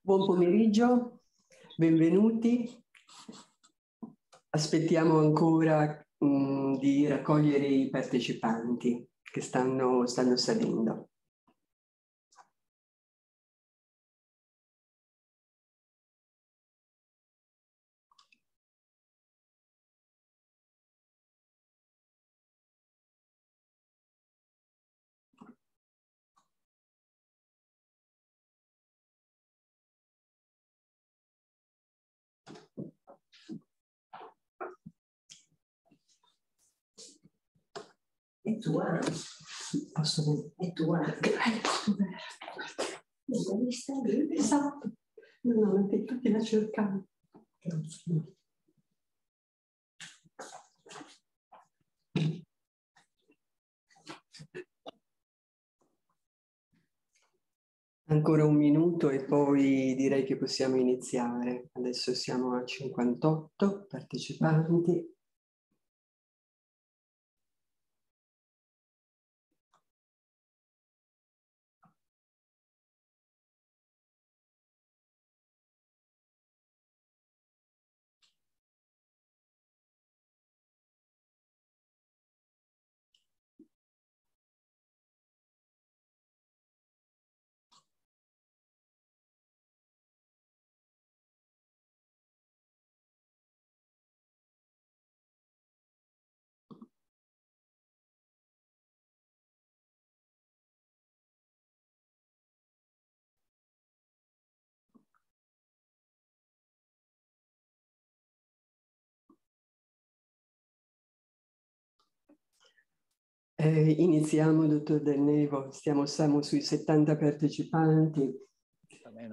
Buon pomeriggio, benvenuti. Aspettiamo ancora mh, di raccogliere i partecipanti che stanno, stanno salendo. tua, posso e tua anche. Devi stare esatto. No, no, tutti la cercano. Che Ancora un minuto e poi direi che possiamo iniziare. Adesso siamo a 58 partecipanti Eh, iniziamo, dottor Del Nevo, stiamo, siamo sui 70 partecipanti,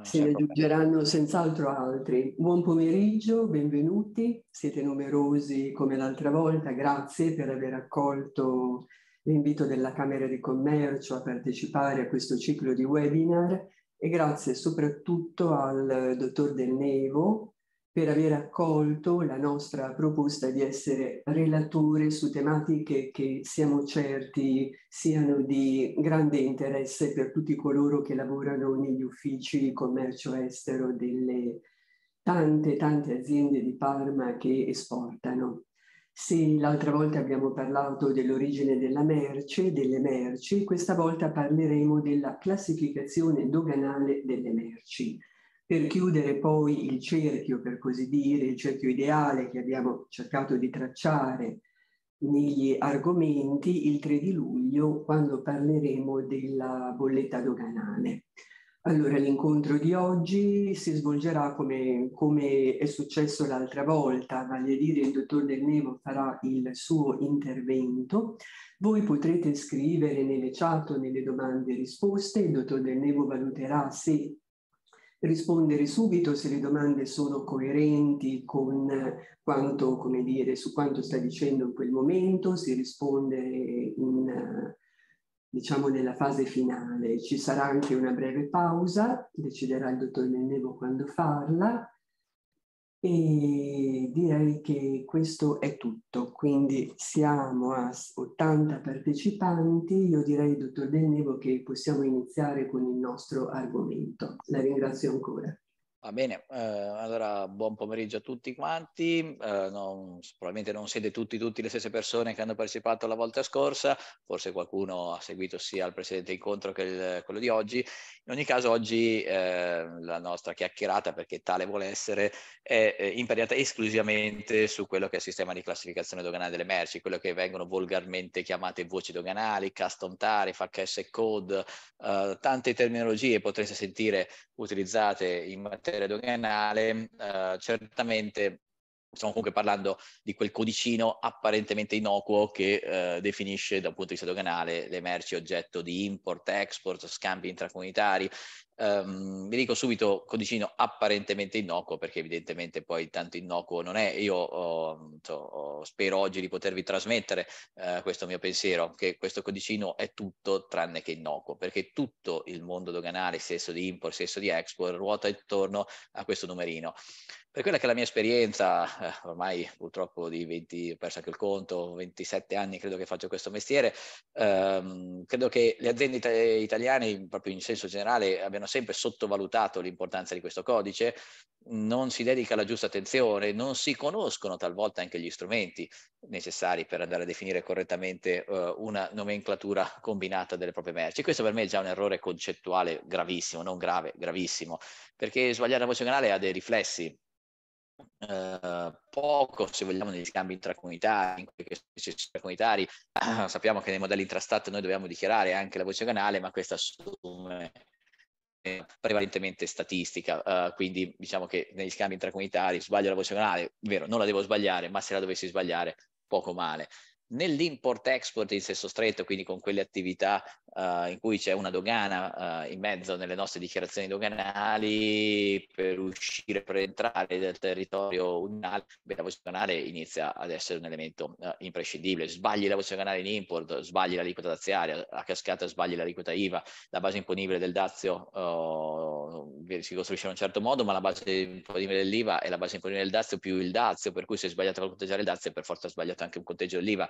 se ne giungeranno senz'altro altri. Buon pomeriggio, benvenuti, siete numerosi come l'altra volta, grazie per aver accolto l'invito della Camera di Commercio a partecipare a questo ciclo di webinar e grazie soprattutto al dottor Del Nevo per aver accolto la nostra proposta di essere relatore su tematiche che siamo certi siano di grande interesse per tutti coloro che lavorano negli uffici di commercio estero delle tante, tante aziende di Parma che esportano. Se l'altra volta abbiamo parlato dell'origine della merce, delle merci, questa volta parleremo della classificazione doganale delle merci per chiudere poi il cerchio, per così dire, il cerchio ideale che abbiamo cercato di tracciare negli argomenti, il 3 di luglio, quando parleremo della bolletta doganale. Allora, l'incontro di oggi si svolgerà come, come è successo l'altra volta, vale a dire il dottor Del Nevo farà il suo intervento. Voi potrete scrivere nelle chat o nelle domande e risposte, il dottor Del Nevo valuterà se rispondere subito se le domande sono coerenti con eh, quanto, come dire, su quanto sta dicendo in quel momento, si risponde in, eh, diciamo nella fase finale. Ci sarà anche una breve pausa, deciderà il dottor Mennevo quando farla, e direi che questo è tutto, quindi siamo a 80 partecipanti, io direi, dottor Del Nevo, che possiamo iniziare con il nostro argomento. La ringrazio ancora. Va bene, eh, allora buon pomeriggio a tutti quanti, eh, non, probabilmente non siete tutti, tutti le stesse persone che hanno partecipato la volta scorsa, forse qualcuno ha seguito sia il precedente incontro che il, quello di oggi in ogni caso oggi eh, la nostra chiacchierata, perché tale vuole essere, è eh, imperniata esclusivamente su quello che è il sistema di classificazione doganale delle merci, quello che vengono volgarmente chiamate voci doganali, custom tariff, HS code, eh, tante terminologie potreste sentire utilizzate in materia doganale, eh, certamente Stiamo comunque parlando di quel codicino apparentemente innocuo che eh, definisce dal punto di vista doganale le merci oggetto di import, export, scambi intracomunitari, Um, vi dico subito codicino apparentemente innocuo perché evidentemente poi tanto innocuo non è. Io oh, oh, spero oggi di potervi trasmettere eh, questo mio pensiero, che questo codicino è tutto tranne che innocuo, perché tutto il mondo doganale, stesso di import, stesso di export, ruota intorno a questo numerino. Per quella che è la mia esperienza, eh, ormai purtroppo di 20, ho perso anche il conto, 27 anni credo che faccio questo mestiere, ehm, credo che le aziende it- italiane, proprio in senso generale, abbiano hanno sempre sottovalutato l'importanza di questo codice, non si dedica la giusta attenzione, non si conoscono talvolta anche gli strumenti necessari per andare a definire correttamente uh, una nomenclatura combinata delle proprie merci. Questo per me è già un errore concettuale gravissimo, non grave, gravissimo, perché sbagliare la voce canale ha dei riflessi Uh, poco, se vogliamo, negli scambi intracomunitari, in quelli comunitari. Uh, sappiamo che nei modelli intrastat noi dobbiamo dichiarare anche la voce canale, ma questa assume prevalentemente statistica, uh, quindi diciamo che negli scambi intracomunitari sbaglio la voce orale, vero, non la devo sbagliare, ma se la dovessi sbagliare, poco male. Nell'import-export in senso stretto, quindi con quelle attività Uh, in cui c'è una dogana uh, in mezzo nelle nostre dichiarazioni doganali per uscire, per entrare dal territorio unionale, la voce doganale inizia ad essere un elemento uh, imprescindibile. Sbagli la voce doganale in import, sbagli l'aliquota daziaria, a cascata sbagli l'aliquota IVA, la base imponibile del dazio oh, si costruisce in un certo modo, ma la base imponibile dell'IVA è la base imponibile del dazio più il dazio, per cui se sbagliato a conteggiare il dazio è per forza sbagliato anche un conteggio dell'IVA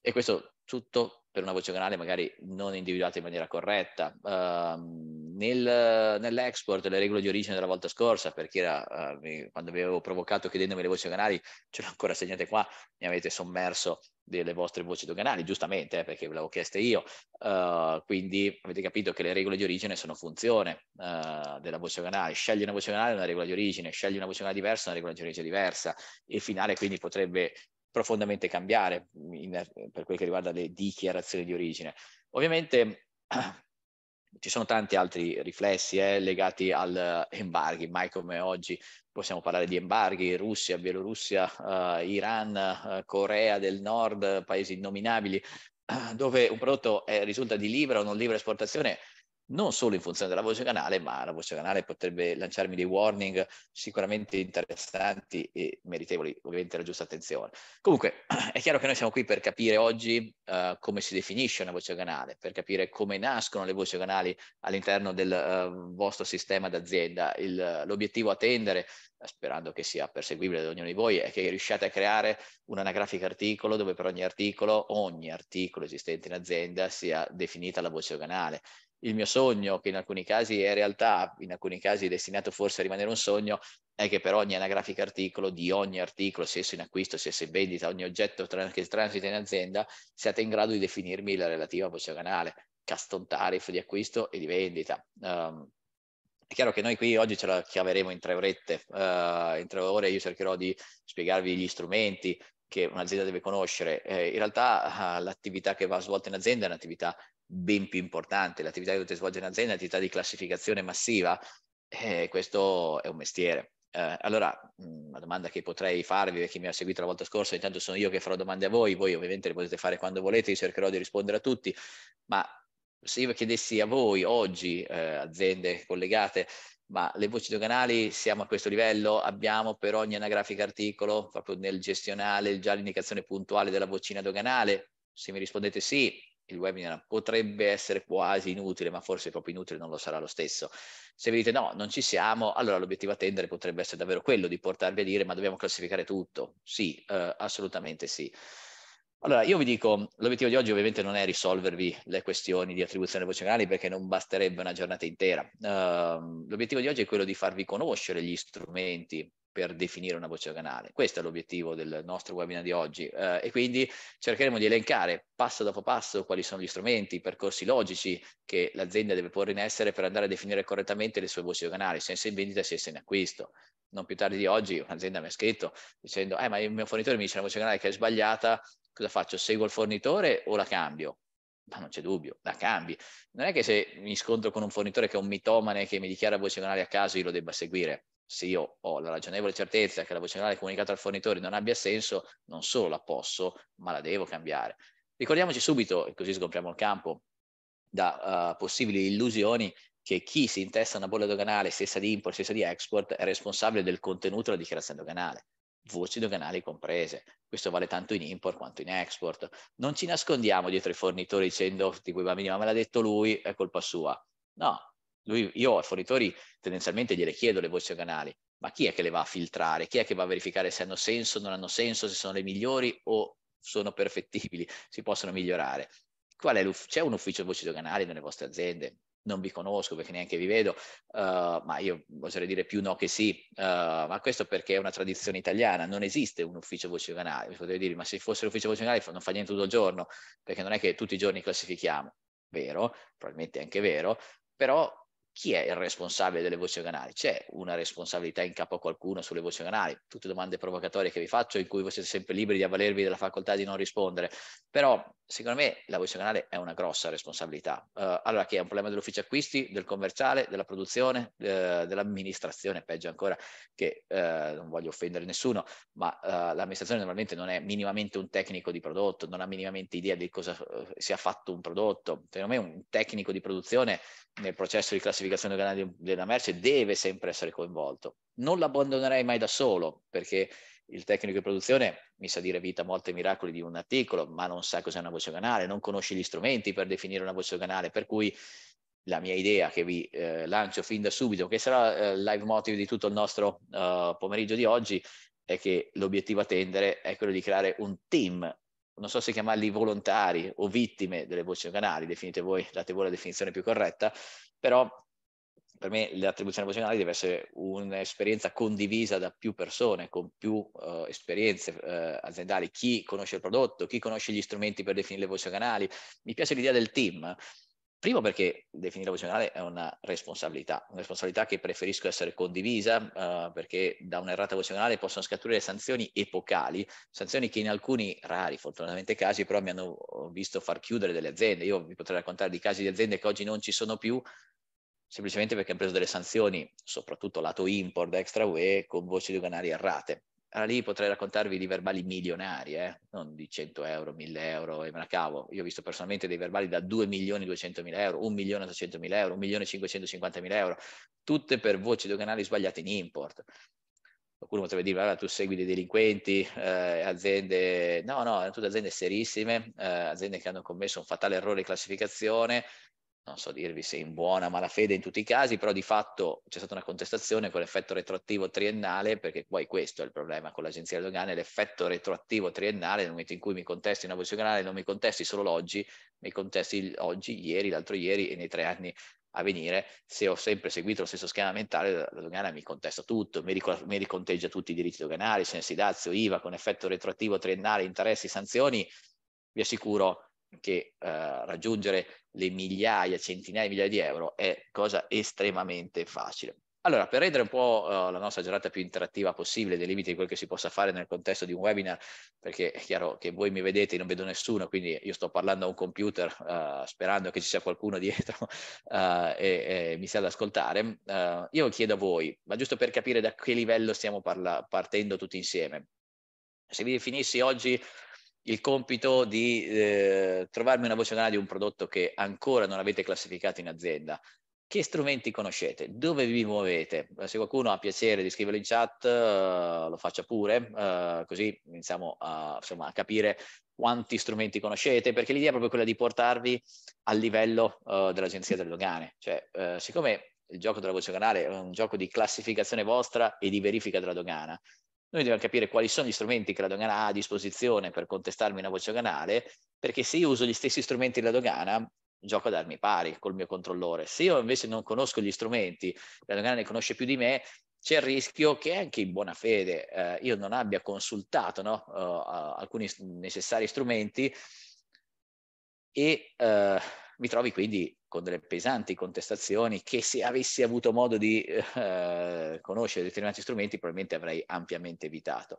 e questo tutto per una voce canale magari non individuata in maniera corretta. Uh, nel, nell'export le regole di origine della volta scorsa, perché era, uh, mi, quando avevo provocato chiedendomi le voci doganali, ce l'ho ancora segnate qua, mi avete sommerso delle vostre voci doganali, giustamente, eh, perché ve l'avevo chieste io. Uh, quindi avete capito che le regole di origine sono funzione eh, della voce doganale. Scegli una voce doganale è una regola di origine, scegli una voce doganale diversa è una regola di origine diversa. Il finale quindi potrebbe profondamente cambiare in, per quel che riguarda le dichiarazioni di origine. Ovviamente ci sono tanti altri riflessi eh, legati agli embargo, mai come oggi possiamo parlare di embarghi, Russia, Bielorussia, eh, Iran, eh, Corea del Nord, paesi innominabili, dove un prodotto eh, risulta di libera o non libera esportazione non solo in funzione della voce canale, ma la voce canale potrebbe lanciarmi dei warning sicuramente interessanti e meritevoli ovviamente la giusta attenzione. Comunque è chiaro che noi siamo qui per capire oggi uh, come si definisce una voce canale, per capire come nascono le voci canali all'interno del uh, vostro sistema d'azienda. Il, l'obiettivo a tendere, sperando che sia perseguibile da ognuno di voi, è che riusciate a creare un'anagrafica articolo dove per ogni articolo, ogni articolo esistente in azienda sia definita la voce canale il mio sogno, che in alcuni casi è realtà, in alcuni casi è destinato forse a rimanere un sogno, è che per ogni anagrafica articolo, di ogni articolo, sia esso in acquisto, sia esso in vendita, ogni oggetto trans- che transita in azienda, siate in grado di definirmi la relativa voce canale, custom tariff di acquisto e di vendita. Um, è chiaro che noi qui oggi ce la chiaveremo in tre orette, uh, in tre ore io cercherò di spiegarvi gli strumenti che un'azienda deve conoscere. Eh, in realtà uh, l'attività che va svolta in azienda è un'attività ben più importante. L'attività che dovete svolgere in azienda è un'attività di classificazione massiva e eh, questo è un mestiere. Eh, allora, una mm, domanda che potrei farvi per chi mi ha seguito la volta scorsa, intanto sono io che farò domande a voi, voi ovviamente le potete fare quando volete, io cercherò di rispondere a tutti, ma se io chiedessi a voi oggi, eh, aziende collegate, ma le voci doganali siamo a questo livello, abbiamo per ogni anagrafica articolo, proprio nel gestionale, già l'indicazione puntuale della vocina doganale, se mi rispondete sì, il webinar potrebbe essere quasi inutile, ma forse proprio inutile non lo sarà lo stesso. Se vi dite no, non ci siamo, allora l'obiettivo a tendere potrebbe essere davvero quello di portarvi a dire ma dobbiamo classificare tutto. Sì, eh, assolutamente sì. Allora, io vi dico, l'obiettivo di oggi ovviamente non è risolvervi le questioni di attribuzione vocale perché non basterebbe una giornata intera. Uh, l'obiettivo di oggi è quello di farvi conoscere gli strumenti per definire una voce canale. Questo è l'obiettivo del nostro webinar di oggi eh, e quindi cercheremo di elencare passo dopo passo quali sono gli strumenti, i percorsi logici che l'azienda deve porre in essere per andare a definire correttamente le sue voci canali, sia in vendita sia in acquisto. Non più tardi di oggi un'azienda mi ha scritto dicendo eh ma il mio fornitore mi dice una voce canale che è sbagliata, cosa faccio? Seguo il fornitore o la cambio? ma non c'è dubbio, la cambi. Non è che se mi scontro con un fornitore che è un mitomane che mi dichiara voce canale a caso io lo debba seguire se io ho la ragionevole certezza che la voce generale comunicata al fornitore non abbia senso, non solo la posso, ma la devo cambiare. Ricordiamoci subito, e così sgombriamo il campo, da uh, possibili illusioni che chi si intesta una bolla doganale, stessa di import, stessa di export, è responsabile del contenuto della dichiarazione doganale, voci doganali comprese. Questo vale tanto in import quanto in export. Non ci nascondiamo dietro i fornitori dicendo, tipo, bambini, ma me l'ha detto lui, è colpa sua. No, lui, io ai fornitori tendenzialmente gliele chiedo le voci organali, ma chi è che le va a filtrare? Chi è che va a verificare se hanno senso, non hanno senso, se sono le migliori o sono perfettibili, si possono migliorare? c'è un ufficio voci doganali nelle vostre aziende? Non vi conosco perché neanche vi vedo, uh, ma io oserei dire più no che sì, uh, ma questo perché è una tradizione italiana, non esiste un ufficio voci doganali. Potrei dire, ma se fosse l'ufficio voci doganali non fa niente tutto il giorno, perché non è che tutti i giorni classifichiamo. Vero, probabilmente è anche vero, però chi è il responsabile delle voci organali? C'è una responsabilità in capo a qualcuno sulle voci organali? Tutte domande provocatorie che vi faccio in cui voi siete sempre liberi di avvalervi della facoltà di non rispondere, però secondo me la voce canale è una grossa responsabilità. Uh, allora che è un problema dell'ufficio acquisti, del commerciale, della produzione, de, eh, dell'amministrazione, peggio ancora che uh, non voglio offendere nessuno, ma uh, l'amministrazione normalmente non è minimamente un tecnico di prodotto, non ha minimamente idea di cosa sia fatto un prodotto. Secondo me un tecnico di produzione nel processo di classificazione organale della merce deve sempre essere coinvolto. Non l'abbandonerei mai da solo perché il tecnico di produzione mi sa dire vita, morte e miracoli di un articolo, ma non sa cos'è una voce canale, non conosce gli strumenti per definire una voce canale, per cui la mia idea che vi eh, lancio fin da subito, che sarà eh, il live motive di tutto il nostro eh, pomeriggio di oggi, è che l'obiettivo a tendere è quello di creare un team, non so se chiamarli volontari o vittime delle voci canali, definite voi, date voi la definizione più corretta, però per me l'attribuzione emozionale deve essere un'esperienza condivisa da più persone, con più uh, esperienze uh, aziendali, chi conosce il prodotto, chi conosce gli strumenti per definire le voci canali. Mi piace l'idea del team, Primo perché definire emozionale è una responsabilità, una responsabilità che preferisco essere condivisa eh, perché da un'errata voce canale possono scaturire sanzioni epocali, sanzioni che in alcuni rari, fortunatamente casi, però mi hanno visto far chiudere delle aziende. Io vi potrei raccontare di casi di aziende che oggi non ci sono più semplicemente perché hanno preso delle sanzioni, soprattutto lato import extra UE, con voci doganali errate. Allora lì potrei raccontarvi di verbali milionari, eh? non di 100 euro, 1000 euro e me la cavo. Io ho visto personalmente dei verbali da 2 milioni 200 mila euro, 1 milione 800 mila euro, 1 milione 550 mila euro, tutte per voci doganali sbagliate in import. Qualcuno potrebbe dire, allora tu segui dei delinquenti, eh, aziende, no, no, erano tutte aziende serissime, eh, aziende che hanno commesso un fatale errore di classificazione, non so dirvi se in buona malafede in tutti i casi, però di fatto c'è stata una contestazione con l'effetto retroattivo triennale, perché poi questo è il problema con l'agenzia dogane, l'effetto retroattivo triennale, nel momento in cui mi contesti una voce canale, non mi contesti solo l'oggi, mi contesti oggi, ieri, l'altro ieri e nei tre anni a venire, se ho sempre seguito lo stesso schema mentale, la dogana mi contesta tutto, mi, ric- mi riconteggia tutti i diritti doganali, sensi d'azio, IVA, con effetto retroattivo triennale, interessi, sanzioni, vi assicuro che eh, raggiungere le migliaia, centinaia di migliaia di euro è cosa estremamente facile. Allora, per rendere un po' uh, la nostra giornata più interattiva possibile, dei limiti di quel che si possa fare nel contesto di un webinar, perché è chiaro che voi mi vedete e non vedo nessuno, quindi io sto parlando a un computer uh, sperando che ci sia qualcuno dietro uh, e, e, mi stia ad ascoltare, io chiedo a voi, ma giusto per capire da che livello stiamo parla- partendo tutti insieme, se vi definissi oggi il compito di eh, trovarmi una voce canale di un prodotto che ancora non avete classificato in azienda. Che strumenti conoscete? Dove vi muovete? Eh, se qualcuno ha piacere di scriverlo in chat, eh, lo faccia pure, eh, così iniziamo a, insomma, a, capire quanti strumenti conoscete, perché l'idea è proprio quella di portarvi al livello eh, dell'agenzia delle dogane. Cioè, eh, siccome il gioco della voce canale è un gioco di classificazione vostra e di verifica della dogana, noi dobbiamo capire quali sono gli strumenti che la dogana ha a disposizione per contestarmi una voce doganale, perché se io uso gli stessi strumenti della dogana, gioco ad armi pari col mio controllore. Se io invece non conosco gli strumenti, la dogana ne conosce più di me, c'è il rischio che anche in buona fede eh, io non abbia consultato no, uh, alcuni necessari strumenti e uh, mi trovi quindi con delle pesanti contestazioni che se avessi avuto modo di eh, conoscere determinati strumenti probabilmente avrei ampiamente evitato.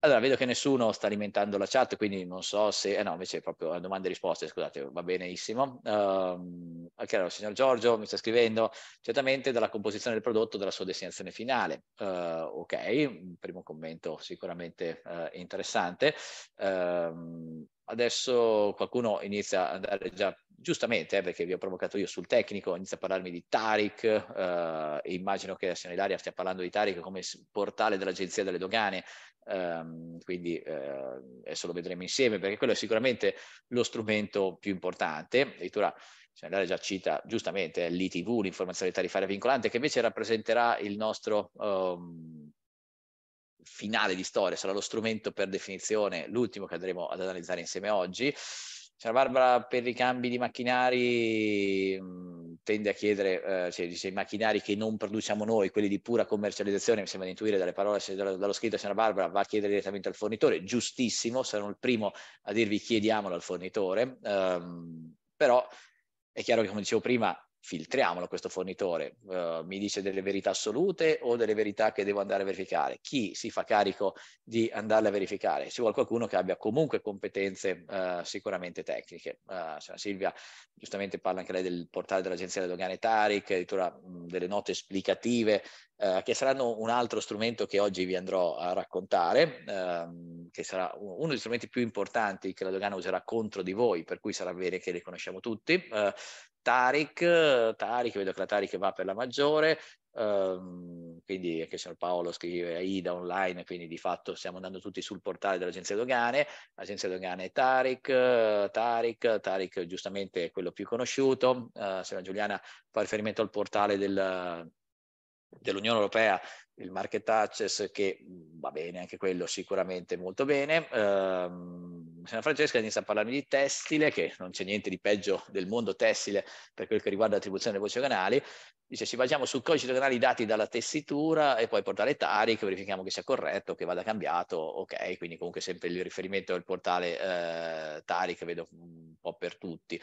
Allora, vedo che nessuno sta alimentando la chat, quindi non so se... Eh no, invece proprio domande e risposte, scusate, va benissimo. Um, chiaro, il signor Giorgio mi sta scrivendo, certamente dalla composizione del prodotto, dalla sua destinazione finale. Uh, ok, un primo commento sicuramente uh, interessante. Um, adesso qualcuno inizia ad andare già giustamente, eh, perché vi ho provocato io sul tecnico, inizia a parlarmi di Tarik, eh, immagino che la signora Ilaria stia parlando di Tarik come portale dell'Agenzia delle Dogane, ehm, quindi eh, adesso lo vedremo insieme, perché quello è sicuramente lo strumento più importante. Addirittura cioè Ilaria già cita giustamente l'ITV, l'informazione tarifaria vincolante, che invece rappresenterà il nostro... Um, finale di storia sarà lo strumento per definizione l'ultimo che andremo ad analizzare insieme oggi Santa cioè, Barbara per i cambi di macchinari mm, tende a chiedere, eh, cioè, dice, i macchinari che non produciamo noi, quelli di pura commercializzazione, mi sembra di intuire dalle parole, se, dallo, dallo scritto Santa Barbara, va a chiedere direttamente al fornitore, giustissimo, sarò il primo a dirvi chiediamolo al fornitore, um, però è chiaro che come dicevo prima filtriamolo questo fornitore, uh, mi dice delle verità assolute o delle verità che devo andare a verificare, chi si fa carico di andarle a verificare, ci vuole qualcuno che abbia comunque competenze uh, sicuramente tecniche, uh, Silvia giustamente parla anche lei del portale dell'agenzia delle dogane TARIC, addirittura mh, delle note esplicative che saranno un altro strumento che oggi vi andrò a raccontare, ehm, che sarà uno degli strumenti più importanti che la dogana userà contro di voi, per cui sarà bene che le conosciamo tutti, eh, Tarik, Tarik, vedo che la Tarik va per la maggiore, ehm, quindi anche San Paolo scrive AIDA online, quindi di fatto stiamo andando tutti sul portale dell'Agenzia Dogane, l'Agenzia Dogane è Tarik, Tarik, Tarik giustamente è quello più conosciuto, eh, Sera Giuliana fa riferimento al portale del, dell'Unione Europea il market access che va bene, anche quello sicuramente molto bene. Eh, San Francesca inizia a parlarmi di testile, che non c'è niente di peggio del mondo tessile per quel che riguarda l'attribuzione delle voci canali. Dice ci basiamo sul codice doganali dati dalla tessitura e poi portale Tari che verifichiamo che sia corretto, che vada cambiato, ok, quindi comunque sempre il riferimento al portale eh, Tari che vedo un po' per tutti.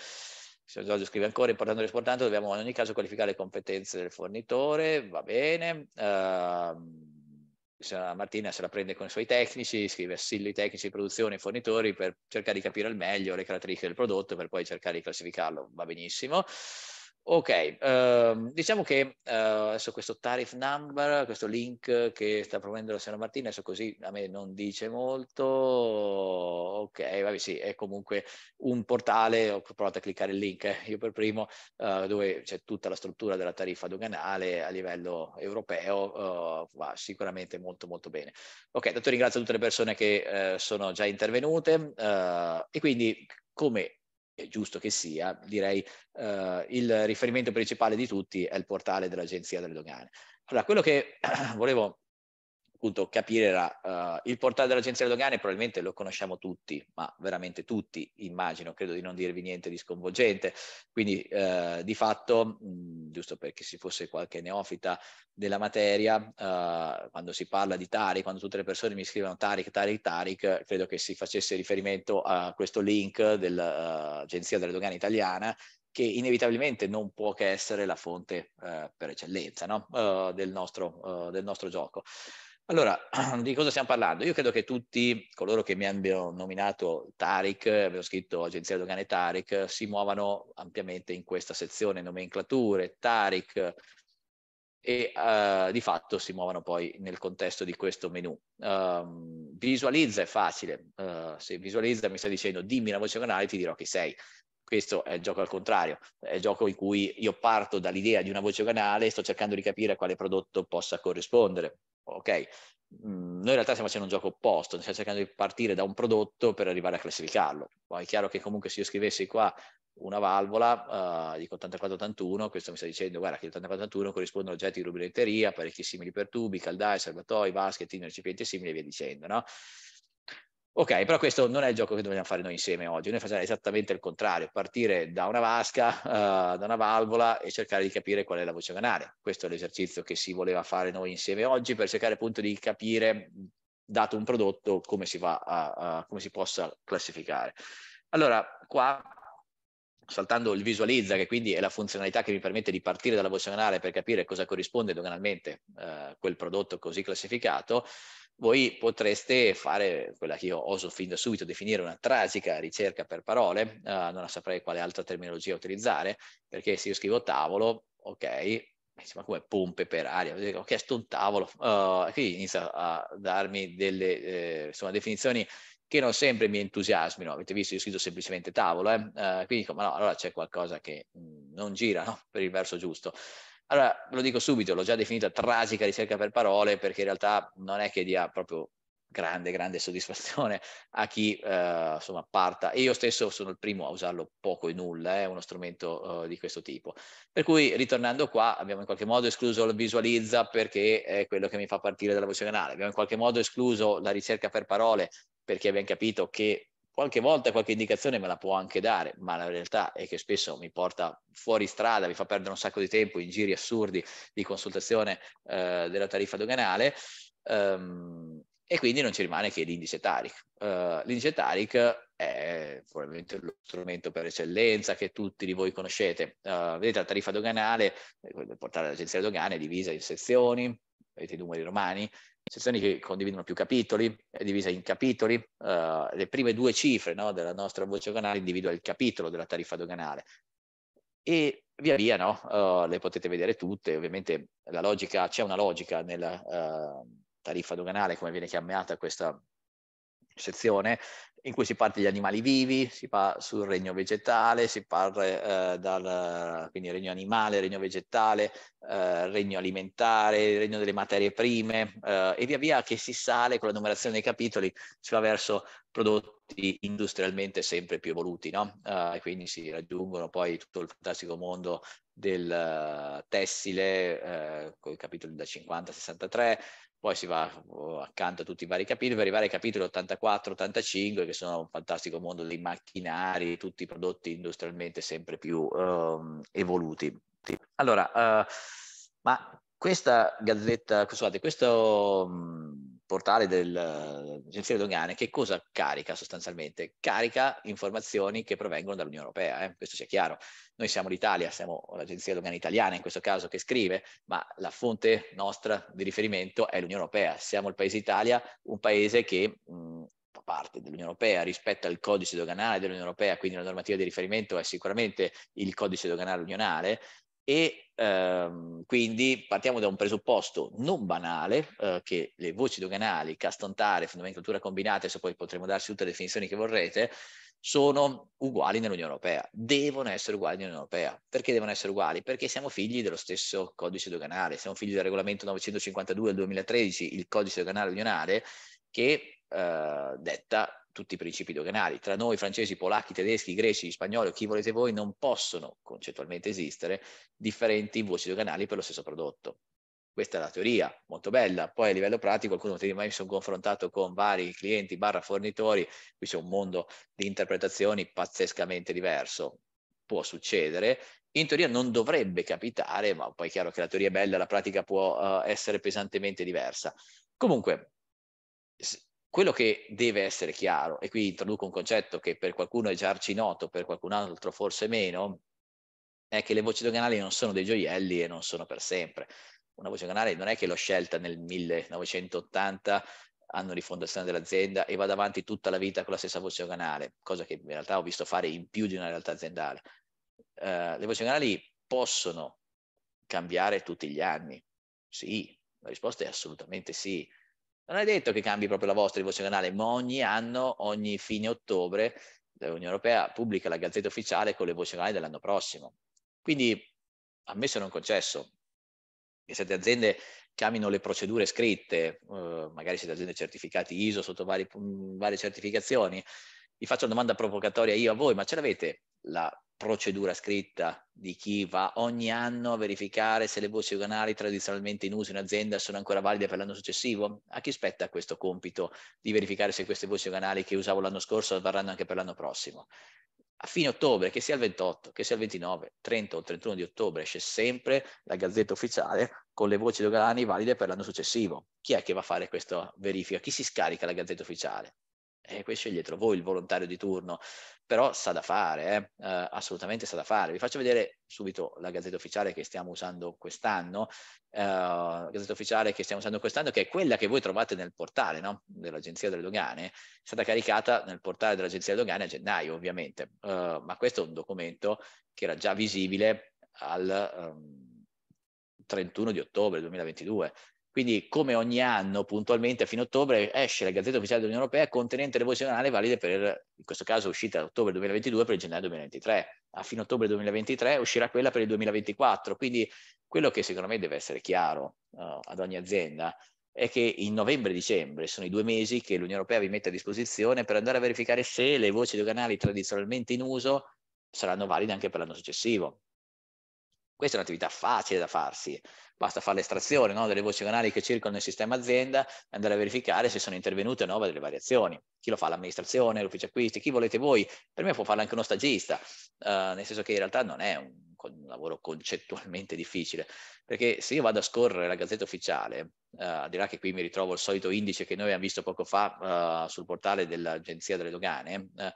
Signor Giorgio scrive ancora, importando e esportando, dobbiamo in ogni caso qualificare le competenze del fornitore, va bene. Uh, Martina se la prende con i suoi tecnici, scrive i tecnici, di produzione, fornitori per cercare di capire al meglio le caratteristiche del prodotto per poi cercare di classificarlo, va benissimo. Ok, uh, diciamo che uh, adesso questo tariff number, questo link che sta promuovendo la signora Martina, adesso così a me non dice molto, ok, vabbè sì, è comunque un portale, ho provato a cliccare il link, eh, io per primo, uh, dove c'è tutta la struttura della tariffa doganale a livello europeo, eh, va sicuramente molto molto bene. Ok, tanto ringrazio tutte le persone che sono già intervenute e quindi come è giusto che sia, direi eh, il riferimento principale di tutti è il portale dell'Agenzia delle Dogane. Allora, quello che volevo appunto capire era uh, eh, il portale dell'agenzia delle dogane, probabilmente lo conosciamo tutti, ma veramente tutti, immagino, credo di non dirvi niente di sconvolgente. Quindi uh, di fatto, mh, giusto perché si fosse qualche neofita della materia, uh, quando si parla di Tariq, quando tutte le persone mi scrivono Tariq, Tariq, Tariq, credo che si facesse riferimento a questo link dell'agenzia delle dogane italiana che inevitabilmente non può che essere la fonte eh, per eccellenza no? uh, del, nostro, uh, del, nostro, gioco. Allora, di cosa stiamo parlando? Io credo che tutti coloro che mi hanno nominato Taric, abbiamo scritto Agenzia Dogane Taric, si muovano ampiamente in questa sezione, nomenclature, Taric, e uh, di fatto si muovono poi nel contesto di questo menu. Uh, visualizza è facile, uh, se visualizza mi sta dicendo dimmi la voce canale ti dirò chi sei. Questo è il gioco al contrario, è il gioco in cui io parto dall'idea di una voce canale e sto cercando di capire a quale prodotto possa corrispondere ok? Mm, noi in realtà stiamo facendo un gioco opposto, stiamo cercando di partire da un prodotto per arrivare a classificarlo. Poi è chiaro che comunque se io scrivessi qua una valvola, uh, dico 8481, questo mi sta dicendo, guarda che 8481 corrisponde a oggetti di rubineteria, parecchi simili per tubi, caldaie, serbatoi, vasche, recipienti simili e via dicendo, no? Ok, però questo non è il gioco che dobbiamo fare noi insieme oggi, noi facciamo esattamente il contrario, partire da una vasca, uh, da una valvola e cercare di capire qual è la voce canale. Questo è l'esercizio che si voleva fare noi insieme oggi per cercare appunto di capire, dato un prodotto, come si, va a, a, come si possa classificare. Allora, qua saltando il visualizza, che quindi è la funzionalità che mi permette di partire dalla voce canale per capire cosa corrisponde doganalmente eh, quel prodotto così classificato, voi potreste fare quella che io oso fin da subito definire una tragica ricerca per parole, uh, non saprei quale altra terminologia utilizzare, perché se io scrivo tavolo, ok, ma come pompe per aria, ho chiesto un tavolo, uh, eh, quindi inizia a darmi delle eh, insomma, definizioni che non sempre mi entusiasmino, avete visto, io ho scritto semplicemente tavolo, eh? uh, quindi dico, ma no, allora c'è qualcosa che mm, non gira no? per il verso giusto. Allora, lo dico subito, l'ho già definita tragica ricerca per parole perché in realtà non è che dia proprio grande, grande soddisfazione a chi eh, insomma parta. E io stesso sono il primo a usarlo poco e nulla, è eh, uno strumento eh, di questo tipo. Per cui ritornando qua abbiamo in qualche modo escluso il visualizza perché è quello che mi fa partire dalla voce canale, abbiamo in qualche modo escluso la ricerca per parole perché abbiamo capito che qualche volta qualche indicazione me la può anche dare, ma la realtà è che spesso mi porta fuori strada, mi fa perdere un sacco di tempo in giri assurdi di consultazione eh, della tariffa doganale ehm, e quindi non ci rimane che l'indice TARIC. Eh, l'indice TARIC è probabilmente lo strumento per eccellenza che tutti di voi conoscete. Eh, vedete la tariffa doganale, eh, il portale dell'agenzia delle è divisa in sezioni, vedete i numeri romani, sezioni che condividono più capitoli, è divisa in capitoli, uh, le prime due cifre no, della nostra voce doganale individua il capitolo della tariffa doganale e via via no, uh, le potete vedere tutte, ovviamente la logica, c'è una logica nella uh, tariffa doganale come viene chiamata questa sezione in cui si parte dagli animali vivi, si va sul regno vegetale, si parla eh, dal quindi regno animale, regno vegetale, eh, regno alimentare, regno delle materie prime eh, e via via che si sale con la numerazione dei capitoli, si va verso prodotti industrialmente sempre più evoluti, no? Eh, e quindi si raggiungono poi tutto il fantastico mondo del eh, tessile, eh, con i capitoli da 50 63, poi si va oh, accanto a tutti i vari capitoli per arrivare ai capitoli 84-85 che sono un fantastico mondo dei macchinari, tutti i prodotti industrialmente sempre più um, evoluti. Allora, uh, ma questa gazzetta, scusate, questo... Um, portale dell'agenzia eh, dogane che cosa carica sostanzialmente? Carica informazioni che provengono dall'Unione Europea, eh? questo sia chiaro. Noi siamo l'Italia, siamo l'agenzia dogane italiana in questo caso che scrive, ma la fonte nostra di riferimento è l'Unione Europea. Siamo il paese Italia, un paese che mm, fa parte dell'Unione Europea, rispetto al codice doganale dell'Unione Europea, quindi la normativa di riferimento è sicuramente il codice doganale unionale, e ehm, quindi partiamo da un presupposto non banale eh, che le voci doganali, castantare, fondamentatura combinata, se poi potremo darsi tutte le definizioni che vorrete, sono uguali nell'Unione Europea, devono essere uguali nell'Unione Europea. Perché devono essere uguali? Perché siamo figli dello stesso codice doganale, siamo figli del regolamento 952 del 2013, il codice doganale unionale, che eh, detta tutti i principi doganali. Tra noi, francesi, polacchi, tedeschi, greci, spagnoli, chi volete voi, non possono concettualmente esistere differenti voci doganali per lo stesso prodotto. Questa è la teoria, molto bella. Poi a livello pratico, qualcuno ti dice, ma io mi sono confrontato con vari clienti barra fornitori, qui c'è un mondo di interpretazioni pazzescamente diverso. Può succedere, in teoria non dovrebbe capitare, ma poi è chiaro che la teoria è bella, la pratica può uh, essere pesantemente diversa. Comunque, quello che deve essere chiaro, e qui introduco un concetto che per qualcuno è già arcinoto, per qualcun altro forse meno, è che le voci doganali non sono dei gioielli e non sono per sempre. Una voce doganale non è che l'ho scelta nel 1980 anno di fondazione dell'azienda e vado avanti tutta la vita con la stessa voce doganale, cosa che in realtà ho visto fare in più di una realtà aziendale. Uh, le voci doganali possono cambiare tutti gli anni? Sì, la risposta è assolutamente sì non è detto che cambi proprio la vostra di vostro canale, ma ogni anno, ogni fine ottobre, l'Unione Europea pubblica la gazzetta ufficiale con le voci canali dell'anno prossimo. Quindi, ammesso non concesso, che certe aziende chiamino le procedure scritte, eh, magari siete aziende certificate ISO sotto vari, mh, varie certificazioni, vi faccio una domanda provocatoria io a voi, ma ce l'avete la procedura scritta di chi va ogni anno a verificare se le voci doganali tradizionalmente in uso in azienda sono ancora valide per l'anno successivo? A chi spetta questo compito di verificare se queste voci doganali che usavo l'anno scorso varranno anche per l'anno prossimo? A fine ottobre, che sia il 28, che sia il 29, 30 o 31 di ottobre, esce sempre la gazzetta ufficiale con le voci doganali valide per l'anno successivo. Chi è che va a fare questa verifica? Chi si scarica la gazzetta ufficiale? e eh, poi sceglietelo voi il volontario di turno, però sa da fare, eh? Eh, assolutamente sa da fare. Vi faccio vedere subito la gazzetta ufficiale che stiamo usando quest'anno, eh, la gazzetta ufficiale che stiamo usando quest'anno che è quella che voi trovate nel portale no? dell'Agenzia delle Dogane, è stata caricata nel portale dell'Agenzia delle Dogane a gennaio ovviamente, eh, ma questo è un documento che era già visibile al... Um, ehm, 31 di ottobre 2022, quindi, come ogni anno, puntualmente a fine ottobre, esce la Gazzetta Ufficiale dell'Unione Europea contenente le voci nazionali valide per, in questo caso, uscita a ottobre 2022 per il gennaio 2023. A fine ottobre 2023 uscirà quella per il 2024. Quindi, quello che secondo me deve essere chiaro uh, ad ogni azienda è che in novembre dicembre sono i due mesi che l'Unione Europea vi mette a disposizione per andare a verificare se le voci doganali tradizionalmente in uso saranno valide anche per l'anno successivo. Questa è un'attività facile da farsi, basta fare l'estrazione no, delle voci canali che circolano nel sistema azienda e andare a verificare se sono intervenute o no delle variazioni. Chi lo fa? L'amministrazione, l'ufficio acquisti, chi volete voi? Per me può farlo anche uno stagista, eh, nel senso che in realtà non è un, un, lavoro concettualmente difficile, perché se io vado a scorrere la gazzetta ufficiale, eh, al che qui mi ritrovo il solito indice che noi abbiamo visto poco fa eh, sul portale dell'Agenzia delle Dogane, eh,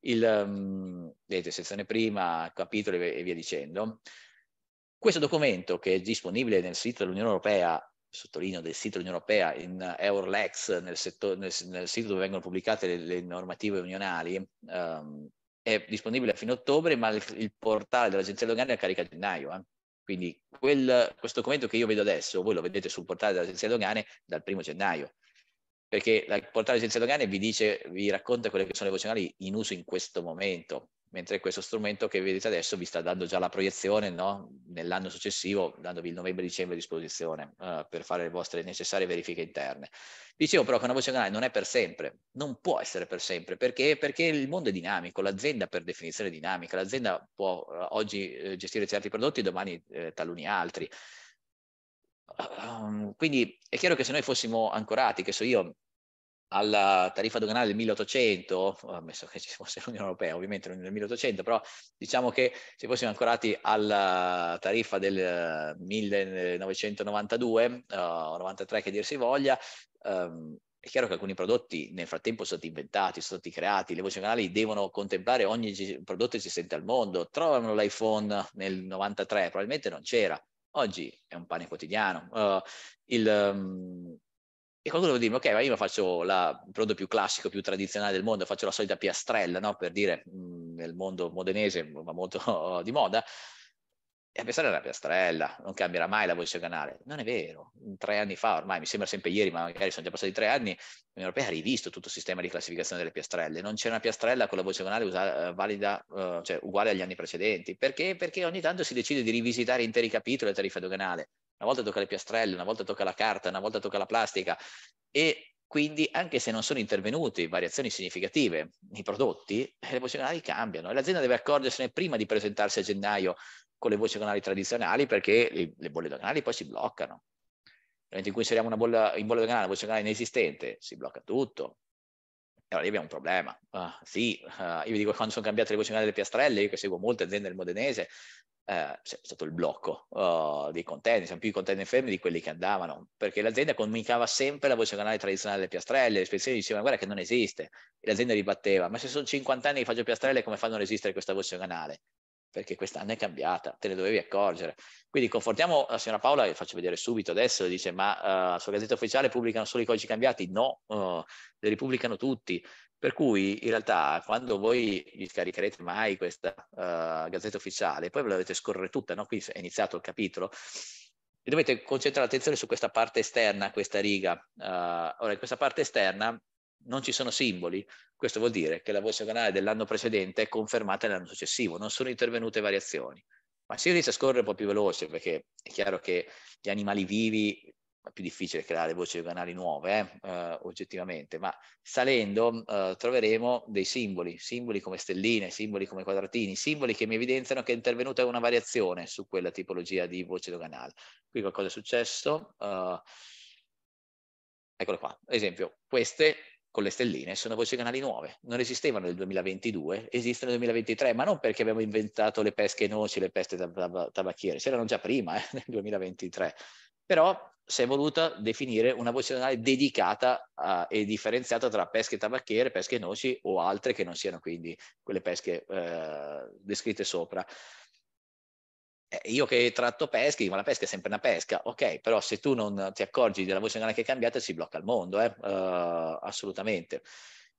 il, um, vedete, sezione prima, capitoli e via dicendo, questo documento, che è disponibile nel sito dell'Unione Europea, sottolineo del sito dell'Unione Europea, in Eurlex, nel, settore, nel, nel sito dove vengono pubblicate le, le normative unionali, um, è disponibile a fine ottobre, ma il, il portale dell'Agenzia Dogana è carica a gennaio. Eh. Quindi quel, questo documento che io vedo adesso, voi lo vedete sul portale dell'Agenzia Dogane dal primo gennaio, perché il portale dell'Agenzia Dogane vi dice, vi racconta quelle che sono le voci in uso in questo momento mentre questo strumento che vedete adesso vi sta dando già la proiezione no? nell'anno successivo, dandovi il novembre-dicembre a disposizione uh, per fare le vostre necessarie verifiche interne. Dicevo però che una voce canale non è per sempre, non può essere per sempre, perché, perché il mondo è dinamico, l'azienda per definizione è dinamica, l'azienda può uh, oggi uh, gestire certi prodotti, domani taluni altri. Ehm, quindi è chiaro che se noi fossimo ancorati, che so io, alla tariffa doganale del 1800, ammesso che ci fosse l'Unione Europea, ovviamente nel 1800, però diciamo che se fossimo ancorati alla tariffa del 1992 eh, eh, o 93 che dir si voglia, um, è chiaro che alcuni prodotti nel frattempo sono stati inventati, sono stati creati, le voci canali devono contemplare ogni g- prodotto esistente al mondo. Trovano l'iPhone nel 93, probabilmente non c'era. Oggi è un pane quotidiano. Uh, il, um, e qualcuno può dirmi, ok, ma io faccio il prodotto più classico, più tradizionale del mondo, faccio la solita piastrella, no? per dire, mm, nel mondo modenese ma molto di moda, e la piastrella è alla piastrella, non cambierà mai la voce canale. Non è vero, tre anni fa ormai, mi sembra sempre ieri, ma magari sono già passati tre anni, l'Unione Europea ha rivisto tutto il sistema di classificazione delle piastrelle. Non c'è una piastrella con la voce canale usa- eh, valida, eh, cioè uguale agli anni precedenti. Perché? Perché ogni tanto si decide di rivisitare interi capitoli della tariffa doganale una volta tocca le piastrelle, una volta tocca la carta, una volta tocca la plastica e quindi anche se non sono intervenuti variazioni significative nei prodotti, eh, le voci canali cambiano e l'azienda deve accorgersene prima di presentarsi a gennaio con le voci canali tradizionali perché le, le bolle doganali poi si bloccano. Nel momento in cui inseriamo una bolla in bolla doganale, una voce canale inesistente, si blocca tutto allora lì abbiamo un problema. Uh, sì, uh, io vi dico quando sono cambiate le posizioni delle piastrelle, io che seguo molte aziende del modenese, eh, c'è stato il blocco uh, dei container, siamo più i container fermi di quelli che andavano, perché l'azienda comunicava sempre la voce canale tradizionale delle piastrelle, le ispezioni dicevano guarda che non esiste, e l'azienda ribatteva, ma se sono 50 anni che faccio piastrelle come fanno a resistere questa voce canale? perché quest'anno è cambiata, te ne dovevi accorgere. Quindi confortiamo la signora Paola, che faccio vedere subito adesso, dice ma uh, eh, sulla Gazzetta Ufficiale pubblicano solo i codici cambiati? No, uh, eh, li ripubblicano tutti. Per cui in realtà quando voi vi scaricherete mai questa uh, Gazzetta Ufficiale, poi ve la dovete scorrere tutta, no? qui è iniziato il capitolo, e dovete concentrare l'attenzione su questa parte esterna, questa riga. Uh, ora, in questa parte esterna non ci sono simboli, questo vuol dire che la voce organale dell'anno precedente è confermata nell'anno successivo, non sono intervenute variazioni. Ma se io inizio a scorrere un po' più veloce, perché è chiaro che gli animali vivi è più difficile creare voci organali nuove, eh, eh, oggettivamente, ma salendo eh, troveremo dei simboli, simboli come stelline, simboli come quadratini, simboli che mi evidenziano che è intervenuta una variazione su quella tipologia di voce doganale. Qui qualcosa è successo, eh, eccolo qua, ad esempio, queste con le stelline sono voci canali nuove, non esistevano nel 2022, esistono nel 2023, ma non perché abbiamo inventato le pesche noci, le peste tab- tabacchiere, c'erano già prima eh, nel 2023, però si è voluta definire una voce canale dedicata a, e differenziata tra pesche tabacchiere, pesche noci o altre che non siano quindi quelle pesche eh, descritte sopra. Eh, io che tratto dico, ma la pesca è sempre una pesca, ok, però se tu non ti accorgi della voce canale che è cambiata si blocca il mondo, eh? uh, assolutamente.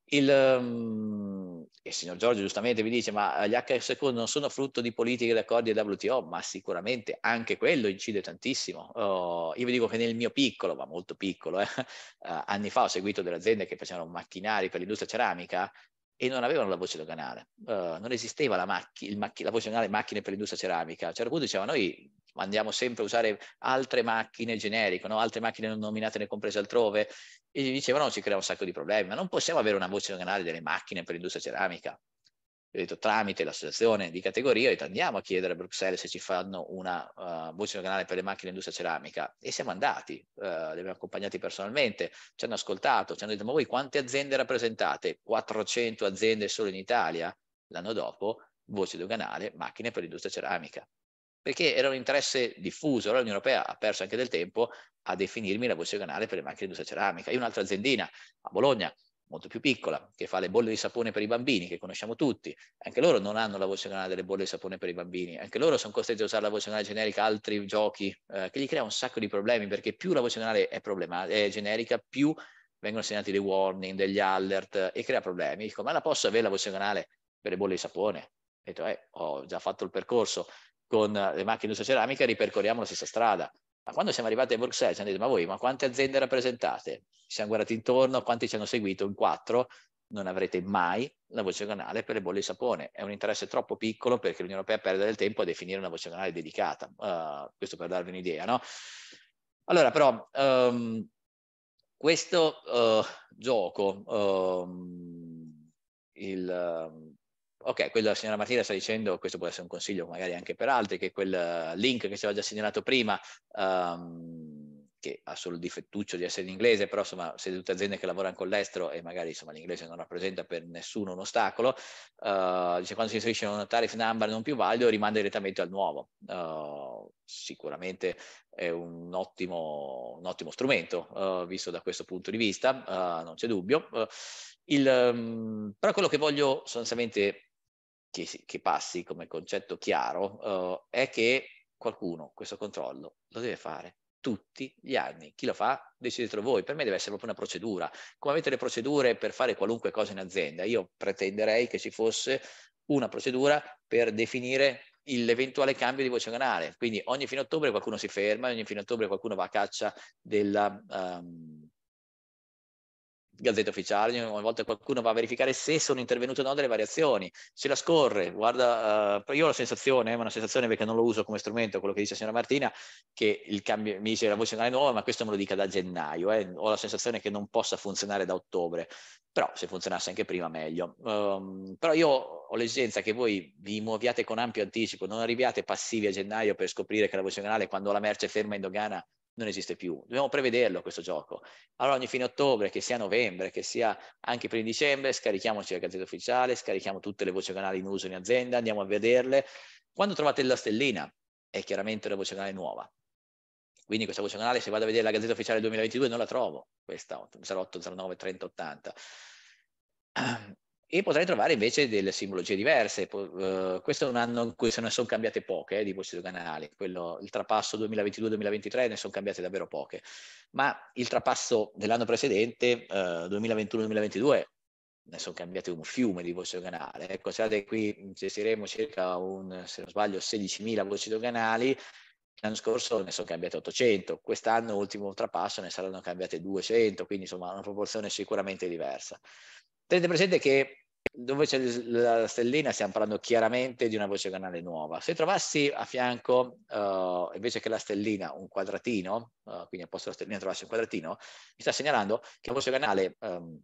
Il, um, il, signor Giorgio giustamente mi dice, ma gli HSQ non sono frutto di politiche e accordi del WTO, ma sicuramente anche quello incide tantissimo. Uh, io vi dico che nel mio piccolo, ma molto piccolo, eh, uh, anni fa ho seguito delle aziende che facevano macchinari per l'industria ceramica, e non avevano la voce doganale, uh, non esisteva la, macchi, macchi, la voce doganale macchine per l'industria ceramica, a un certo punto dicevano noi andiamo sempre a usare altre macchine generiche, no? altre macchine non nominate né comprese altrove, e gli dicevano ci crea un sacco di problemi, ma non possiamo avere una voce doganale delle macchine per l'industria ceramica, ho detto tramite l'associazione di categoria, ho detto andiamo a chiedere a Bruxelles se ci fanno una uh, voce canale per le macchine dell'industria ceramica e siamo andati, uh, li abbiamo accompagnati personalmente, ci hanno ascoltato, ci hanno detto ma voi quante aziende rappresentate? 400 aziende solo in Italia? L'anno dopo, voce doganale, macchine per l'industria ceramica. Perché era un interesse diffuso, allora l'Unione Europea ha perso anche del tempo a definirmi la voce doganale per le macchine d'industria ceramica. Io un'altra aziendina a Bologna molto più piccola, che fa le bolle di sapone per i bambini, che conosciamo tutti, anche loro non hanno la voce canale delle bolle di sapone per i bambini, anche loro sono costretti a usare la voce canale generica, altri giochi, eh, che gli crea un sacco di problemi, perché più la voce canale è, è generica, più vengono segnati dei warning, degli alert, e crea problemi. Dico, ma la posso avere la voce canale per le bolle di sapone? E dico, eh, ho già fatto il percorso, con le macchine di usa ceramica ripercorriamo la stessa strada. Ma quando siamo arrivati a Bruxelles ci hanno detto, ma voi, ma quante aziende rappresentate? Ci siamo guardati intorno, quanti ci hanno seguito? In quattro, non avrete mai la voce canale per le bolle di sapone. È un interesse troppo piccolo perché l'Unione Europea perde del tempo a definire una voce canale dedicata. Uh, questo per darvi un'idea, no? Allora, però, um, questo uh, gioco, um, il, ehm, Ok, quello la signora Martina sta dicendo, questo può essere un consiglio magari anche per altri, che quel eh, link che ci aveva già segnalato prima, um, che ha solo il difettuccio di essere in inglese, però insomma se tutte aziende che lavorano con l'estero e magari insomma l'inglese non rappresenta per nessuno un ostacolo, uh, dice quando si inserisce un tariff number non più valido rimanda direttamente al nuovo. Uh, sicuramente è un ottimo, un ottimo strumento uh, visto da questo punto di vista, non c'è dubbio. Il, ehm, però quello che voglio sostanzialmente che, che passi come concetto chiaro uh, è che qualcuno questo controllo lo deve fare tutti gli anni. Chi lo fa decidetelo voi. Per me deve essere proprio una procedura. Come avete le procedure per fare qualunque cosa in azienda, io pretenderei che ci fosse una procedura per definire l'eventuale cambio di voce canale. Quindi ogni fine ottobre qualcuno si ferma, ogni fine ottobre qualcuno va a caccia della... Um, Gazzetta Ufficiale, ogni volta qualcuno va a verificare se sono intervenute o no delle variazioni, se la scorre, guarda, uh, io ho la sensazione, eh, è una sensazione perché non lo uso come strumento, quello che dice la signora Martina, che il cambio, mi dice la voce non è nuova, ma questo me lo dica da gennaio, eh. ho la sensazione che non possa funzionare da ottobre, però se funzionasse anche prima meglio. Um, però io ho l'esigenza che voi vi muoviate con ampio anticipo, non arriviate passivi a gennaio per scoprire che la voce canale quando la merce è ferma in dogana non esiste più. Dobbiamo prevederlo questo gioco. Allora ogni fine ottobre, che sia novembre, che sia anche prima di dicembre, scarichiamoci la gazzetta ufficiale, scarichiamo tutte le voci canali in uso in azienda, andiamo a vederle. Quando trovate la stellina, è chiaramente una voce canale nuova. Quindi questa voce canale, se vado a vedere la gazzetta ufficiale 2022, non la trovo, questa 08, 09, 30, 80 e potrei trovare invece delle simbologie diverse. Uh, questo è un anno in cui se ne sono cambiate poche eh, di voci doganali, Quello, il trapasso 2022-2023 ne sono cambiate davvero poche, ma il trapasso dell'anno precedente, uh, eh, 2021-2022, ne sono cambiate un fiume di voci doganali. Eh, considerate qui gestiremo circa, un, se non sbaglio, 16.000 voci doganali, L'anno scorso ne sono cambiate 800, quest'anno, ultimo trapasso, ne saranno cambiate 200, quindi insomma una proporzione sicuramente diversa. Tenete presente che dove c'è la stellina stiamo parlando chiaramente di una voce canale nuova. Se trovassi a fianco, uh, invece che la stellina, un quadratino, uh, quindi al posto della stellina trovassi un quadratino, mi sta segnalando che la voce canale um,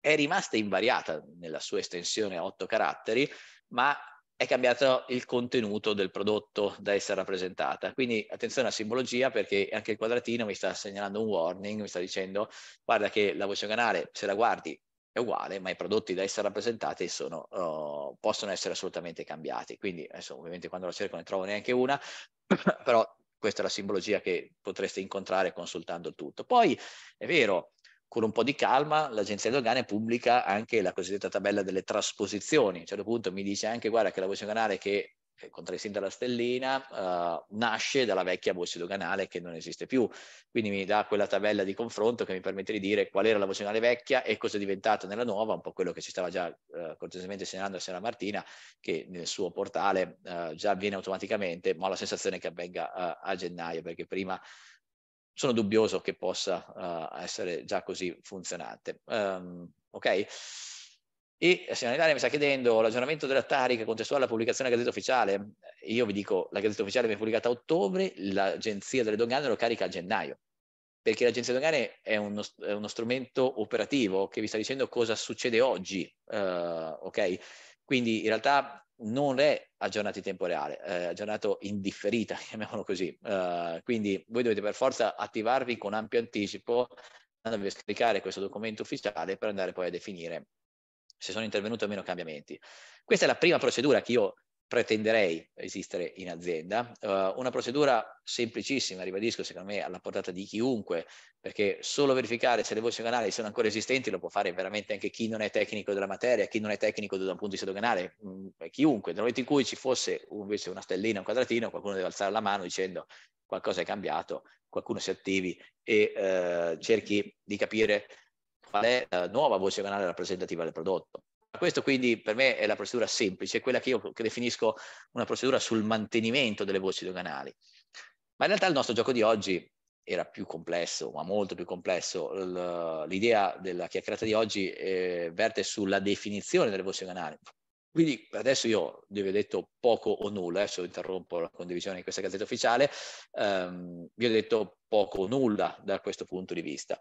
è rimasta invariata nella sua estensione a otto caratteri, ma è cambiato il contenuto del prodotto da essere rappresentata. Quindi attenzione alla simbologia perché anche il quadratino mi sta segnalando un warning, mi sta dicendo guarda che la voce canale se la guardi è uguale, ma i prodotti da essere rappresentati sono, uh, possono essere assolutamente cambiati. Quindi adesso ovviamente quando la cerco ne trovo neanche una, però questa è la simbologia che potreste incontrare consultando il tutto. Poi è vero, con un po' di calma l'agenzia dogane pubblica anche la cosiddetta tabella delle trasposizioni. A un certo punto mi dice anche guarda che la voce doganale che è eh, contraddistinta dalla stellina uh, nasce dalla vecchia voce doganale che non esiste più. Quindi mi dà quella tabella di confronto che mi permette di dire qual era la voce doganale vecchia e cosa è diventata nella nuova, un po' quello che ci stava già uh, cortesemente segnalando la signora Martina, che nel suo portale uh, già avviene automaticamente, ma ho la sensazione che avvenga a gennaio, perché prima sono dubbioso che possa uh, essere già così funzionante. Um, ok? E la eh, Sinanitaria mi sta chiedendo l'aggiornamento della tarica contestuale alla pubblicazione della Gazzetta Ufficiale. Eh, io vi dico, la Gazzetta Ufficiale viene pubblicata a ottobre, l'Agenzia delle Dogane lo carica a gennaio, perché l'Agenzia delle Dogane è uno, è uno, strumento operativo che vi sta dicendo cosa succede oggi, uh, ok? Quindi in realtà non è aggiornato in tempo reale, è aggiornato in differita, chiamiamolo così. Uh, quindi voi dovete per forza attivarvi con ampio anticipo, andando a scaricare questo documento ufficiale per andare poi a definire se sono intervenuti o meno cambiamenti. Questa è la prima procedura che io pretenderei esistere in azienda. Uh, una procedura semplicissima, ribadisco, secondo me alla portata di chiunque, perché solo verificare se le voci doganali sono ancora esistenti lo può fare veramente anche chi non è tecnico della materia, chi non è tecnico da un punto di vista doganale, mh, mm, chiunque. Nel momento in cui ci fosse invece una stellina, un quadratino, qualcuno deve alzare la mano dicendo qualcosa è cambiato, qualcuno si attivi e uh, cerchi di capire qual è la nuova voce doganale rappresentativa del prodotto. Questo quindi per me è la procedura semplice, quella che io che definisco una procedura sul mantenimento delle voci doganali. Ma in realtà il nostro gioco di oggi era più complesso, ma molto più complesso. L'idea della chiacchierata di oggi eh, verte sulla definizione delle voci doganali, quindi adesso io vi ho detto poco o nulla, adesso interrompo la condivisione di questa gazzetta ufficiale, ehm, vi ho detto poco o nulla da questo punto di vista.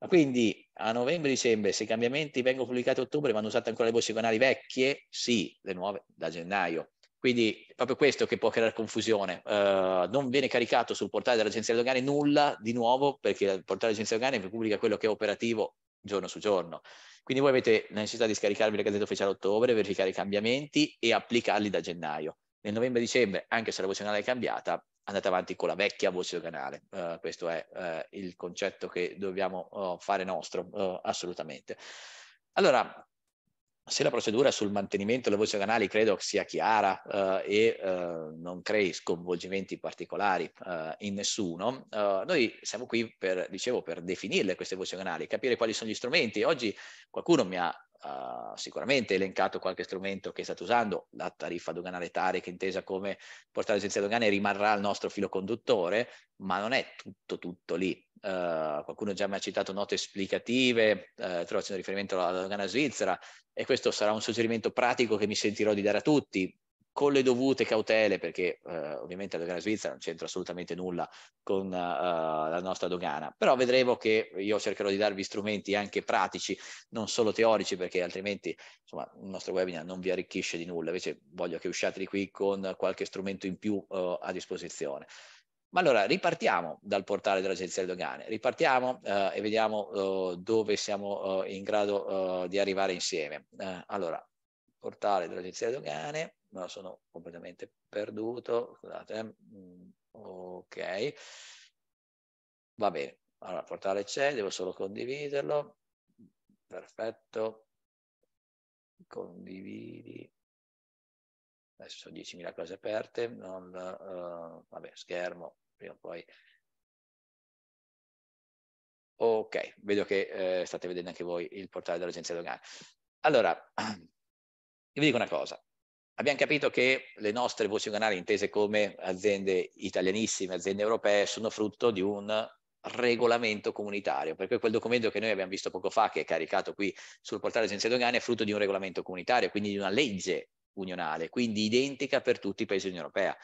Ma quindi a novembre-dicembre, se i cambiamenti vengono pubblicati a ottobre, vanno usate ancora le borse canali vecchie? Sì, le nuove da gennaio. Quindi è proprio questo che può creare confusione. Uh, non viene caricato sul portale dell'Agenzia delle nulla di nuovo, perché il portale dell'Agenzia delle pubblica quello che è operativo giorno su giorno. Quindi voi avete la necessità di scaricarvi la gazzetta ufficiale a ottobre, verificare i cambiamenti e applicarli da gennaio. Nel novembre-dicembre, anche se la voce canale è cambiata, andate avanti con la vecchia voce doganale. Uh, eh, questo è uh, il concetto che dobbiamo uh, fare nostro, eh, assolutamente. Allora, se la procedura sul mantenimento delle voci canali credo sia chiara eh, e eh, non crei sconvolgimenti particolari eh, in nessuno, eh, noi siamo qui per, dicevo, per definirle queste voci canali, capire quali sono gli strumenti. Oggi qualcuno mi ha uh, sicuramente elencato qualche strumento che state usando, la tariffa doganale TARIC intesa come portale agenzia dogane rimarrà il nostro filo conduttore, ma non è tutto tutto lì. Uh, qualcuno già mi ha citato note esplicative, uh, eh, trovazione di riferimento alla dogana svizzera e questo sarà un suggerimento pratico che mi sentirò di dare a tutti con le dovute cautele, perché eh, ovviamente la dogana svizzera non c'entra assolutamente nulla con eh, la nostra dogana, però vedremo che io cercherò di darvi strumenti anche pratici, non solo teorici, perché altrimenti insomma, il nostro webinar non vi arricchisce di nulla, invece voglio che usciate di qui con qualche strumento in più eh, a disposizione. Ma allora ripartiamo dal portale dell'Agenzia delle Dogane, ripartiamo eh, e vediamo eh, dove siamo eh, in grado di arrivare insieme. allora, portale dell'Agenzia delle Dogane, ma sono completamente perduto, scusate, mm, ok, va bene, allora il portale c'è, devo solo condividerlo, perfetto, condividi, adesso sono 10.000 cose aperte, non, uh, vabbè, schermo, prima o poi... Ok, vedo che eh, state vedendo anche voi il portale dell'agenzia doganale. Allora, vi dico una cosa, Abbiamo capito che le nostre voci canali, intese come aziende italianissime, aziende europee, sono frutto di un regolamento comunitario, perché quel documento che noi abbiamo visto poco fa, che è caricato qui sul portale dell'Agenzia Dogane, è frutto di un regolamento comunitario, quindi di una legge unionale, quindi identica per tutti i paesi dell'Unione Europea.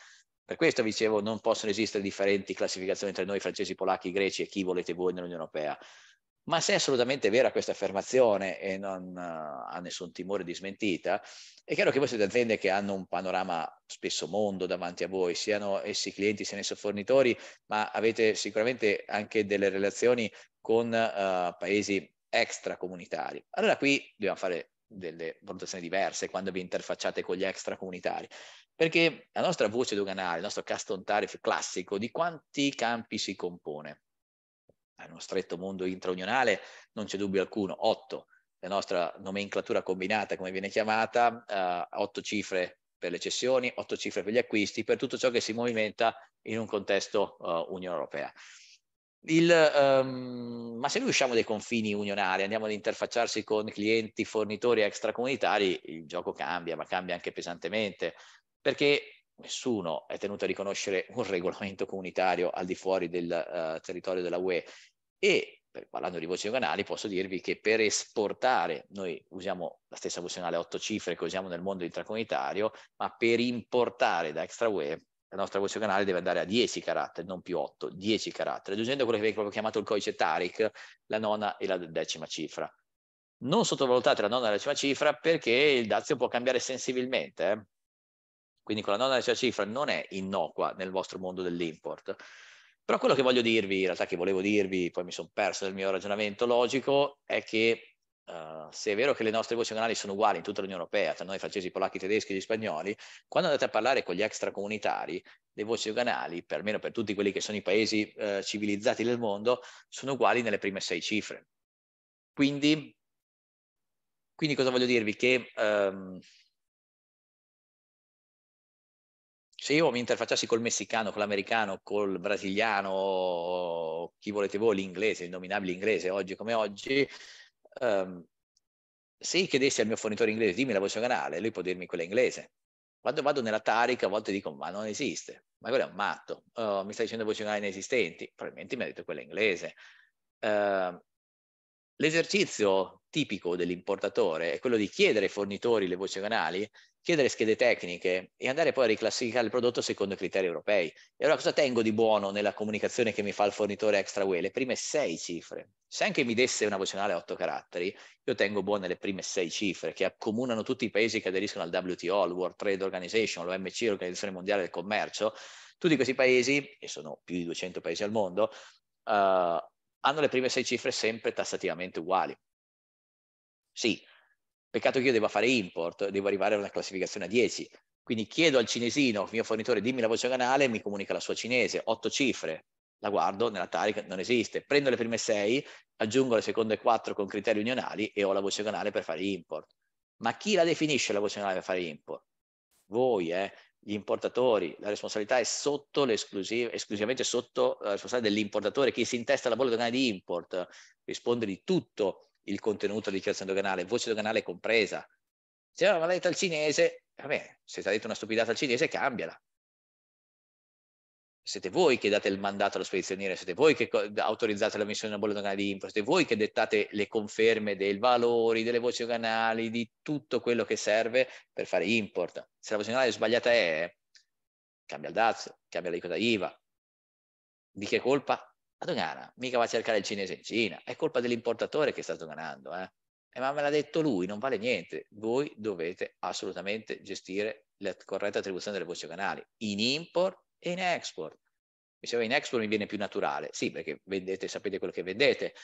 Per questo vi dicevo, non possono esistere differenti classificazioni tra noi, francesi, polacchi, greci e chi volete voi nell'Unione Europea. Ma se è assolutamente vera questa affermazione e non eh, ha nessun timore di smentita, è chiaro che voi siete aziende che hanno un panorama spesso mondo davanti a voi, siano essi clienti, siano essi fornitori, ma avete sicuramente anche delle relazioni con uh, paesi extracomunitari. Allora qui dobbiamo fare delle valutazioni diverse quando vi interfacciate con gli extracomunitari, perché la nostra voce doganale, il nostro custom tariff classico, di quanti campi si compone? è eh, uno stretto mondo intraunionale, non c'è dubbio alcuno, 8, la nostra nomenclatura combinata come viene chiamata, 8 eh, cifre per le cessioni, 8 cifre per gli acquisti, per tutto ciò che si movimenta in un contesto uh, Unione Europea. Il, um, ma se noi usciamo dai confini unionali, andiamo ad interfacciarsi con clienti, fornitori extracomunitari, il gioco cambia, ma cambia anche pesantemente, perché nessuno è tenuto a riconoscere un regolamento comunitario al di fuori del uh, territorio della UE e parlando di voce doganali posso dirvi che per esportare, noi usiamo la stessa voce doganale a 8 cifre che usiamo nel mondo intracomunitario, ma per importare da extraweb la nostra voce canale deve andare a 10 caratteri, non più 8, 10 caratteri, aggiungendo quello che viene proprio chiamato il codice Tariq, la nona e la decima cifra. Non sottovalutate la nona e la decima cifra perché il dazio può cambiare sensibilmente. Eh? Quindi con la nona e la decima cifra non è innocua nel vostro mondo dell'import. Però quello che voglio dirvi, in realtà che volevo dirvi, poi mi sono perso nel mio ragionamento logico, è che uh, se è vero che le nostre voci canali sono uguali in tutta l'Unione Europea, tra noi francesi, polacchi, tedeschi e gli spagnoli, quando andate a parlare con gli extracomunitari, le voci canali, per almeno per tutti quelli che sono i paesi uh, civilizzati del mondo, sono uguali nelle prime sei cifre. Quindi, quindi cosa voglio dirvi? Che um, se io mi interfacciassi col messicano, con l'americano, col brasiliano, chi volete voi, l'inglese, il nominabile inglese, oggi come oggi, ehm, se io chiedessi al mio fornitore inglese, dimmi la voce canale, lui può dirmi quella inglese. Quando vado nella Tarica, a volte dico, ma non esiste, ma quello è un matto, uh, mi sta dicendo voce canale inesistenti, probabilmente mi ha detto quella inglese. Uh, L'esercizio tipico dell'importatore è quello di chiedere ai fornitori le voci canali, chiedere schede tecniche e andare poi a riclassificare il prodotto secondo i criteri europei. E allora cosa tengo di buono nella comunicazione che mi fa il fornitore extra UE? Le prime sei cifre. Se anche mi desse una canale a otto caratteri, io tengo buone le prime sei cifre che accomunano tutti i paesi che aderiscono al WTO, al World Trade Organization, l'OMC, l'Organizzazione Mondiale del Commercio. Tutti questi paesi, e sono più di 200 paesi al mondo, uh, hanno le prime sei cifre sempre tassativamente uguali. Sì, peccato che io devo fare import, devo arrivare a una classificazione a 10. Quindi chiedo al cinesino, mio fornitore, dimmi la voce canale, mi comunica la sua cinese, otto cifre, la guardo nella tarica, non esiste. Prendo le prime sei, aggiungo le seconde quattro con criteri unionali e ho la voce canale per fare import. Ma chi la definisce la voce canale per fare import? Voi, eh? gli importatori, la responsabilità è sotto esclusivamente sotto eh, la responsabilità dell'importatore, chi si intesta la bolla doganale di import eh, risponde di tutto il contenuto della dichiarazione doganale, voce doganale compresa. Se no, ma l'ha detto al cinese, vabbè, se ti ha detto una stupidata al cinese, cambiala siete voi che date il mandato allo spedizioniere, siete voi che autorizzate la missione della bolla doganale di info, siete voi che dettate le conferme dei valori, delle voci doganali, di tutto quello che serve per fare import. Se la voce doganale sbagliata è, cambia il dazio, cambia l'aliquota IVA. Di che colpa? La dogana, mica va a cercare il cinese in Cina, è colpa dell'importatore che sta doganando, eh? Eh, ma me l'ha detto lui, non vale niente. Voi dovete assolutamente gestire la corretta attribuzione delle voci canali in import e in export. Mi sembra in export mi viene più naturale, sì, perché vendete, sapete quello che vendete.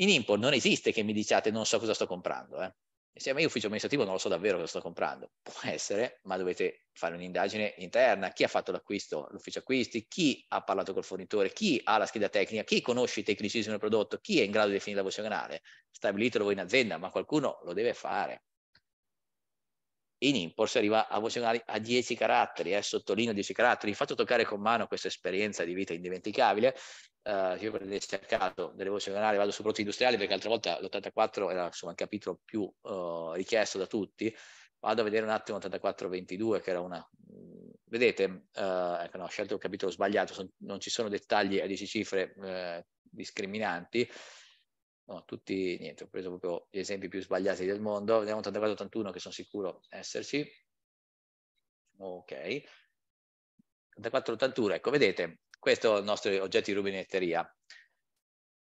In import non esiste che mi diciate non so cosa sto comprando. Eh. Se a me ufficio amministrativo non lo so davvero cosa sto comprando, può essere, ma dovete fare un'indagine interna, chi ha fatto l'acquisto, l'ufficio acquisti, chi ha parlato col fornitore, chi ha la scheda tecnica, chi conosce i tecnicismi del prodotto, chi è in grado di definire la voce canale, stabilitelo voi in azienda, ma qualcuno lo deve fare in import si arriva a, a 10 caratteri, eh, sottolineo 10 caratteri, vi faccio toccare con mano questa esperienza di vita indimenticabile, eh, io prendessi a caso delle emozionali vado su prodotti industriali perché l'altra volta l'84 era insomma il capitolo più eh, richiesto da tutti, vado a vedere un attimo 84 che era una... Mm, vedete, eh, ecco, no, ho scelto un capitolo sbagliato, son, non ci sono dettagli a 10 cifre eh, discriminanti, no, tutti, niente, ho preso proprio gli esempi più sbagliati del mondo, vediamo 84-81 che sono sicuro esserci, ok, 84-81, ecco, vedete, questo è il nostro oggetto di rubinetteria,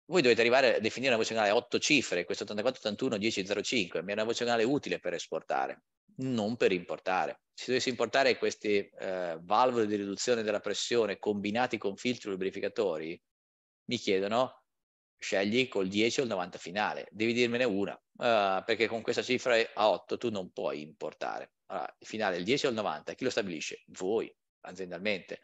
voi dovete arrivare a definire una voce canale a 8 cifre, questo 8481 1005, ma è una voce canale utile per esportare, non per importare. Se dovessi importare queste eh, valvole di riduzione della pressione combinati con filtri lubrificatori, mi chiedono scegli col 10 o il 90 finale, devi dirmene una, uh, perché con questa cifra a 8 tu non puoi importare. Allora, il finale il 10 o il 90, chi lo stabilisce? Voi, aziendalmente.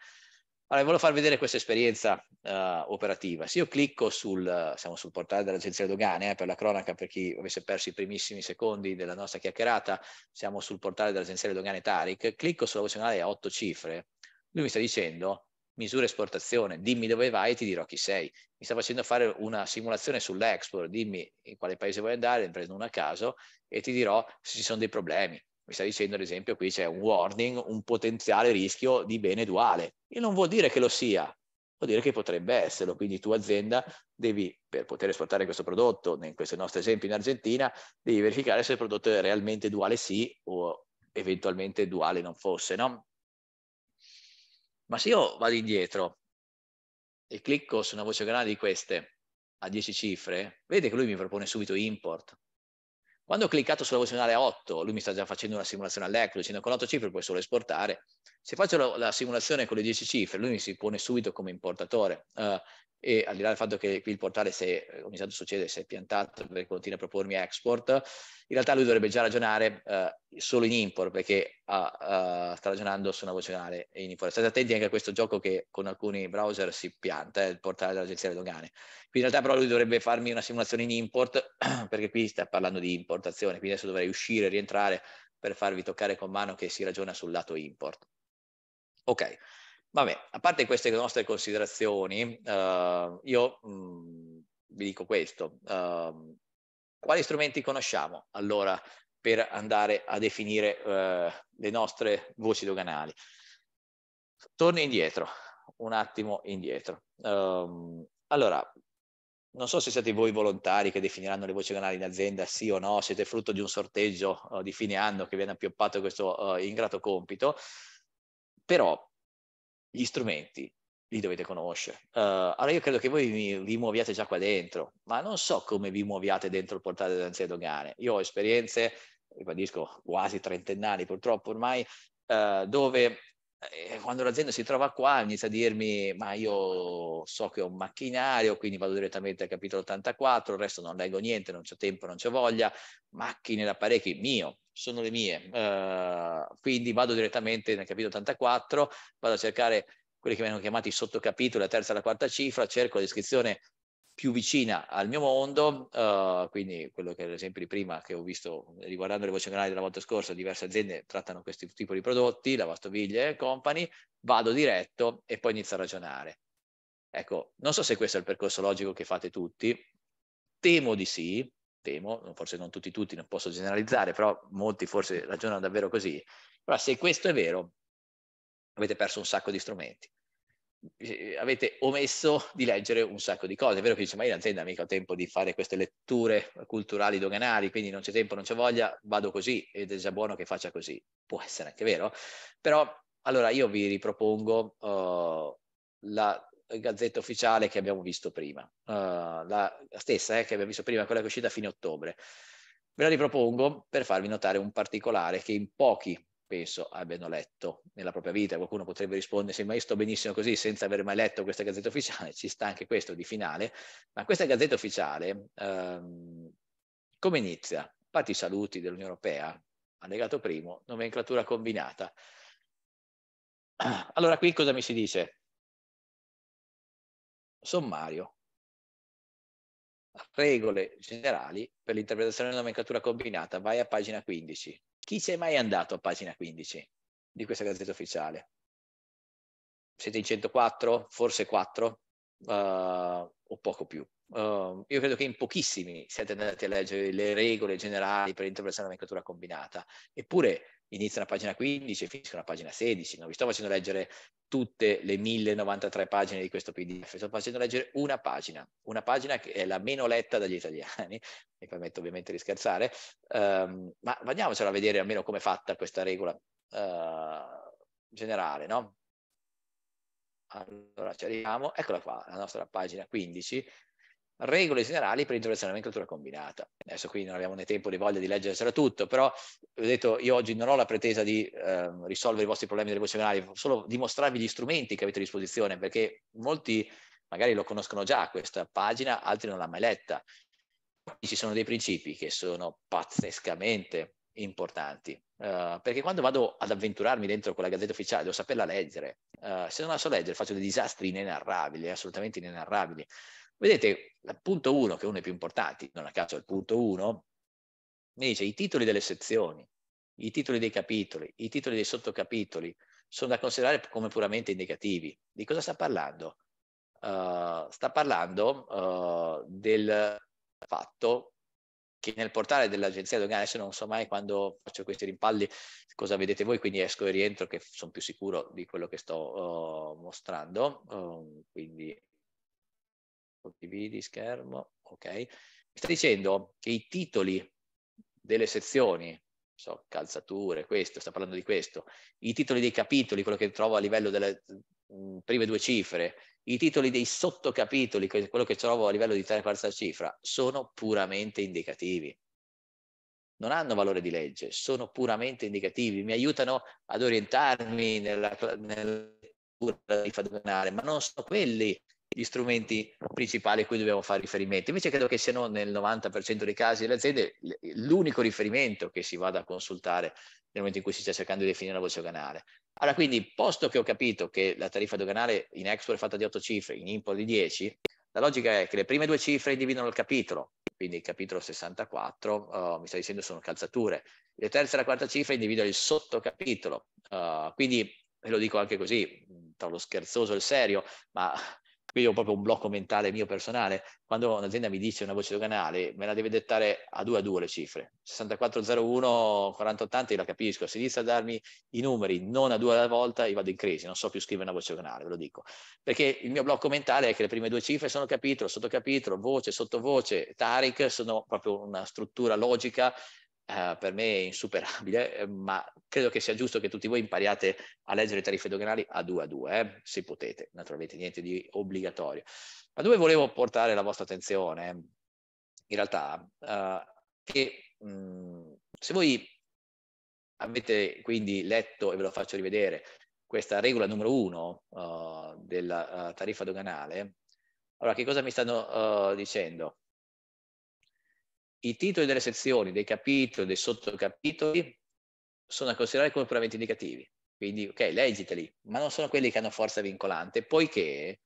Allora, volevo far vedere questa esperienza uh, operativa. Se io clicco sul, siamo sul portale dell'Agenzia delle Dogane, eh, per la cronaca, per chi avesse perso i primissimi secondi della nostra chiacchierata, siamo sul portale dell'Agenzia delle Dogane Taric, clicco sulla opzionale a 8 cifre, lui mi sta dicendo misura esportazione, dimmi dove vai e ti dirò chi sei. Mi sta facendo fare una simulazione sull'export, dimmi in quale paese vuoi andare, prendo uno a caso e ti dirò se ci sono dei problemi. Mi sta dicendo ad esempio qui c'è un warning, un potenziale rischio di bene duale. E non vuol dire che lo sia, vuol dire che potrebbe esserlo. Quindi tu azienda devi, per poter esportare questo prodotto, in questo nostro esempio in Argentina, devi verificare se il prodotto è realmente duale sì o eventualmente duale non fosse. No? Ma se io vado indietro e clicco su una voce canale di queste a 10 cifre, vede che lui mi propone subito import. Quando ho cliccato sulla voce canale a 8, lui mi sta già facendo una simulazione all'ECLO, dicendo con 8 cifre puoi solo esportare, se faccio la, la simulazione con le 10 cifre, lui mi si pone subito come importatore. Uh, e al di là del fatto che qui il portale se, eh, ogni tanto succede si è piantato perché continua a propormi export in realtà lui dovrebbe già ragionare uh, solo in import perché uh, uh, sta ragionando su una voce canale in import state attenti anche a questo gioco che con alcuni browser si pianta eh, il portale dell'agenzia delle dogane qui in realtà però lui dovrebbe farmi una simulazione in import perché qui sta parlando di importazione quindi adesso dovrei uscire rientrare per farvi toccare con mano che si ragiona sul lato import Ok, vabbè, a parte queste nostre considerazioni, eh, io mh, mm, vi dico questo. Eh, quali strumenti conosciamo allora per andare a definire eh, le nostre voci doganali? Torno indietro, un attimo indietro. Eh, allora, non so se siete voi volontari che definiranno le voci canali in azienda, sì o no, siete frutto di un sorteggio uh, di fine anno che viene appioppato questo uh, ingrato compito, però gli strumenti li dovete conoscere. Uh, allora io credo che voi vi, vi, muoviate già qua dentro, ma non so come vi muoviate dentro il portale delle agenzie dogane. Io ho esperienze, ribadisco, quasi trentennali purtroppo ormai, uh, dove eh, eh, quando l'azienda si trova qua inizia a dirmi ma io so che ho un macchinario quindi vado direttamente al capitolo 84 il resto non leggo niente non c'è tempo non c'è voglia macchine da parecchi mio sono le mie uh, quindi vado direttamente nel capitolo 84 vado a cercare quelli che vengono chiamati sottocapitoli la terza e la quarta cifra cerco la descrizione più vicina al mio mondo, uh, quindi quello che è l'esempio di prima che ho visto riguardando le voci canali della volta scorsa, diverse aziende trattano questo tipo di prodotti, lavastoviglie e company, vado diretto e poi inizio a ragionare. Ecco, non so se questo è il percorso logico che fate tutti, temo di sì, temo, forse non tutti tutti, non posso generalizzare, però molti forse ragionano davvero così. Allora, se questo è vero, avete perso un sacco di strumenti. Eh, avete omesso di leggere un sacco di cose. È vero che dice, ma io in azienda mica ho tempo di fare queste letture culturali doganali, quindi non c'è tempo, non c'è voglia, vado così ed è già buono che faccia così. Può essere anche vero, però allora io vi ripropongo uh, la gazzetta ufficiale che abbiamo visto prima, uh, la stessa eh, che abbiamo visto prima, quella che è uscita a fine ottobre. Ve la ripropongo per farvi notare un particolare che in pochi penso abbiano letto nella propria vita. Qualcuno potrebbe rispondersi, ma io sto benissimo così senza aver mai letto questa gazzetta ufficiale, ci sta anche questo di finale, ma questa gazzetta ufficiale ehm, come inizia? Patti saluti dell'Unione Europea, allegato primo, nomenclatura combinata. Allora qui cosa mi si dice? Sommario, regole generali per l'interpretazione della nomenclatura combinata, vai a pagina 15. Chi sei mai andato a pagina 15 di questa gazzetta ufficiale? Siete in 104, forse 4 uh, eh, o poco più. Uh, io credo che in pochissimi siete andati a leggere le regole generali per l'interpretazione della nomenclatura combinata, eppure iniziano a pagina 15 e finiscono a pagina 16. Non vi sto facendo leggere tutte le 1093 pagine di questo PDF, sto facendo leggere una pagina, una pagina che è la meno letta dagli italiani, mi permetto ovviamente di scherzare, um, ma andiamocela a vedere almeno come è fatta questa regola uh, generale, no? Allora ci arriviamo, eccola qua, la nostra pagina 15, regole generali per l'introduzione alla nomenclatura combinata. Adesso qui non abbiamo né tempo né voglia di leggersela tutto, però ho detto io oggi non ho la pretesa di eh, risolvere i vostri problemi delle voci generali, solo dimostrarvi gli strumenti che avete a disposizione, perché molti magari lo conoscono già questa pagina, altri non l'hanno mai letta. Ci sono dei principi che sono pazzescamente importanti, Uh, perché quando vado ad avventurarmi dentro quella gazzetta ufficiale devo saperla leggere. Uh, se non la so leggere faccio dei disastri inenarrabili, assolutamente inenarrabili. Vedete, il punto 1, che è uno dei più importanti, non a caso il punto 1, mi dice i titoli delle sezioni, i titoli dei capitoli, i titoli dei sottocapitoli sono da considerare come puramente indicativi. Di cosa sta parlando? Uh, sta parlando uh, del fatto che nel portale dell'agenzia doganale, adesso non so mai quando faccio questi rimpalli cosa vedete voi, quindi esco e rientro che sono più sicuro di quello che sto uh, mostrando, um, quindi condividi schermo, ok? Mi sta dicendo che i titoli delle sezioni, so, calzature, questo, sta parlando di questo, i titoli dei capitoli, quello che trovo a livello delle mm, prime due cifre, i titoli dei sottocapitoli, quello che trovo a livello di tre quarta cifra, sono puramente indicativi. Non hanno valore di legge, sono puramente indicativi, mi aiutano ad orientarmi nella, nella lettura di fadovenale, ma non sono quelli gli strumenti principali a cui dobbiamo fare riferimento. Invece credo che siano nel 90% dei casi delle aziende l'unico riferimento che si vada a consultare nel momento in cui si sta cercando di definire la voce doganale. Allora, quindi, posto che ho capito che la tariffa doganale in export è fatta di 8 cifre, in import di 10, la logica è che le prime due cifre individuano il capitolo, quindi il capitolo 64, uh, mi sta dicendo sono calzature. Le terza e la quarta cifra individuano il sottocapitolo. Uh, quindi, e lo dico anche così, mm, tra lo scherzoso e il serio, ma qui ho proprio un blocco mentale mio personale, quando un'azienda mi dice una voce doganale, me la deve dettare a due a due le cifre, 6401, 4080 io la capisco, se inizia a darmi i numeri non a due alla volta io vado in crisi, non so più scrivere una voce doganale, ve lo dico, perché il mio blocco mentale è che le prime due cifre sono capitolo, sottocapitolo, voce, sottovoce, taric, sono proprio una struttura logica eh, per me è insuperabile, ehm, ma credo che sia giusto che tutti voi impariate a leggere tariffe doganali a due a due, eh, se potete, naturalmente niente di obbligatorio. Ma dove volevo portare la vostra attenzione, in realtà, eh, che mh, mm, se voi avete quindi letto, e ve lo faccio rivedere, questa regola numero uno uh, della uh, tariffa doganale, allora che cosa mi stanno uh, dicendo? I titoli delle sezioni, dei capitoli, dei sottocapitoli sono a considerare come puramente indicativi. Quindi, ok, leggiteli, ma non sono quelli che hanno forza vincolante, poiché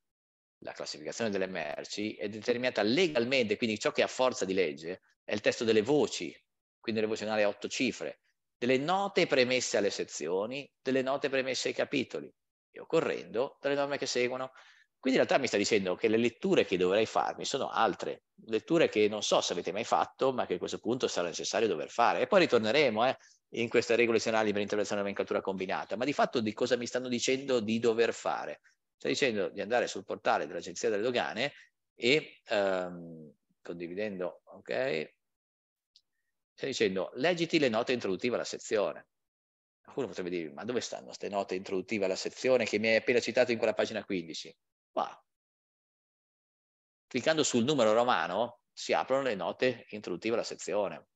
la classificazione delle merci è determinata legalmente, quindi ciò che ha forza di legge è il testo delle voci, quindi il revozionale a otto cifre, delle note premesse alle sezioni, delle note premesse ai capitoli e occorrendo dalle norme che seguono. Quindi in realtà mi sta dicendo che le letture che dovrei farmi sono altre, letture che non so se avete mai fatto, ma che a questo punto sarà necessario dover fare. E poi ritorneremo eh, in queste regole nazionali per interpretazione della nomenclatura combinata, ma di fatto di cosa mi stanno dicendo di dover fare? Sta dicendo di andare sul portale dell'Agenzia delle Dogane e ehm, condividendo, ok? Sta dicendo leggiti le note introduttive alla sezione. Qualcuno potrebbe dirmi, ma dove stanno queste note introduttive alla sezione che mi hai appena citato in quella pagina 15? Qua. Cliccando sul numero romano si aprono le note introduttive alla sezione.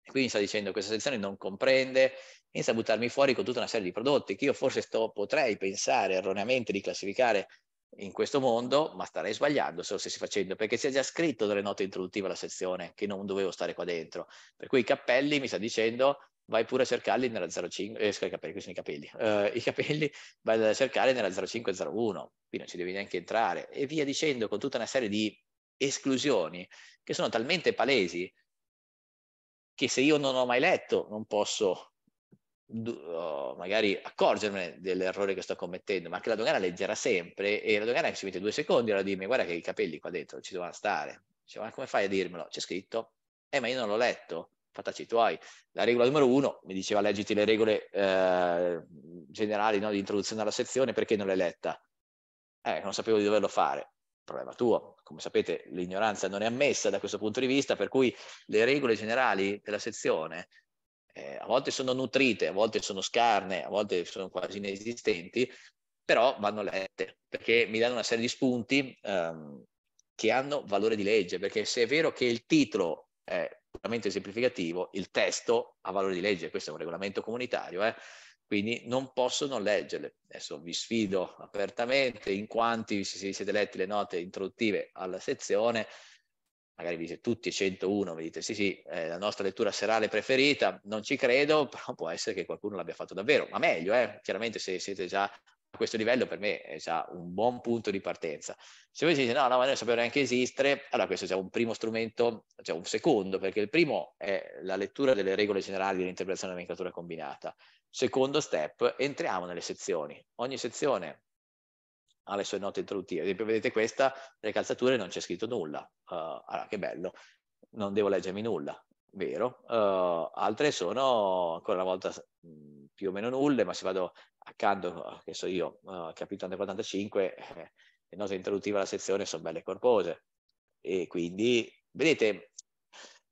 E quindi sta dicendo questa sezione non comprende, inizia a buttarmi fuori con tutta una serie di prodotti che io forse sto, potrei pensare erroneamente di classificare in questo mondo, ma starei sbagliando se lo stessi facendo, perché c'è già scritto delle note introduttive alla sezione che non dovevo stare qua dentro. Per cui i cappelli mi sta dicendo vai pure a cercarli nella 05, eh, i capelli, sono i capelli, uh, i capelli vai a cercare nella 0501, qui non ci devi neanche entrare, e via dicendo con tutta una serie di esclusioni che sono talmente palesi che se io non ho mai letto non posso oh, magari accorgermene dell'errore che sto commettendo, ma che la dogana leggerà sempre e la dogana ci mette due secondi allora dimmi guarda che i capelli qua dentro ci devono stare, cioè, ma come fai a dirmelo? C'è scritto, eh ma io non l'ho letto, fattacci tuoi. La regola numero uno mi diceva leggiti le regole eh, generali no, di introduzione alla sezione perché non l'hai letta. Eh, non sapevo di doverlo fare. Problema tuo. Come sapete, l'ignoranza non è ammessa da questo punto di vista, per cui le regole generali della sezione eh, a volte sono nutrite, a volte sono scarne, a volte sono quasi inesistenti, però vanno lette perché mi danno una serie di spunti ehm, che hanno valore di legge, perché se è vero che il titolo è regolamento esemplificativo, il testo ha valore di legge, questo è un regolamento comunitario, eh? quindi non posso non leggerle. Adesso vi sfido apertamente, in quanti si siete letti le note introduttive alla sezione, magari vi siete tutti 101, mi dite sì sì, è eh, la nostra lettura serale preferita, non ci credo, però può essere che qualcuno l'abbia fatto davvero, ma meglio, eh? chiaramente se siete già questo livello per me è eh, già un buon punto di partenza. Se voi dite no, no, ma non sapevo neanche esistere, allora questo è già un primo strumento, cioè un secondo, perché il primo è la lettura delle regole generali dell'interpretazione della nomenclatura combinata. Secondo step, entriamo nelle sezioni. Ogni sezione ha le sue note introduttive. Ad esempio, vedete questa, nelle calzature non c'è scritto nulla. Uh, allora, che bello, non devo leggermi nulla, vero? Uh, altre sono, ancora una volta... Mh, più o meno nulle, ma se vado accanto, che so io, uh, capitolo 45, eh, le note introduttive alla sezione sono belle corpose. E quindi, vedete,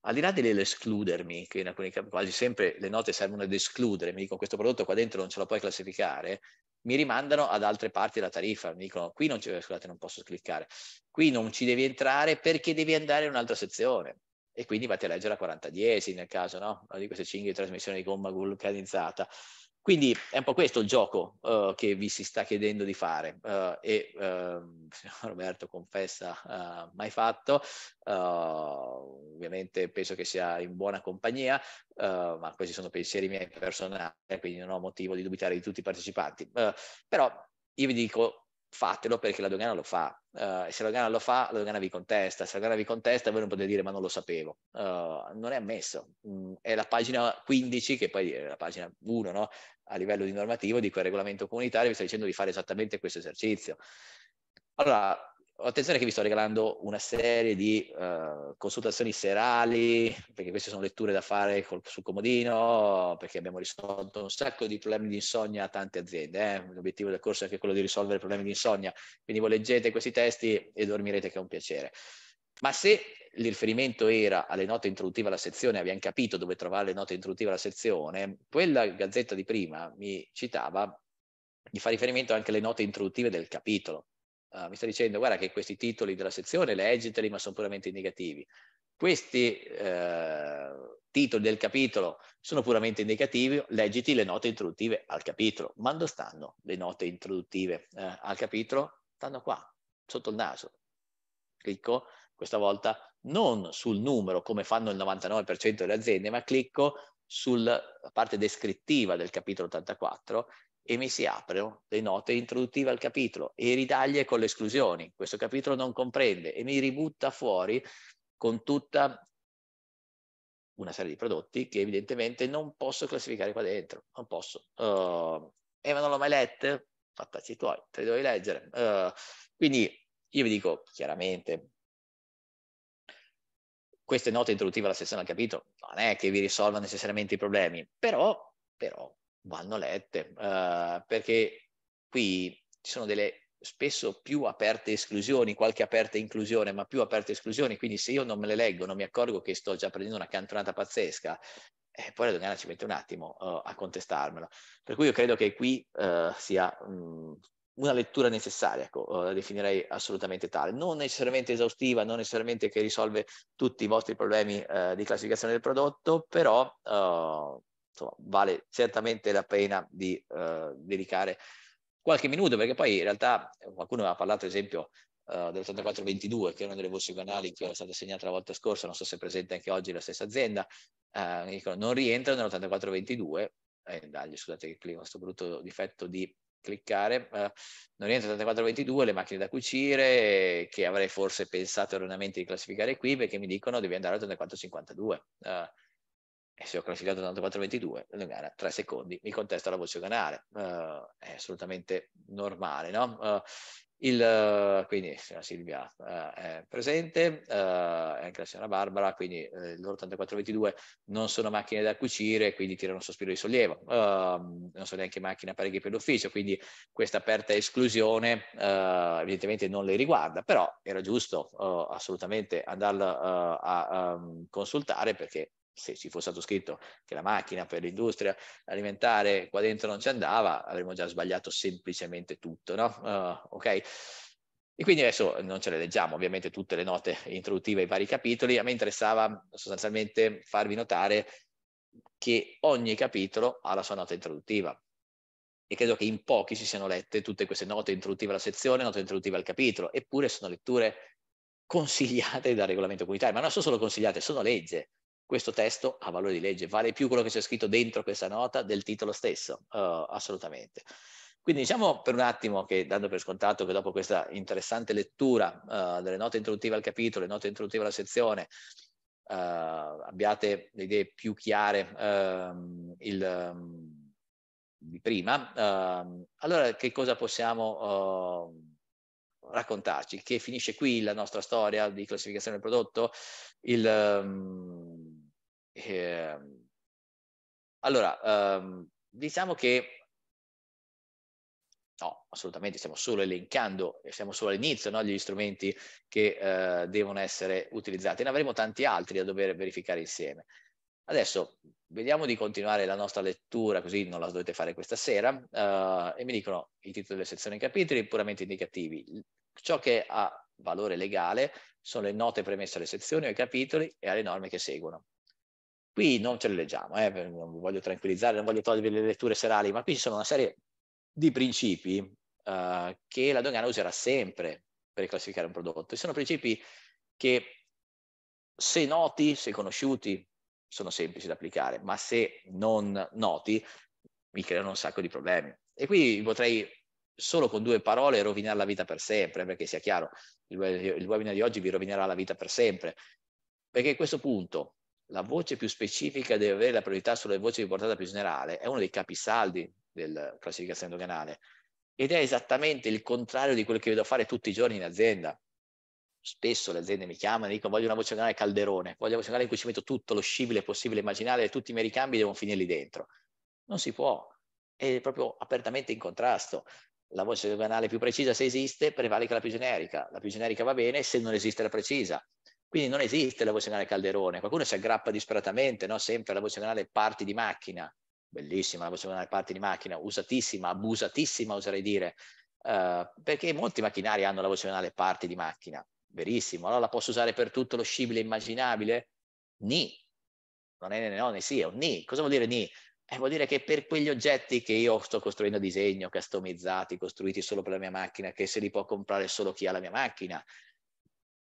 al di là dell'escludermi, che in alcuni casi quasi sempre le note servono ad escludere, mi dicono questo prodotto qua dentro non ce lo puoi classificare, mi rimandano ad altre parti della tariffa, mi dicono qui non, ci, scusate, non posso cliccare, qui non ci devi entrare perché devi andare in un'altra sezione e quindi vatti a leggere a 40 diesi nel caso no? di queste cinghie di trasmissione di gomma vulcanizzata. Quindi è un po' questo il gioco uh, che vi si sta chiedendo di fare uh, e uh, Roberto confessa eh, mai fatto, ovviamente penso che sia in buona compagnia, ma questi sono pensieri miei personali, quindi non ho motivo di dubitare di tutti i partecipanti. però io vi dico, fatelo perché la dogana lo fa. Uh, e se la dogana lo fa, la dogana vi contesta. Se la dogana vi contesta, voi non potete dire ma non lo sapevo. Uh, non è ammesso. Mm, è la pagina 15, che poi è la pagina 1, no? a livello di normativo di quel regolamento comunitario, vi sta dicendo di fare esattamente questo esercizio. Allora, Attenzione che vi sto regalando una serie di uh, consultazioni serali, perché queste sono letture da fare col, sul comodino, perché abbiamo risolto un sacco di problemi di insonnia a tante aziende. Eh? L'obiettivo del corso è anche quello di risolvere problemi di insonnia, quindi voi leggete questi testi e dormirete che è un piacere. Ma se il riferimento era alle note introduttive alla sezione, abbiamo capito dove trovare le note introduttive alla sezione, quella gazzetta di prima mi citava di fare riferimento anche alle note introduttive del capitolo. Ah, mi sta dicendo guarda che questi titoli della sezione leggeteli ma sono puramente indicativi. Questi uh, titoli del capitolo sono puramente indicativi, leggiti le note introduttive al capitolo. Ma dove stanno le note introduttive uh, al capitolo? Stanno qua, sotto il naso. Clicco questa volta non sul numero come fanno il 99% delle aziende, ma clicco sulla parte descrittiva del capitolo 84 e mi si aprono le note introduttive al capitolo e ridaglie con le esclusioni. Questo capitolo non comprende e mi ributta fuori con tutta una serie di prodotti che evidentemente non posso classificare qua dentro, non posso. Uh, eh, e ma non l'ho mai letto? Fattacci tuoi, te li devi leggere. Uh, eh, quindi io vi dico chiaramente, queste note introduttive alla sessione al capitolo non è che vi risolvano necessariamente i problemi, però, però vanno lette, eh, perché qui ci sono delle spesso più aperte esclusioni, qualche aperta inclusione, ma più aperte esclusioni, quindi se io non me le leggo, non mi accorgo che sto già prendendo una cantonata pazzesca, eh, poi la dogana ci mette un attimo uh, a contestarmelo. Per cui io credo che qui uh, sia um, una lettura necessaria, ecco, uh, la definirei assolutamente tale, non necessariamente esaustiva, non necessariamente che risolve tutti i vostri problemi di classificazione del prodotto, però insomma, vale certamente la pena di eh, dedicare qualche minuto, perché poi in realtà eh, qualcuno ha parlato, ad esempio, eh, dell'8422, che è una delle voci canali che era stato segnata la volta scorsa, non so se è presente anche oggi la stessa azienda, eh, dicono, non rientra nell'8422, eh, dagli, scusate che clico questo brutto difetto di cliccare, eh, non rientra 8422 le macchine da cucire che avrei forse pensato erroneamente di classificare qui perché mi dicono devi andare a 8452. Eh, e se ho classificato 84-22, una gara 3 secondi, mi contesta la voce canale, uh, è assolutamente normale, no? Uh, il, uh, quindi la Silvia è presente, è anche la signora Barbara, quindi eh, loro 84-22 non sono macchine da cucire, quindi tirano un sospiro di sollievo, ehm, non sono neanche macchine apparecchi per l'ufficio, quindi questa aperta esclusione evidentemente non le riguarda, però era giusto assolutamente andarla a, a, ehm, consultare perché se ci fosse stato scritto che la macchina per l'industria alimentare qua dentro non ci andava, avremmo già sbagliato semplicemente tutto, no? Uh, ok? E quindi adesso non ce le leggiamo ovviamente tutte le note introduttive ai vari capitoli, a me interessava sostanzialmente farvi notare che ogni capitolo ha la sua nota introduttiva e credo che in pochi si siano lette tutte queste note introduttive alla sezione, note introduttive al capitolo, eppure sono letture consigliate dal regolamento comunitario, ma non sono solo consigliate, sono legge questo testo ha valore di legge, vale più quello che c'è scritto dentro questa nota del titolo stesso, uh, assolutamente. Quindi diciamo per un attimo che, dando per scontato che dopo questa interessante lettura uh, delle note introduttive al capitolo, le note introduttive alla sezione, uh, abbiate le idee più chiare ehm, il, um, di prima, ehm, allora che cosa possiamo raccontarci? Che finisce qui la nostra storia di classificazione del prodotto? Il, um, e, ehm, allora, um, diciamo che no, assolutamente, stiamo solo elencando, siamo solo all'inizio no, gli strumenti che uh, devono essere utilizzati, ne avremo tanti altri da dover verificare insieme. Adesso vediamo di continuare la nostra lettura, così non la dovete fare questa sera, uh, e mi dicono i titoli delle sezioni e capitoli puramente indicativi. Ciò che ha valore legale sono le note premesse alle sezioni o ai capitoli e alle norme che seguono. Qui non ce le leggiamo, eh, non voglio tranquillizzare, non voglio togliere le letture serali, ma qui ci sono una serie di principi uh, che la dogana userà sempre per classificare un prodotto. E sono principi che se noti, se conosciuti, sono semplici da applicare, ma se non noti mi creano un sacco di problemi. E qui potrei solo con due parole rovinare la vita per sempre, perché sia chiaro, il, webinar di oggi vi rovinerà la vita per sempre, perché a questo punto la voce più specifica deve avere la priorità sulle voci di portata più generale, è uno dei capisaldi della classificazione doganale ed è esattamente il contrario di quello che vedo fare tutti i giorni in azienda. Spesso le aziende mi chiamano e dicono voglio una voce doganale calderone, voglio una voce doganale in cui ci metto tutto lo scibile possibile immaginare e tutti i miei ricambi devono finire lì dentro. Non si può, è proprio apertamente in contrasto. La voce doganale più precisa se esiste prevale che la più generica, la più generica va bene se non esiste la precisa quindi non esiste la voce canale calderone, qualcuno si aggrappa disperatamente no? sempre alla voce canale parti di macchina, bellissima la voce canale parti di macchina, usatissima, abusatissima oserei dire, eh, perché molti macchinari hanno la voce canale parti di macchina, verissimo, allora la posso usare per tutto lo scibile immaginabile? Ni, non è né no né sì, è un ni. Cosa vuol dire ni? Eh, vuol dire che per quegli oggetti che io sto costruendo a disegno, customizzati, costruiti solo per la mia macchina, che se li può comprare solo chi ha la mia macchina,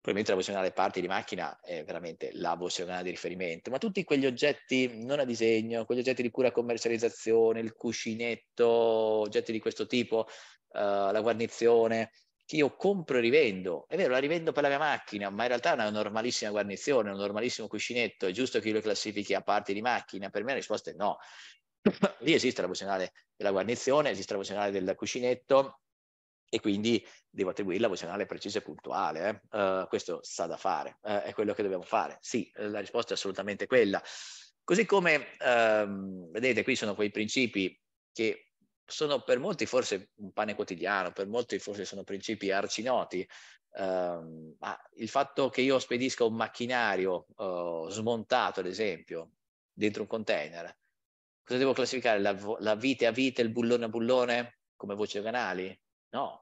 probabilmente la voce organale parti di macchina è veramente la voce organale di riferimento, ma tutti quegli oggetti non a disegno, quegli oggetti di cura commercializzazione, il cuscinetto, oggetti di questo tipo, uh, la guarnizione, che io compro e rivendo. È vero, la rivendo per la mia macchina, ma in realtà è una normalissima guarnizione, un normalissimo cuscinetto, è giusto che io lo classifichi a parti di macchina? Per me la risposta è no. Lì esiste la voce organale della guarnizione, esiste la voce organale del cuscinetto, e quindi devo attribuire la vocionale precisa e puntuale. Eh? Uh, questo sa da fare, uh, è quello che dobbiamo fare. Sì, eh, la risposta è assolutamente quella. Così come, uh, vedete, qui sono quei principi che sono per molti forse un pane quotidiano, per molti forse sono principi arcinoti, ehm, ma il fatto che io spedisca un macchinario smontato, ad esempio, dentro un container, cosa devo classificare? La, la vite a vite, il bullone a bullone come voce doganali? No,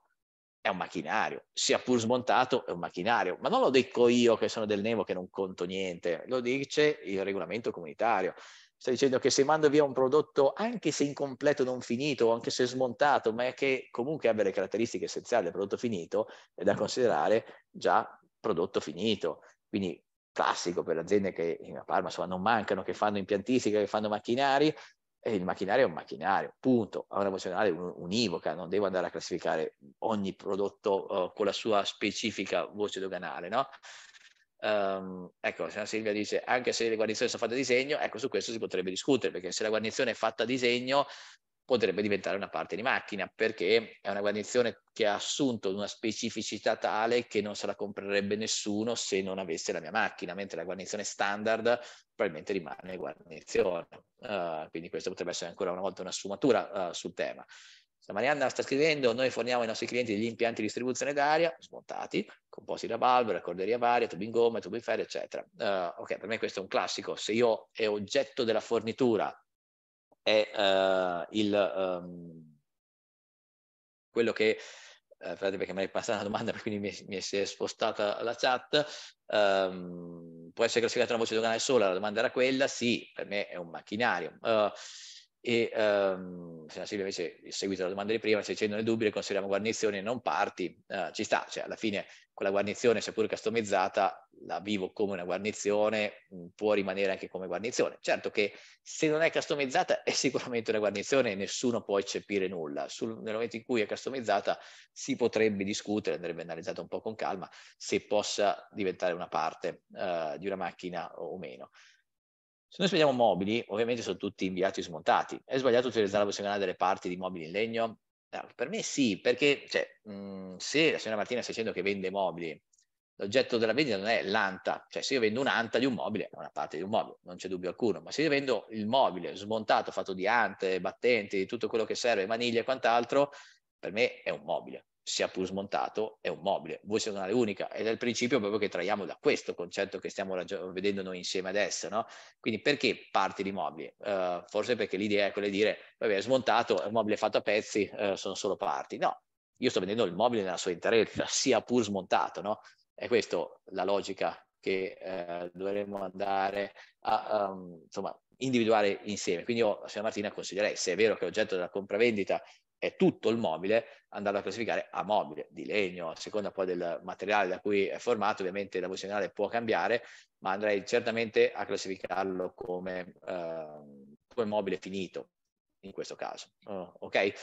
è un macchinario, sia pur smontato è un macchinario, ma non lo dico io che sono del Nemo che non conto niente, lo dice il regolamento comunitario. Sta dicendo che se mando via un prodotto, anche se incompleto, non finito, anche se smontato, ma è che comunque abbia le caratteristiche essenziali del prodotto finito, è da considerare già prodotto finito. Quindi classico per aziende che a Parma insomma, non mancano, che fanno impiantistica, che fanno macchinari, e il macchinario è un macchinario, punto, ha una emozionale univoca, non devo andare a classificare ogni prodotto uh, con la sua specifica voce doganale, no? Um, ecco, se la Silvia dice anche se le guarnizioni sono fatte a disegno, ecco su questo si potrebbe discutere, perché se la guarnizione è fatta a disegno potrebbe diventare una parte di macchina perché è una guarnizione che ha assunto una specificità tale che non se la comprerebbe nessuno se non avesse la mia macchina, mentre la guarnizione standard probabilmente rimane guarnizione. Uh, quindi questa potrebbe essere ancora una volta una sfumatura uh, sul tema. Marianna sta scrivendo, noi forniamo ai nostri clienti degli impianti di distribuzione d'aria smontati, composti da valvole, corderia varia, tubi in gomma, tubi in ferro, eccetera. Uh, ok, per me questo è un classico. Se io è oggetto della fornitura è eh, il, um, quello che, eh, perché mi è passata una domanda, quindi mi, mi si è spostata la chat, um, può essere classificata una voce doganale sola, la domanda era quella, sì, per me è un macchinario. Uh, e ehm, signora Silvia invece seguito la domanda di prima se ci sono dubbi le consideriamo guarnizioni e non parti eh, ci sta, cioè alla fine quella guarnizione seppur customizzata la vivo come una guarnizione mm, può rimanere anche come guarnizione certo che se non è customizzata è sicuramente una guarnizione e nessuno può eccepire nulla Sul, nel momento in cui è customizzata si potrebbe discutere andrebbe analizzata un po' con calma se possa diventare una parte eh, di una macchina o meno se noi spediamo mobili, ovviamente sono tutti inviati smontati. È sbagliato utilizzare la possibilità delle parti di mobili in legno? No, per me sì, perché cioè, mh, mm, se la signora Martina sta dicendo che vende mobili, l'oggetto della vendita non è l'anta, cioè se io vendo un'anta di un mobile, è una parte di un mobile, non c'è dubbio alcuno, ma se io vendo il mobile smontato, fatto di ante, battenti, tutto quello che serve, maniglie e quant'altro, per me è un mobile sia pur smontato, è un mobile, voi siete un'area unica ed è il principio proprio che traiamo da questo concetto che stiamo raggi- vedendo noi insieme adesso, no? Quindi perché parti di mobili? Uh, forse perché l'idea è quella di dire, vabbè, è smontato, è un mobile fatto a pezzi, uh, sono solo parti. No, io sto vendendo il mobile nella sua interezza, sia pur smontato, no? È questa la logica che uh, dovremmo andare a, um, insomma, individuare insieme. Quindi io, signora Martina, consiglierei, se è vero che l'oggetto della compravendita è tutto il mobile andarlo a classificare a mobile, di legno, a seconda poi del materiale da cui è formato, ovviamente la funzionale può cambiare, ma andrei certamente a classificarlo come, uh, come mobile finito in questo caso. Uh, ok?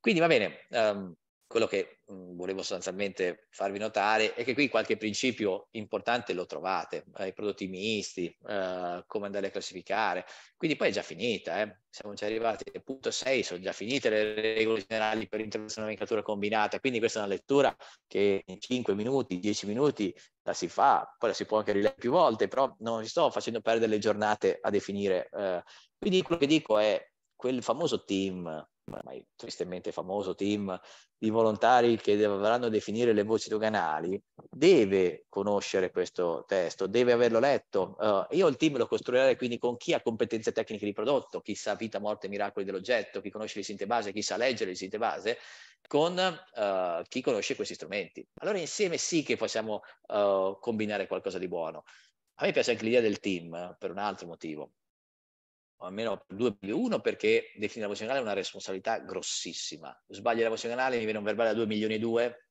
Quindi va bene, um, quello che mh, mm, volevo sostanzialmente farvi notare è che qui qualche principio importante lo trovate, eh, i prodotti misti, eh, come andare a classificare, quindi poi è già finita, eh. siamo già arrivati al punto 6, sono già finite le regole generali per l'interazione della nomenclatura combinata, quindi questa è una lettura che in 5 minuti, 10 minuti la si fa, poi la si può anche rileggere più volte, però non vi sto facendo perdere le giornate a definire. Eh. quindi quello che dico è quel famoso team ormai tristemente famoso team di volontari che dovranno definire le voci doganali, deve conoscere questo testo, deve averlo letto. Uh, io il team lo costruirei quindi con chi ha competenze tecniche di prodotto, chi sa vita, morte, miracoli dell'oggetto, chi conosce le sinte base, chi sa leggere le sinte base, con uh, chi conosce questi strumenti. Allora insieme sì che possiamo uh, combinare qualcosa di buono. A me piace anche l'idea del team per un altro motivo o almeno due più uno, perché definire la voce canale è una responsabilità grossissima. Sbaglio la voce canale, mi viene un verbale da 2 milioni e 2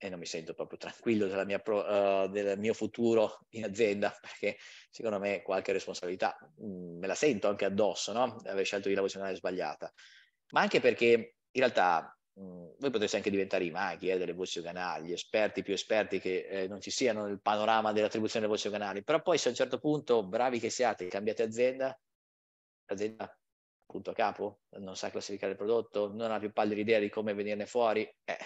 e non mi sento proprio tranquillo pro, uh, del mio futuro in azienda, perché secondo me qualche responsabilità mh, mm, me la sento anche addosso, no? Aver scelto di la voce canale sbagliata. Ma anche perché in realtà Mm, voi potreste anche diventare i maghi eh, delle voci organali, gli esperti più esperti che eh, non ci siano nel panorama dell'attribuzione delle voci organali, però poi se a un certo punto, bravi che siate, cambiate azienda, l'azienda punto a capo, non sa classificare il prodotto, non ha più pallida idea di come venirne fuori, eh,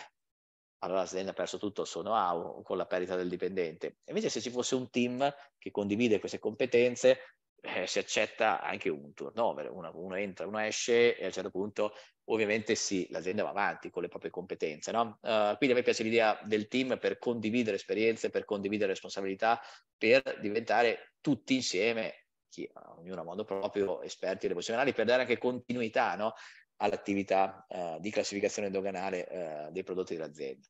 allora l'azienda ha perso tutto il suo know-how con la perdita del dipendente. Invece se ci fosse un team che condivide queste competenze, eh, si accetta anche un turnover, uno, uno, entra, uno esce e a un certo punto ovviamente sì, l'azienda va avanti con le proprie competenze. No? Uh, quindi a me piace l'idea del team per condividere esperienze, per condividere responsabilità, per diventare tutti insieme, chi, ognuno a modo proprio, esperti ed emozionali, per dare anche continuità no? all'attività uh, di classificazione doganale uh, dei prodotti dell'azienda.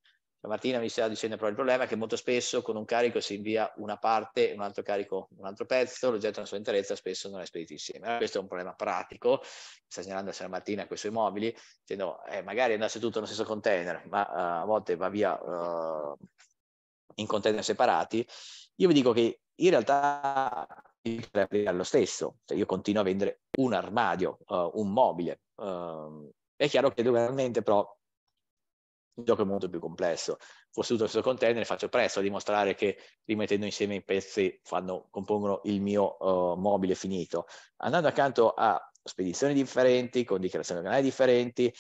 Martina mi stava dicendo però il problema è che molto spesso con un carico si invia una parte, un altro carico, un altro pezzo, l'oggetto la sua interezza spesso non è spedito insieme. Allora, questo è un problema pratico, sta segnalando la mattina con i suoi mobili, dicendo eh, magari andasse tutto nello stesso container, ma uh, a volte va via uh, in container separati. Io vi dico che in realtà è lo stesso, cioè, io continuo a vendere un armadio, uh, un mobile. Ehm, è chiaro che regolarmente però il gioco è molto più complesso. Fosse tutto il suo container, faccio presto a dimostrare che rimettendo insieme i pezzi fanno, compongono il mio uh, mobile finito. Andando accanto a spedizioni differenti, con dichiarazioni canali differenti,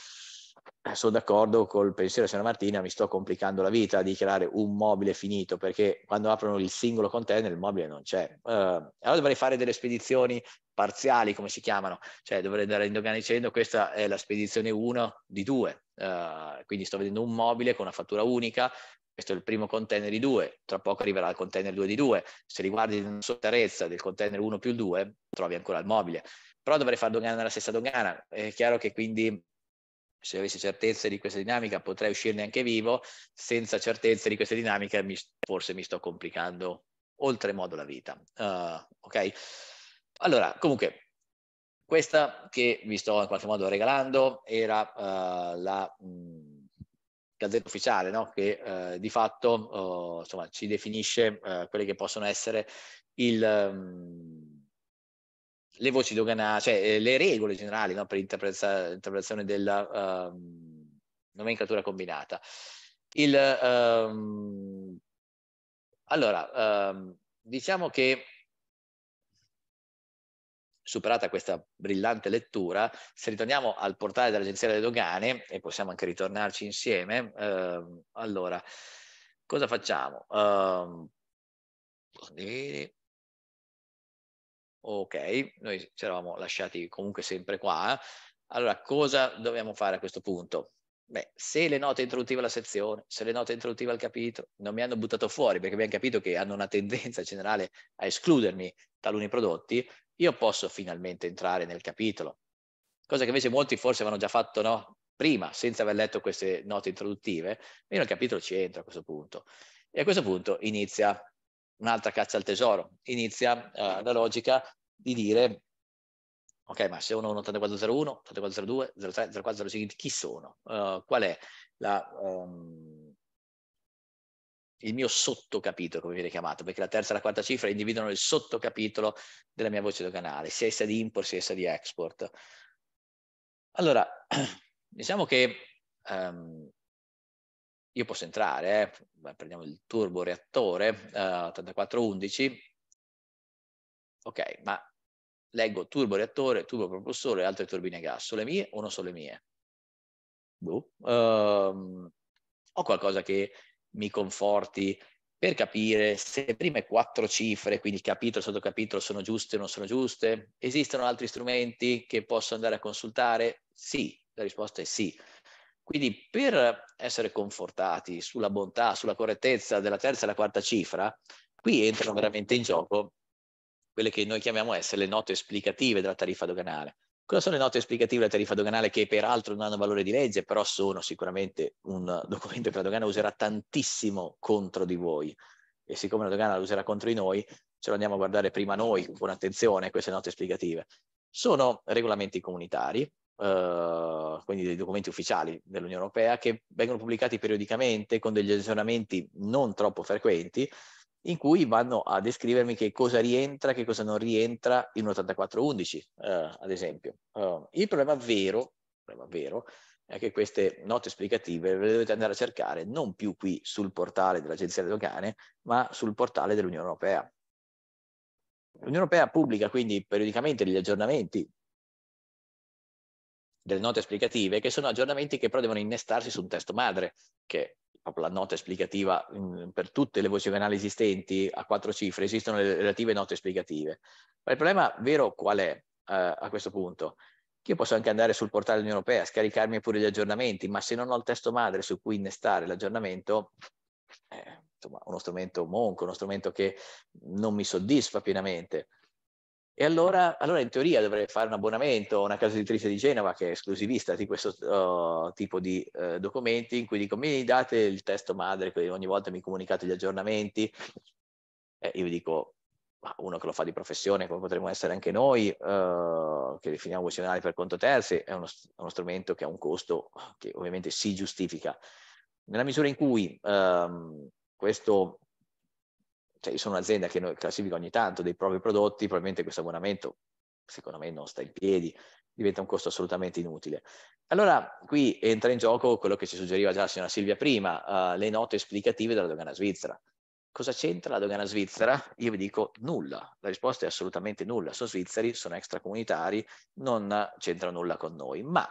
sono d'accordo col pensiero di Sera Martina, mi sto complicando la vita a dichiarare un mobile finito perché quando aprono il singolo container il mobile non c'è. Uh, allora dovrei fare delle spedizioni parziali, come si chiamano, cioè dovrei andare in dogana dicendo questa è la spedizione 1 di 2, uh, eh, quindi sto vedendo un mobile con una fattura unica, questo è il primo container di 2, tra poco arriverà il container 2 di 2, se riguardi la sottarezza del container 1 più 2 trovi ancora il mobile, però dovrei fare dogana nella stessa dogana, è chiaro che quindi se avessi certezze di questa dinamica potrei uscirne anche vivo, senza certezze di questa dinamica mi, forse mi sto complicando oltremodo la vita. Uh, ok? Allora, comunque, questa che vi sto in qualche modo regalando era uh, la mh, gazzetta ufficiale, no? che uh, di fatto oh, insomma, ci definisce quelle che possono essere il... Um, le voci doganali, cioè eh, le regole generali no, per l'interpretazione della uh, nomenclatura combinata. Il, um, allora, um, diciamo che superata questa brillante lettura, se ritorniamo al portale dell'Agenzia delle Dogane, e possiamo anche ritornarci insieme, uh, allora, cosa facciamo? Um, ok, noi ci eravamo lasciati comunque sempre qua, eh. allora cosa dobbiamo fare a questo punto? Beh, se le note introduttive alla sezione, se le note introduttive al capitolo non mi hanno buttato fuori perché abbiamo capito che hanno una tendenza generale a escludermi taluni prodotti, io posso finalmente entrare nel capitolo. Cosa che invece molti forse avevano già fatto no? prima, senza aver letto queste note introduttive, ma io nel capitolo ci entro a questo punto. E a questo punto inizia un'altra caccia al tesoro. Inizia eh, la logica di dire, ok, ma se uno è un 8401, 8402, 03, 0405, chi sono? Uh, qual è la, um, il mio sottocapitolo, come viene chiamato, perché la terza e la quarta cifra individuano il sottocapitolo della mia voce doganale, sia essa di import, sia essa di export. Allora, diciamo che um, io posso entrare, eh, prendiamo il turbo reattore eh, 8411, ok, ma leggo turbo reattore, turbo propulsore e altre turbine a gas, sono le mie o non sono le mie? Boh. Um, ho qualcosa che mi conforti per capire se le prime quattro cifre, quindi capitolo, sottocapitolo, sono giuste o non sono giuste? Esistono altri strumenti che posso andare a consultare? Sì, la risposta è sì. Quindi per essere confortati sulla bontà, sulla correttezza della terza e la quarta cifra, qui entrano veramente in gioco quelle che noi chiamiamo essere le note esplicative della tariffa doganale. Cosa sono le note esplicative della tariffa doganale che peraltro non hanno valore di legge, però sono sicuramente un documento che la dogana userà tantissimo contro di voi e siccome la dogana la userà contro di noi, ce lo andiamo a guardare prima noi con attenzione queste note esplicative. Sono regolamenti comunitari eh, quindi dei documenti ufficiali dell'Unione Europea, che vengono pubblicati periodicamente con degli aggiornamenti non troppo frequenti, in cui vanno a descrivermi che cosa rientra, che cosa non rientra in un 8411, eh, ad esempio. Uh, il problema vero, problema vero è che queste note esplicative le dovete andare a cercare non più qui sul portale dell'Agenzia delle Dogane, ma sul portale dell'Unione Europea. L'Unione Europea pubblica quindi periodicamente degli aggiornamenti delle note esplicative, che sono aggiornamenti che però devono innestarsi su un testo madre, che proprio la nota esplicativa mm, per tutte le voci canali esistenti a quattro cifre, esistono le relative note esplicative. Ma il problema vero qual è eh, a questo punto? Che io posso anche andare sul portale dell'Unione Europea, scaricarmi pure gli aggiornamenti, ma se non ho il testo madre su cui innestare l'aggiornamento, eh, insomma, uno strumento monco, uno strumento che non mi soddisfa pienamente. E allora, allora, in teoria dovrei fare un abbonamento a una casa editrice di Genova che è esclusivista di questo uh, tipo di uh, documenti in cui dico mi date il testo madre, ogni volta mi comunicate gli aggiornamenti. E io vi dico, ma uno che lo fa di professione, come potremmo essere anche noi, uh, che definiamo questionari per conto terzi, è uno, uno, strumento che ha un costo che ovviamente si giustifica. Nella misura in cui um, questo cioè, io sono un'azienda che classifica ogni tanto dei propri prodotti, probabilmente questo abbonamento, secondo me, non sta in piedi, diventa un costo assolutamente inutile. Allora, qui entra in gioco quello che ci suggeriva già la signora Silvia prima, uh, le note esplicative della dogana svizzera. Cosa c'entra la dogana svizzera? Io vi dico nulla, la risposta è assolutamente nulla, sono svizzeri, sono extracomunitari, non c'entra nulla con noi, ma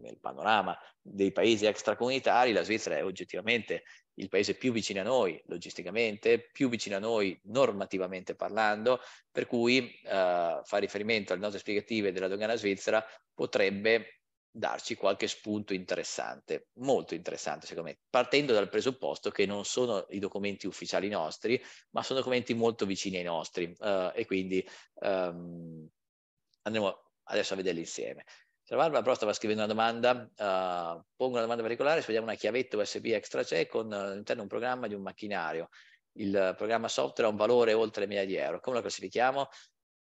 nel panorama dei paesi extracomunitari la Svizzera è oggettivamente il paese più vicino a noi logisticamente, più vicino a noi normativamente parlando, per cui eh, fa riferimento alle note spiegative della dogana svizzera potrebbe darci qualche spunto interessante, molto interessante secondo me, partendo dal presupposto che non sono i documenti ufficiali nostri, ma sono documenti molto vicini ai nostri eh, e quindi ehm, andremo adesso a vederli insieme. Salvarla, però stava scrivendo una domanda, uh, pongo una domanda particolare, se vediamo una chiavetta USB extra C con eh, all'interno un programma di un macchinario. Il programma software ha un valore oltre migliaia di euro. Come lo classifichiamo?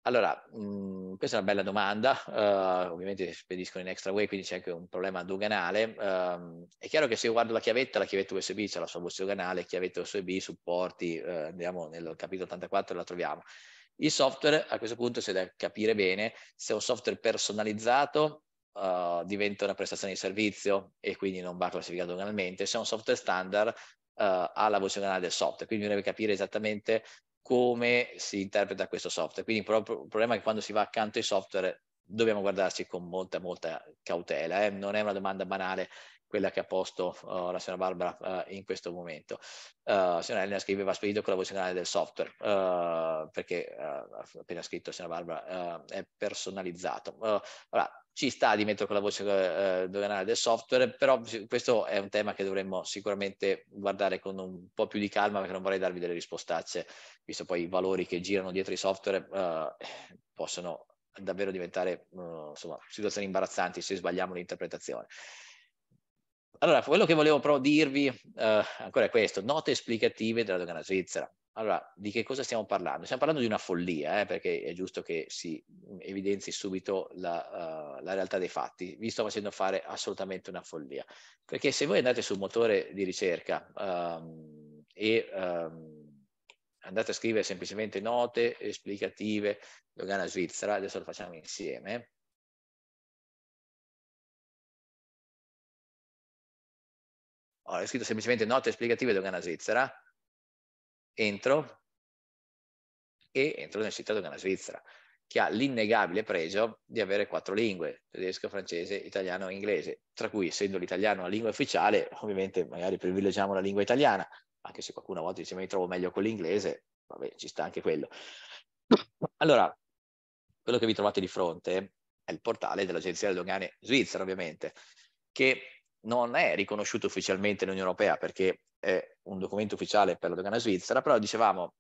Allora, mh, mm, questa è una bella domanda, uh, ovviamente spediscono in extra way, quindi c'è anche un problema doganale. Uh, è chiaro che se io guardo la chiavetta, la chiavetta USB c'è la sua voce doganale, chiavetta USB, supporti, uh, andiamo nel capitolo 84 e la troviamo. Il software, a questo punto, c'è da capire bene se è un software personalizzato uh, diventa una prestazione di servizio e quindi non va classificato doganalmente, se è un software standard uh, ha la voce canale del software, quindi bisognerebbe capire esattamente come si interpreta questo software. Quindi il problema è che quando si va accanto ai software dobbiamo guardarci con molta, molta cautela. Eh? Non è una domanda banale quella che ha posto uh, la signora Barbara uh, in questo momento. Uh, signora Elena scrive va spedito con la voce canale del software, uh, perché uh, appena scritto signora Barbara è personalizzato. allora, ci sta di mettere con la voce eh, doganale del software, però questo è un tema che dovremmo sicuramente guardare con un po' più di calma perché non vorrei darvi delle rispostacce, visto poi i valori che girano dietro i software eh, possono davvero diventare eh, insomma, situazioni imbarazzanti se sbagliamo l'interpretazione. Allora, quello che volevo però dirvi eh, ancora è questo, note esplicative della dogana svizzera. Allora, di che cosa stiamo parlando? Stiamo parlando di una follia, eh, perché è giusto che si evidenzi subito la, uh, la, realtà dei fatti. Vi sto facendo fare assolutamente una follia, perché se voi andate sul motore di ricerca um, e um, andate a scrivere semplicemente note esplicative dogana svizzera, adesso lo facciamo insieme, ho scritto semplicemente note esplicative dogana svizzera, entro e entro nel sito dogana svizzera, che ha l'innegabile pregio di avere quattro lingue, tedesco, francese, italiano e inglese, tra cui essendo l'italiano la lingua ufficiale, ovviamente magari privilegiamo la lingua italiana, anche se qualcuno a volte dice mi trovo meglio con l'inglese, vabbè ci sta anche quello. Allora, quello che vi trovate di fronte è il portale dell'Agenzia delle Dogane Svizzera, ovviamente, che non è riconosciuto ufficialmente nell'Unione Europea perché è un documento ufficiale per la dogana svizzera, però dicevamo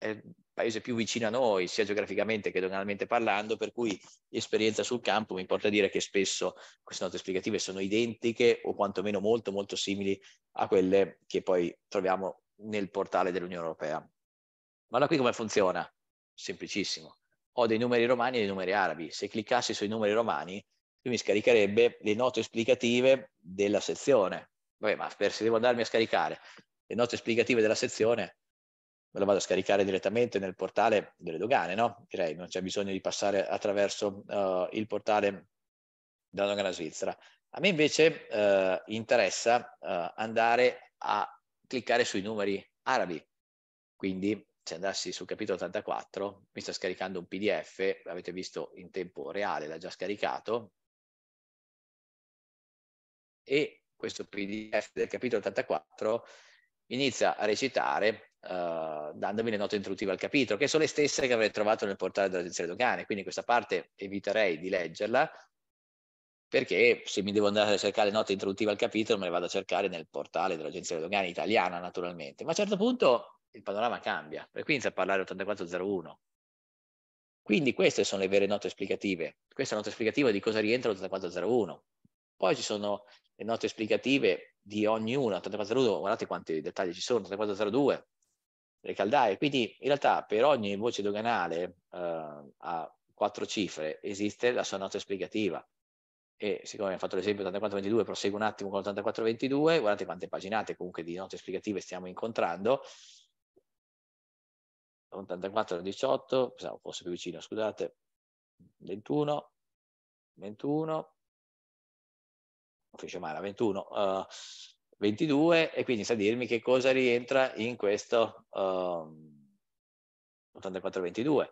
è il paese più vicino a noi, sia geograficamente che doganalmente parlando, per cui esperienza sul campo mi porta a dire che spesso queste note esplicative sono identiche o quantomeno molto molto simili a quelle che poi troviamo nel portale dell'Unione Europea. Ma da qui come funziona? Semplicissimo. Ho dei numeri romani e dei numeri arabi. Se cliccassi sui numeri romani mi scaricherebbe le note esplicative della sezione. Vabbè, ma per, se devo andarmi a scaricare le note esplicative della sezione, me la vado a scaricare direttamente nel portale delle dogane, no? Direi, non c'è bisogno di passare attraverso uh, il portale della dogana svizzera. A me invece uh, interessa uh, andare a cliccare sui numeri arabi, quindi se andassi sul capitolo 84, mi sta scaricando un PDF, l'avete visto in tempo reale, l'ha già scaricato, e questo PDF del capitolo 84 inizia a recitare uh, dandomi le note introduttive al capitolo, che sono le stesse che avrei trovato nel portale dell'agenzia dogane, quindi questa parte eviterei di leggerla perché se mi devo andare a cercare le note introduttive al capitolo me le vado a cercare nel portale dell'agenzia dogane italiana naturalmente, ma a un certo punto il panorama cambia, per cui inizia a parlare 8401. Quindi queste sono le vere note esplicative, questa è la nota esplicativa di cosa rientra l'8401, poi ci sono le note esplicative di ognuna, 3402, guardate quanti dettagli ci sono, 8402, le caldaie. Quindi in realtà per ogni voce doganale eh, a quattro cifre esiste la sua nota esplicativa. E siccome abbiamo fatto l'esempio 8422, proseguo un attimo con 8422, guardate quante paginate comunque di note esplicative stiamo incontrando. 8418, forse più vicino, scusate, 21, 21, fece Mara a 21, uh, 22 e quindi sa dirmi che cosa rientra in questo ehm, uh, 84-22.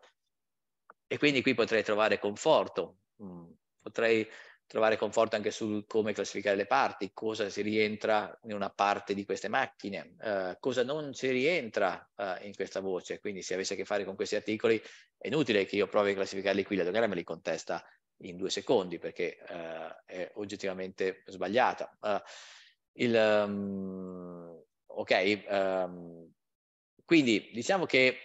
E quindi qui potrei trovare conforto, mm. potrei trovare conforto anche su come classificare le parti, cosa si rientra in una parte di queste macchine, eh, cosa non si rientra eh, in questa voce. Quindi se avesse a che fare con questi articoli è inutile che io provi a classificarli qui, la dogana me li contesta in due secondi perché eh, è oggettivamente sbagliata. Uh, il, um, ok, um, quindi diciamo che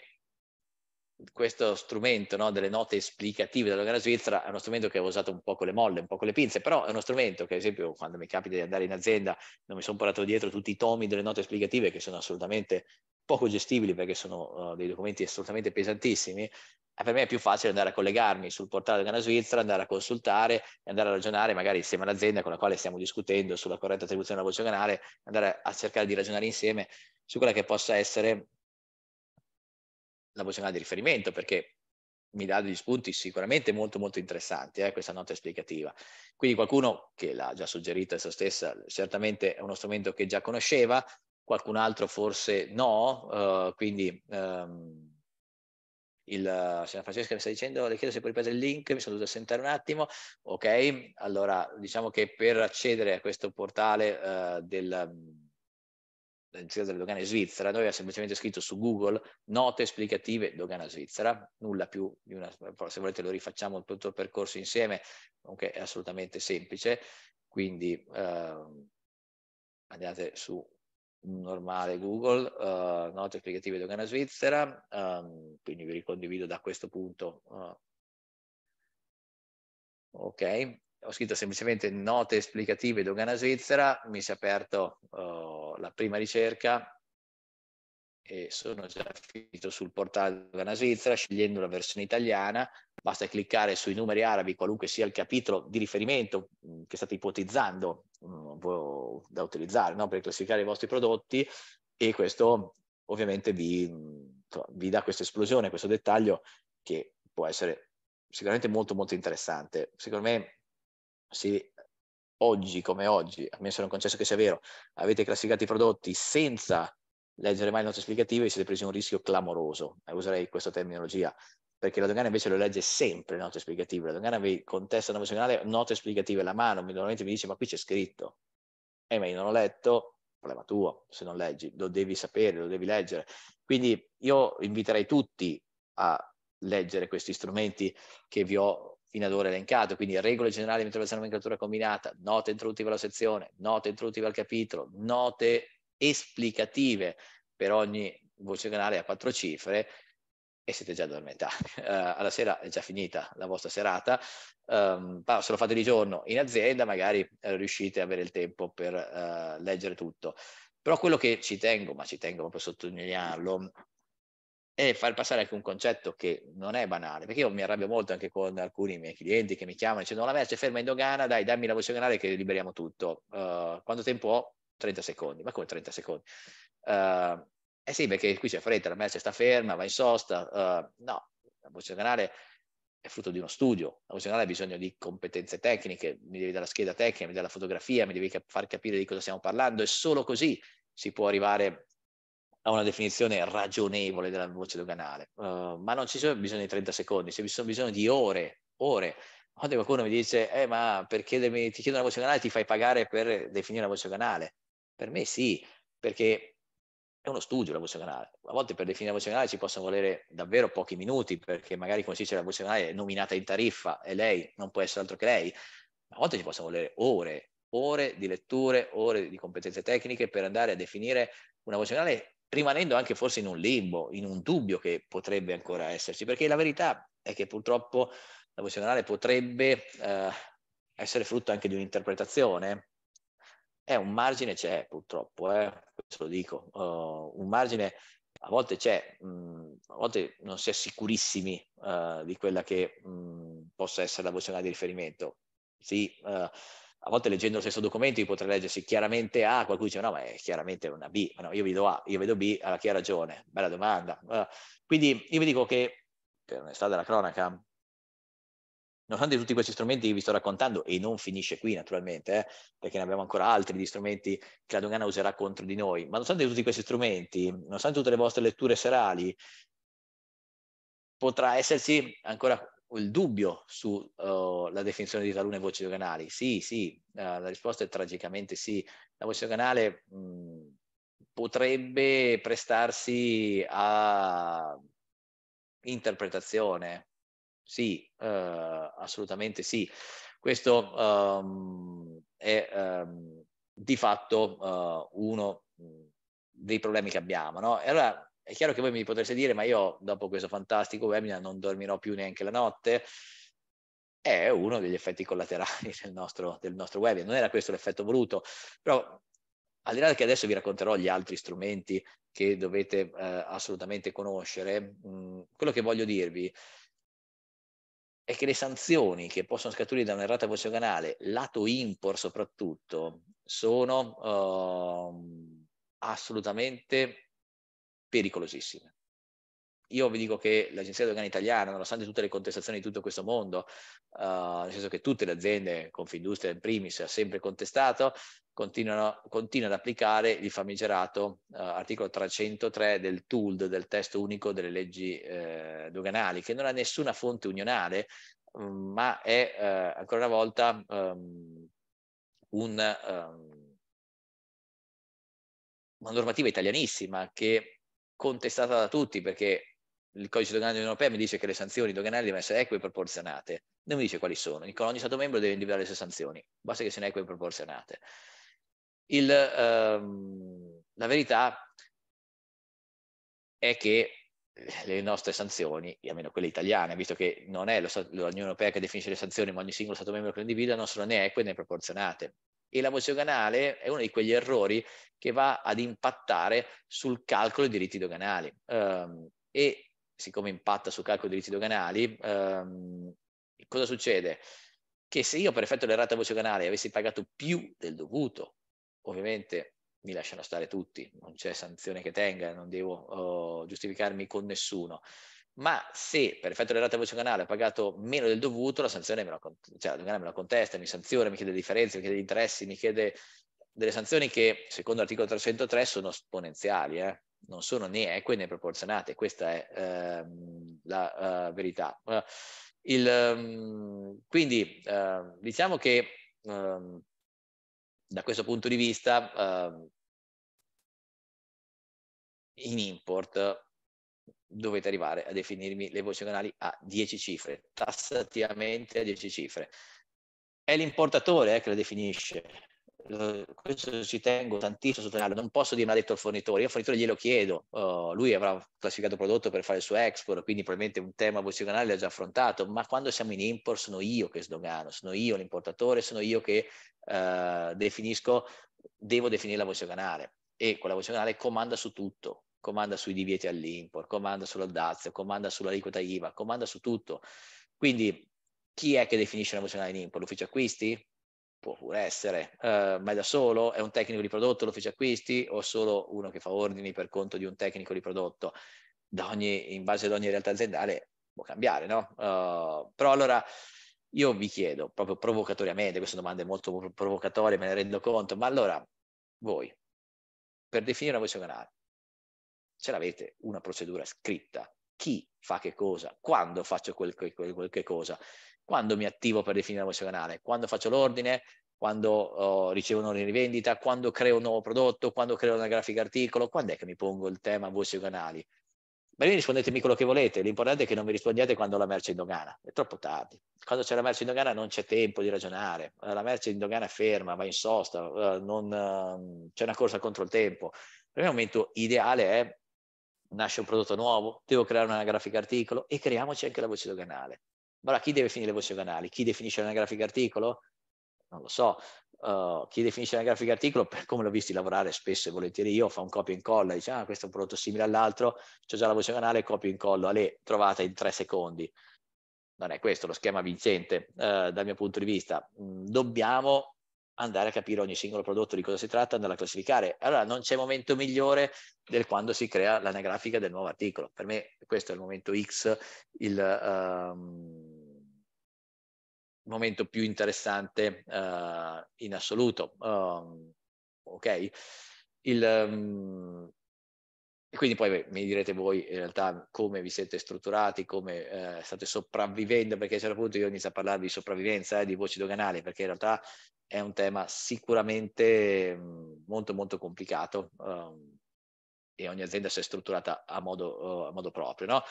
questo strumento no, delle note esplicative della svizzera è uno strumento che ho usato un po' con le molle, un po' con le pinze, però è uno strumento che, ad esempio, quando mi capita di andare in azienda non mi sono portato dietro tutti i tomi delle note esplicative che sono assolutamente poco gestibili perché sono uh, dei documenti assolutamente pesantissimi, eh, per me è più facile andare a collegarmi sul portale della Svizzera, andare a consultare e andare a ragionare magari insieme all'azienda con la quale stiamo discutendo sulla corretta attribuzione della voce canale, andare a cercare di ragionare insieme su quella che possa essere la voce canale di riferimento, perché mi dà degli spunti sicuramente molto molto interessanti eh, questa nota esplicativa. Quindi qualcuno che l'ha già suggerita essa stessa, certamente è uno strumento che già conosceva, qualcun altro forse no, uh, quindi um, il, eh, signora Francesca mi sta dicendo, le chiedo se puoi ripetere il link, mi sono dovuto sentire un attimo, ok, allora diciamo che per accedere a questo portale uh, del dell'Agenzia delle Dogane Svizzera, noi abbiamo semplicemente scritto su Google note esplicative Dogana Svizzera, nulla più di una, se volete lo rifacciamo tutto il percorso insieme, comunque è assolutamente semplice, quindi eh, andate su normale Google, uh, eh, note applicative dogana svizzera, um, quindi vi ricondivido da questo punto. Uh, ok, ho scritto semplicemente note esplicative dogana svizzera, mi si è aperto uh, la prima ricerca e sono già finito sul portale della Svizzera scegliendo la versione italiana, basta cliccare sui numeri arabi, qualunque sia il capitolo di riferimento mm, che state ipotizzando mm, da utilizzare no? per classificare i vostri prodotti e questo ovviamente vi, mm, vi dà questa esplosione, questo dettaglio che può essere sicuramente molto molto interessante. Secondo me se oggi come oggi, a me non concesso che sia vero, avete classificato i prodotti senza leggere mai le nostre spiegative vi siete presi un rischio clamoroso, e eh, userei questa terminologia, perché la dogana invece lo legge sempre le note spiegative, la dogana vi contesta una note esplicative alla mano, normalmente mi dice ma qui c'è scritto, eh ma io non ho letto, problema tuo se non leggi, lo devi sapere, lo devi leggere. Quindi io inviterei tutti a leggere questi strumenti che vi ho fino ad ora elencato, quindi regole generali di interpretazione nomenclatura combinata, note introduttive alla sezione, note introduttive al capitolo, note esplicative per ogni voce canale a quattro cifre e siete già addormentati. Uh, eh, alla sera è già finita la vostra serata, um, se lo fate di giorno in azienda magari eh, riuscite ad avere il tempo per uh, leggere tutto. Però quello che ci tengo, ma ci tengo proprio a sottolinearlo, è far passare anche un concetto che non è banale, perché io mi arrabbio molto anche con alcuni miei clienti che mi chiamano e dicono la merce ferma in dogana, dai dammi la voce canale che liberiamo tutto. Uh, quanto tempo ho? 30 secondi, ma come 30 secondi? Uh, eh sì, perché qui c'è fretta, la merce sta ferma, va in sosta. Uh, no, la voce canale è frutto di uno studio, la voce canale ha bisogno di competenze tecniche, mi devi dare la scheda tecnica, mi devi dare la fotografia, mi devi cap- far capire di cosa stiamo parlando e solo così si può arrivare a una definizione ragionevole della voce doganale. Uh, ma non ci sono bisogno di 30 secondi, ci sono bisogno di ore, ore. Quando qualcuno mi dice, eh, ma per chiedermi, ti chiedo una voce canale ti fai pagare per definire una voce canale. Per me sì, perché è uno studio la voce canale. A volte per definire la voce canale ci possono volere davvero pochi minuti, perché magari, come si dice, la voce canale è nominata in tariffa e lei non può essere altro che lei. A volte ci possono volere ore, ore di letture, ore di competenze tecniche per andare a definire una voce canale rimanendo anche forse in un limbo, in un dubbio che potrebbe ancora esserci, perché la verità è che purtroppo la voce canale potrebbe eh, essere frutto anche di un'interpretazione eh, un margine c'è purtroppo, eh, questo lo dico, uh, un margine a volte c'è, mh, mm, a volte non si è sicurissimi uh, di quella che mh, mm, possa essere la voce di riferimento. Sì, uh, a volte leggendo lo stesso documento io potrei leggersi chiaramente A, qualcuno dice no, ma è chiaramente una B, no, io vedo A, io vedo B, allora chi ha ragione? Bella domanda. quindi io vi dico che, per onestà della cronaca, nonostante tutti questi strumenti che vi sto raccontando, e non finisce qui naturalmente, eh, perché ne abbiamo ancora altri di strumenti che la dogana userà contro di noi, ma nonostante tutti questi strumenti, nonostante tutte le vostre letture serali, potrà esserci ancora il dubbio sulla oh, uh, definizione di talune voci doganali. Sì, sì, uh, la risposta è tragicamente sì. La voce doganale mm, potrebbe prestarsi a interpretazione, sì, eh, assolutamente sì. Questo um, è um, di fatto uh, uno dei problemi che abbiamo. No? E allora è chiaro che voi mi potreste dire, ma io dopo questo fantastico webinar non dormirò più neanche la notte. È uno degli effetti collaterali del nostro, del nostro webinar. Non era questo l'effetto voluto, però al di là che adesso vi racconterò gli altri strumenti che dovete eh, assolutamente conoscere, mh, quello che voglio dirvi è che le sanzioni che possono scaturire da un'errata voce canale, lato import soprattutto, sono uh, assolutamente pericolosissime io vi dico che l'Agenzia Dogana Italiana, nonostante tutte le contestazioni di tutto questo mondo, uh, nel senso che tutte le aziende, Confindustria in primis, ha sempre contestato, continua ad applicare il famigerato uh, articolo 303 del TULD, del testo unico delle leggi eh, doganali, che non ha nessuna fonte unionale, um, ma è uh, ancora una volta um, un, um, una normativa italianissima che contestata da tutti perché il codice doganale dell'Unione Europea mi dice che le sanzioni doganali devono essere eque e proporzionate, non mi dice quali sono, ogni Stato membro deve individuare le sue sanzioni, basta che siano eque e proporzionate. Il, ehm, la verità è che eh, le nostre sanzioni, almeno quelle italiane, visto che non è l'Unione Europea che definisce le sanzioni, ma ogni singolo Stato membro che le individua, non sono né eque né proporzionate. E la voce doganale è uno di quegli errori che va ad impattare sul calcolo dei diritti doganali. Um, e siccome impatta sul calcolo dei diritti doganali, ehm, cosa succede? Che se io per effetto dell'errata voce doganale avessi pagato più del dovuto, ovviamente mi lasciano stare tutti, non c'è sanzione che tenga, non devo oh, giustificarmi con nessuno. Ma se per effetto dell'errata voce doganale ho pagato meno del dovuto, la sanzione me la, cioè, la me la contesta, mi sanziona, mi chiede differenze, mi chiede interessi, mi chiede delle sanzioni che, secondo l'articolo 303, sono esponenziali, eh? non sono né eque né proporzionate, questa è ehm, la uh, verità. Uh, il, um, quindi uh, diciamo che um, da questo punto di vista in import dovete arrivare a definirmi le voci canali a 10 cifre, tassativamente a 10 cifre. È l'importatore eh, che la definisce, questo ci tengo tantissimo a sottolinearlo, non posso dire ha detto il fornitore, io il fornitore glielo chiedo, uh, lui avrà classificato il prodotto per fare il suo export, quindi probabilmente un tema posizionale l'ha già affrontato, ma quando siamo in import sono io che sdogano, sono io l'importatore, sono io che uh, definisco, devo definire la voce canale e con la voce canale comanda su tutto, comanda sui divieti all'import, comanda sulla dazio, comanda sull'aliquota IVA, comanda su tutto. Quindi chi è che definisce la voce canale in import? L'ufficio acquisti? può pure essere, uh, ma è da solo? È un tecnico di prodotto, l'ufficio acquisti o solo uno che fa ordini per conto di un tecnico di prodotto? Ogni, in base ad ogni realtà aziendale può cambiare, no? Uh, però allora io vi chiedo proprio provocatoriamente, questa domanda è molto provocatoria, me ne rendo conto, ma allora voi, per definire una voce canale, ce l'avete una procedura scritta? Chi fa che cosa? Quando faccio quel, quel, quel che cosa? quando mi attivo per definire la voce canale, quando faccio l'ordine, quando oh, ricevo ordine di vendita, quando creo un nuovo prodotto, quando creo una grafica articolo, quando è che mi pongo il tema voce canali? Magari rispondetemi quello che volete, l'importante è che non mi rispondiate quando la merce è in dogana, è troppo tardi. Quando c'è la merce in dogana non c'è tempo di ragionare, eh, la merce in dogana è ferma, va in sosta, eh, non, ehm, c'è una corsa contro il tempo. Per me il momento ideale è nasce un prodotto nuovo, devo creare una grafica articolo e creiamoci anche la voce doganale allora chi deve finire le voci canali? Chi definisce l'anagrafica articolo? Non lo so. Uh, chi definisce l'anagrafica articolo, per come l'ho visto lavorare spesso e volentieri io, fa un copia e incolla, dice ah questo è un prodotto simile all'altro, c'è già la voce canale, copia e incollo, Ale, trovata in tre secondi. Non è questo lo schema vincente uh, dal mio punto di vista. Mm, dobbiamo andare a capire ogni singolo prodotto di cosa si tratta, andare a classificare. Allora non c'è momento migliore del quando si crea l'anagrafica del nuovo articolo. Per me questo è il momento X, il, um, momento più interessante uh, in assoluto. Um, ok? Il, um, e quindi poi beh, mi direte voi in realtà come vi siete strutturati, come eh, state sopravvivendo, perché a un certo punto io inizio a parlare di sopravvivenza, eh, di voci doganali, perché in realtà è un tema sicuramente mh, ehm, molto molto complicato um, e ogni azienda si è strutturata a modo, uh, a modo proprio. No?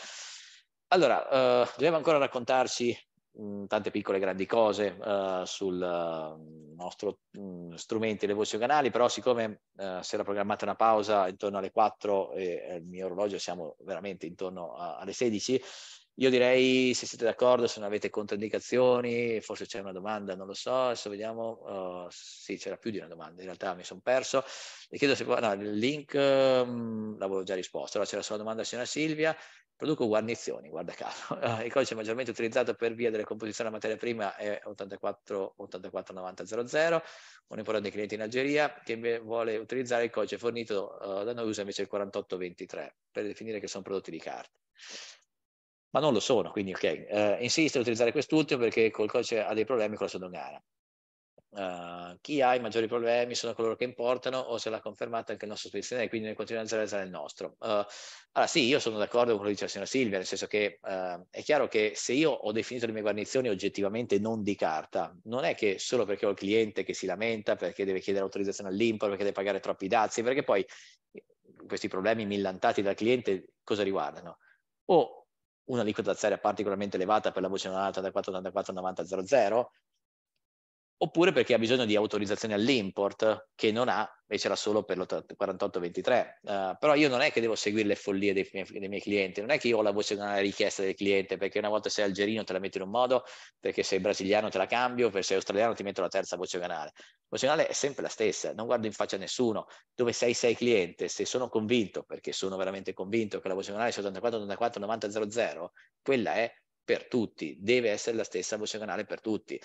Allora, uh, eh, doveva ancora raccontarci Mm, tante piccole e grandi cose uh, sul mm, nostro mh, mm, strumento le voci canali, però siccome uh, si era programmata una pausa intorno alle 4 e eh, il mio orologio siamo veramente intorno a, alle 16, io direi, se siete d'accordo, se non avete controindicazioni, forse c'è una domanda, non lo so, adesso vediamo, uh, sì, c'era più di una domanda, in realtà mi sono perso. Le chiedo se può, no, il link um, l'avevo già risposto, allora c'era solo la domanda signora Silvia, produco guarnizioni, guarda caso. il codice maggiormente utilizzato per via delle composizioni a materia prima è 84, 84900, un importante cliente in Algeria che vuole utilizzare il codice fornito uh, da noi usa invece il 4823 per definire che sono prodotti di carta ma non lo sono, quindi ok, eh, insisto a utilizzare quest'ultimo perché col codice ha dei problemi con la sodogana. Uh, eh, chi ha i maggiori problemi sono coloro che importano o se l'ha confermato anche il nostro spedizione, quindi noi continuiamo a realizzare il nostro. Uh, allora sì, io sono d'accordo con quello che diceva la signora Silvia, nel senso che uh, è chiaro che se io ho definito le mie guarnizioni oggettivamente non di carta, non è che solo perché ho il cliente che si lamenta, perché deve chiedere autorizzazione all'import, perché deve pagare troppi dazi, perché poi questi problemi millantati dal cliente cosa riguardano? O un'aliquota azionaria particolarmente elevata per la voce 94 84 90 00 oppure perché ha bisogno di autorizzazione all'import che non ha, invece era solo per l'48-23. Uh, eh, però io non è che devo seguire le follie dei, dei, miei clienti, non è che io ho la voce della richiesta del cliente, perché una volta sei algerino te la metto in un modo, perché sei brasiliano te la cambio, perché sei australiano ti metto la terza voce canale. La voce canale è sempre la stessa, non guardo in faccia a nessuno, dove sei sei cliente, se sono convinto, perché sono veramente convinto che la voce canale sia 84 84 quella è per tutti, deve essere la stessa voce canale per tutti.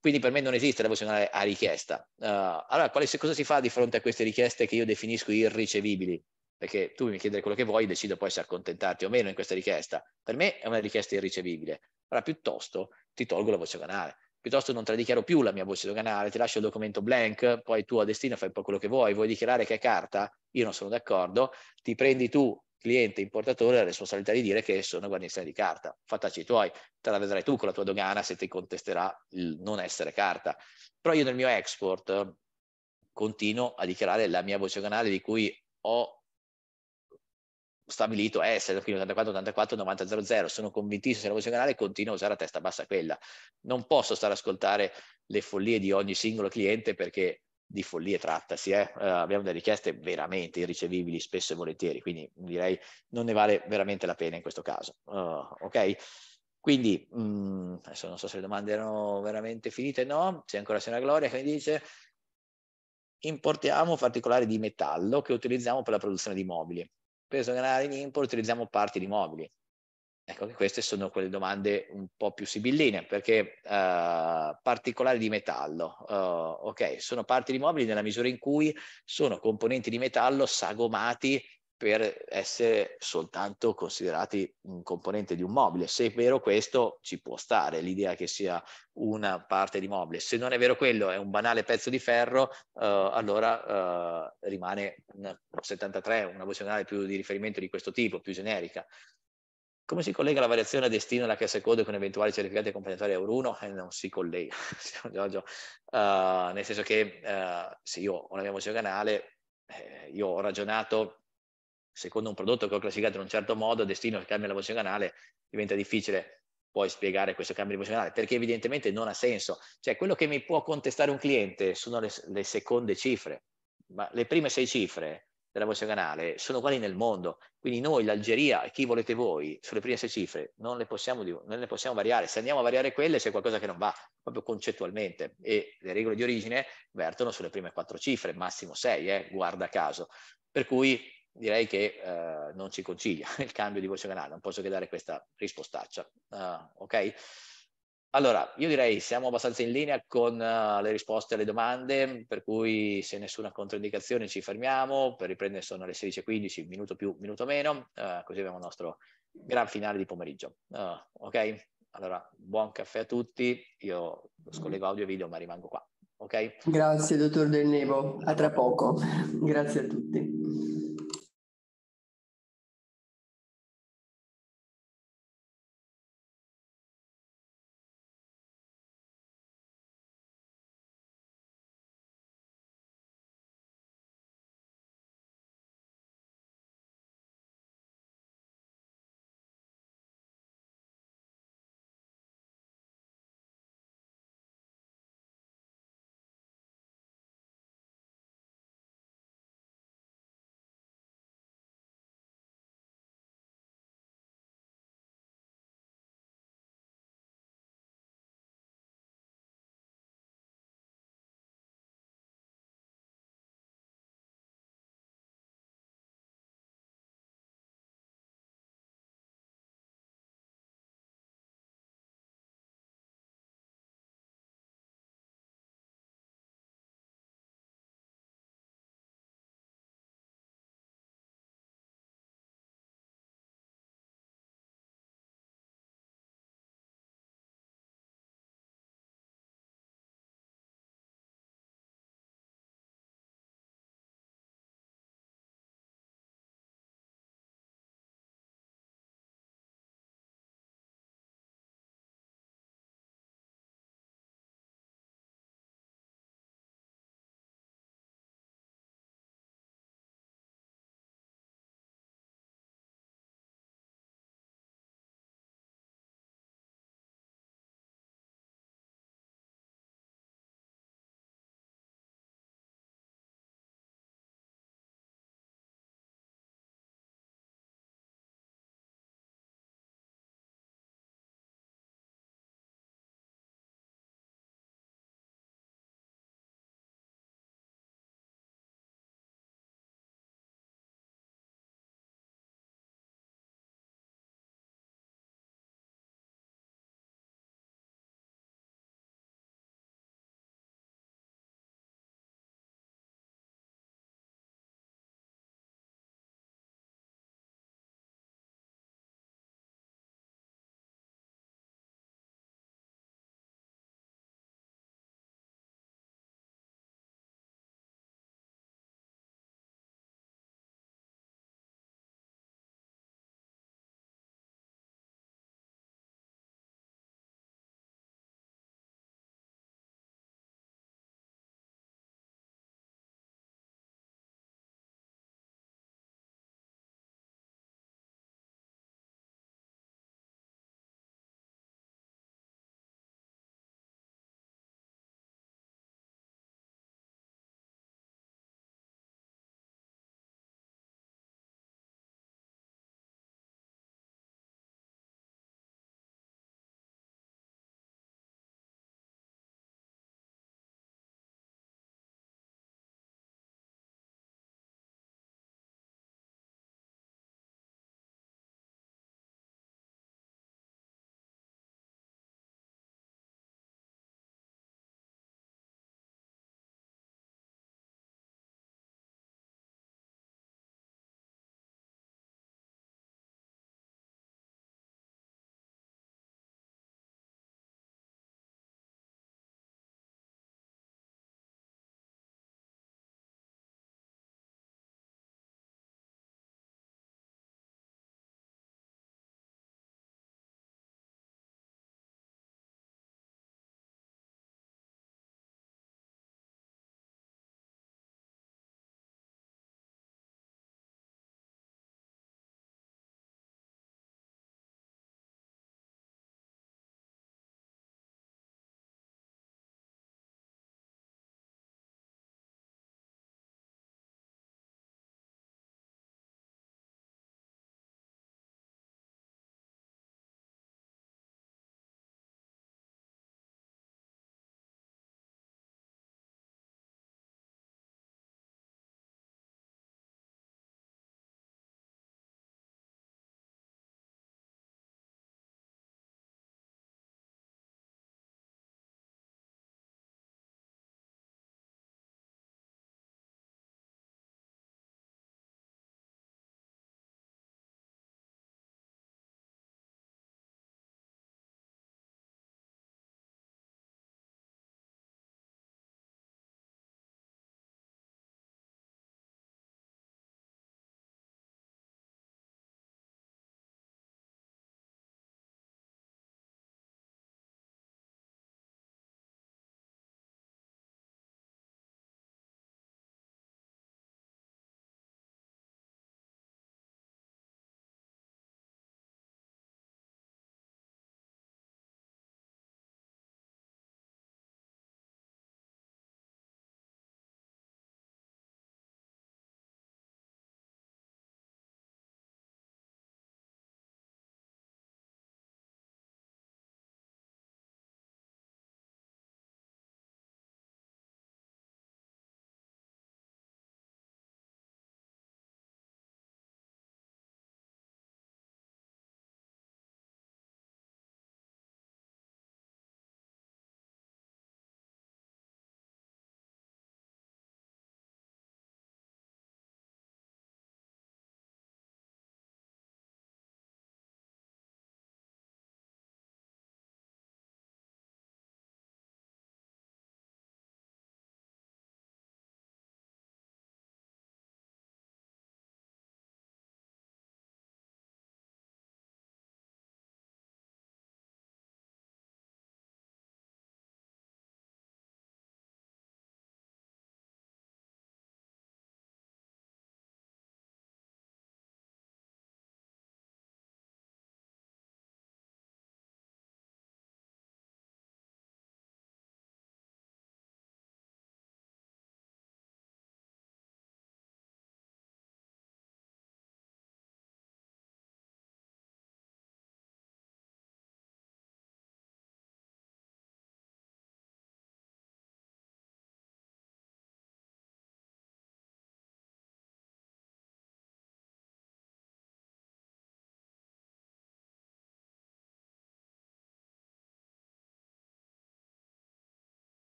Quindi per me non esiste la possibilità a richiesta. Uh, allora, quale, cosa si fa di fronte a queste richieste che io definisco irricevibili? Perché tu mi chiedi quello che vuoi, decido poi se accontentarti o meno in questa richiesta. Per me è una richiesta irricevibile. Allora, piuttosto ti tolgo la voce canale piuttosto non te la dichiaro più la mia voce doganale, ti lascio il documento blank, poi tu a destino fai un po' quello che vuoi, vuoi dichiarare che è carta, io non sono d'accordo, ti prendi tu cliente importatore la responsabilità di dire che sono guarnizione di carta, fattaci i tuoi, te la vedrai tu con la tua dogana se ti contesterà il non essere carta. Però io nel mio export eh, continuo a dichiarare la mia voce canale di cui ho stabilito essere, quindi 84, 84, 90, 00, sono convintissimo se la voce canale continuo a usare a testa bassa quella. Non posso stare ad ascoltare le follie di ogni singolo cliente perché di follie trattasi, eh? uh, abbiamo delle richieste veramente irricevibili spesso e volentieri, quindi direi non ne vale veramente la pena in questo caso. Uh, ok? Quindi, mh, mm, adesso non so se le domande erano veramente finite, no? C'è ancora Sena Gloria che mi dice importiamo particolari di metallo che utilizziamo per la produzione di mobili. Per esonerare in import utilizziamo parti di mobili. Ecco che queste sono quelle domande un po' più sibilline, perché eh, particolari di metallo, eh, ok, sono parti di mobili nella misura in cui sono componenti di metallo sagomati per essere soltanto considerati un componente di un mobile. Se è vero questo, ci può stare l'idea che sia una parte di mobile. Se non è vero quello, è un banale pezzo di ferro, eh, allora eh, rimane una 73, una voce più di riferimento di questo tipo, più generica. Come si collega la variazione a destino alla classe code con eventuali certificati complementari a 1? Eh, non si collega, Giorgio. Uh, nel senso che uh, se io ho la mia emozione canale, eh, io ho ragionato secondo un prodotto che ho classificato in un certo modo, a destino che cambia la voce canale, diventa difficile poi spiegare questo cambio di voce canale, perché evidentemente non ha senso. Cioè, quello che mi può contestare un cliente sono le, le seconde cifre, ma le prime sei cifre della voce canale sono uguali nel mondo. Quindi noi, l'Algeria e chi volete voi, sulle prime sei cifre, non le, possiamo, non le possiamo variare. Se andiamo a variare quelle c'è qualcosa che non va, proprio concettualmente. E le regole di origine vertono sulle prime quattro cifre, massimo sei, eh, guarda caso. Per cui direi che eh, non ci concilia il cambio di voce canale, non posso che dare questa rispostaccia. Uh, ok? Allora, io direi siamo abbastanza in linea con uh, le risposte alle domande, per cui se nessuna controindicazione ci fermiamo, per riprendere sono le 16.15, minuto più, minuto meno, uh, così abbiamo il nostro gran finale di pomeriggio. Uh, ok? Allora, buon caffè a tutti, io lo scollego audio e video ma rimango qua. Ok? Grazie dottor Del Nevo, a tra poco. Grazie a tutti.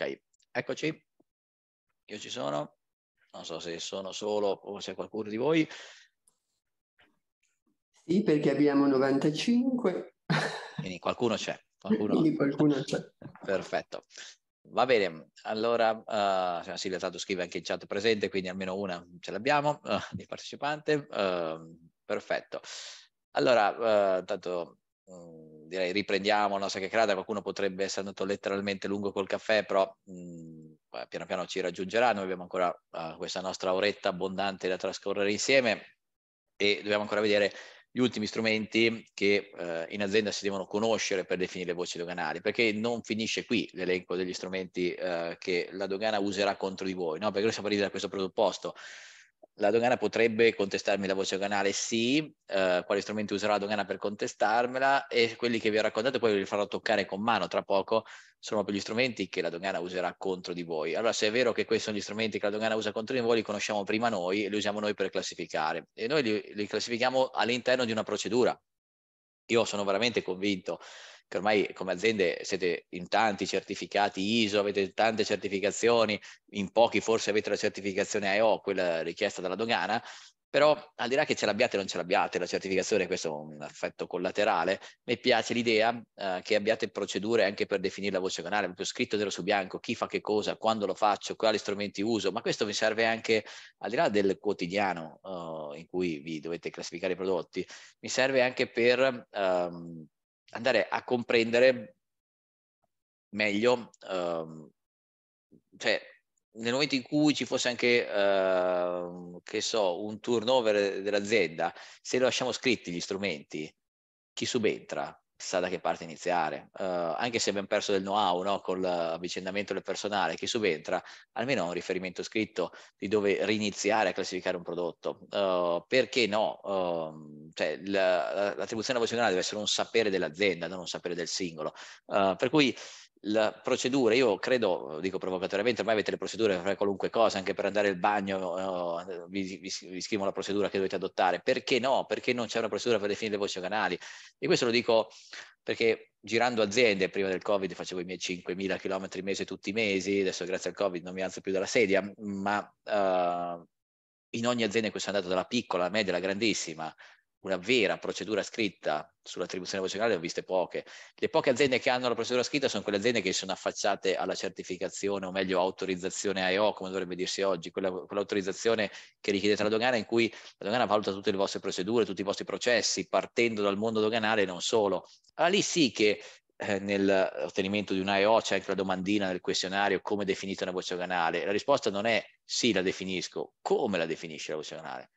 Ok, eccoci. Io ci sono. Non so se sono solo o se qualcuno di voi. Sì, perché abbiamo 95. Quindi qualcuno c'è. Qualcuno... Quindi qualcuno c'è. Perfetto. Va bene, allora uh, Silvia tanto scrive anche in chat presente, quindi almeno una ce l'abbiamo uh, di partecipante. Uh, perfetto. Allora, uh, tanto... Um, direi riprendiamo la nostra chiacchierata, qualcuno potrebbe essere andato letteralmente lungo col caffè, però mh, mm, piano piano ci raggiungerà, noi abbiamo ancora uh, questa nostra oretta abbondante da trascorrere insieme e dobbiamo ancora vedere gli ultimi strumenti che eh, in azienda si devono conoscere per definire le voci doganali, perché non finisce qui l'elenco degli strumenti eh, che la dogana userà contro di voi, no? perché noi siamo partiti da questo presupposto la dogana potrebbe contestarmi la voce doganale? Sì, eh, quali strumenti userà la dogana per contestarmela? E quelli che vi ho raccontato poi vi farò toccare con mano tra poco, sono proprio gli strumenti che la dogana userà contro di voi. Allora, se è vero che questi sono gli strumenti che la dogana usa contro di voi, li conosciamo prima noi e li usiamo noi per classificare. E noi li, li classifichiamo all'interno di una procedura. Io sono veramente convinto che ormai come aziende siete in tanti certificati ISO, avete tante certificazioni, in pochi forse avete la certificazione AEO, quella richiesta dalla dogana, però al di là che ce l'abbiate o non ce l'abbiate, la certificazione, questo è un effetto collaterale, mi piace l'idea eh, che abbiate procedure anche per definire la voce canale, proprio scritto nero su bianco, chi fa che cosa, quando lo faccio, quali strumenti uso, ma questo mi serve anche, al di là del quotidiano uh, in cui vi dovete classificare i prodotti, mi serve anche per... Um, andare a comprendere meglio, ehm, cioè nel momento in cui ci fosse anche, ehm, che so, un turnover dell'azienda, se lo lasciamo scritti gli strumenti, chi subentra? sa da che parte iniziare, uh, anche se abbiamo perso del know-how no? con l'avvicendamento del personale che subentra, almeno un riferimento scritto di dove riniziare a classificare un prodotto. Uh, perché no? Uh, cioè, la, l'attribuzione professionale deve essere un sapere dell'azienda, non un sapere del singolo. per cui la procedura, io credo, dico provocatoriamente, ormai avete le procedure per fare qualunque cosa, anche per andare al bagno no, vi, vi, vi, scrivo la procedura che dovete adottare, perché no? Perché non c'è una procedura per definire le voci canali? E questo lo dico perché girando aziende, prima del Covid facevo i miei 5.000 km al mese tutti i mesi, adesso grazie al Covid non mi alzo più dalla sedia, ma uh, in ogni azienda in cui sono andato, dalla piccola, alla media, alla grandissima, una vera procedura scritta sull'attribuzione vocale ho viste poche. Le poche aziende che hanno la procedura scritta sono quelle aziende che sono affacciate alla certificazione o meglio autorizzazione AEO, come dovrebbe dirsi oggi, quella, quell'autorizzazione che richiedete alla dogana in cui la dogana valuta tutte le vostre procedure, tutti i vostri processi, partendo dal mondo doganale e non solo. Allora ah, lì sì che eh, nell'ottenimento di un IO c'è anche la domandina nel questionario come definite una voce doganale. La risposta non è sì la definisco, come la definisce la voce doganale?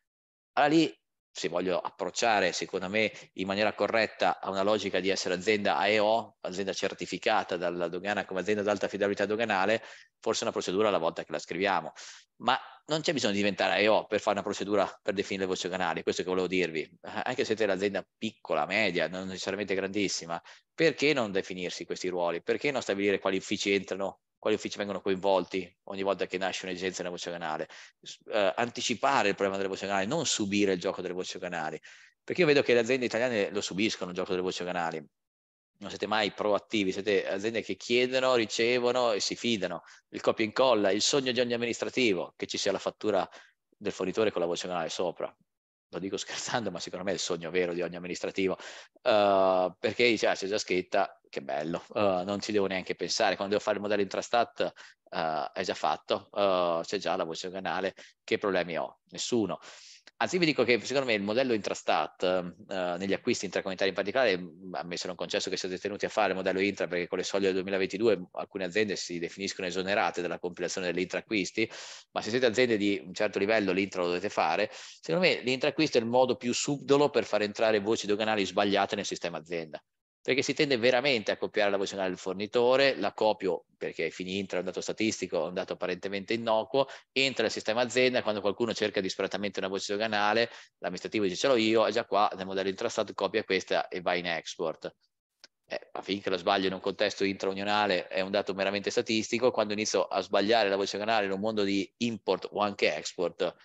Allora ah, lì se voglio approcciare, secondo me, in maniera corretta a una logica di essere azienda AEO, azienda certificata dalla dogana come azienda ad alta fidabilità doganale, forse una procedura alla volta che la scriviamo. Ma non c'è bisogno di diventare AEO per fare una procedura per definire le voci doganali, questo che volevo dirvi. Eh, anche se siete l'azienda piccola, media, non necessariamente grandissima, perché non definirsi questi ruoli? Perché non stabilire quali uffici entrano quali uffici vengono coinvolti ogni volta che nasce un'esigenza della voce canale, eh, anticipare il problema delle voci canali, non subire il gioco delle voci canali, perché io vedo che le aziende italiane lo subiscono il gioco delle voci canali, non siete mai proattivi, siete aziende che chiedono, ricevono e si fidano, il copia e incolla, il sogno di ogni amministrativo, che ci sia la fattura del fornitore con la voce canale sopra, lo dico scherzando, ma secondo me è il sogno vero di ogni amministrativo, uh, perché cioè, c'è già scritta, che bello, uh, non ci devo neanche pensare, quando devo fare il modello intrastat uh, eh, è già fatto, c'è già la voce canale, che problemi ho? Nessuno. Anzi, ah, vi dico che secondo me il modello intrastat ehm, eh, negli acquisti intracomunitari in particolare, a ammesso non concesso che siete tenuti a fare il modello intra, perché con le soglie del 2022 alcune aziende si definiscono esonerate dalla compilazione degli intraacquisti, ma se siete aziende di un certo livello l'intra lo dovete fare, secondo me l'intraacquisto è il modo più subdolo per far entrare voci doganali sbagliate nel sistema azienda perché si tende veramente a copiare la voce del fornitore, la copio perché Finintra è un dato statistico, un dato apparentemente innocuo, entra nel sistema azienda, quando qualcuno cerca disperatamente una voce doganale, l'amministrativo dice ce l'ho io, è già qua, nel modello intrastato copia questa e va in export. Eh, affinché lo sbaglio in un contesto intraunionale è un dato meramente statistico, quando inizio a sbagliare la voce doganale in un mondo di import o anche export,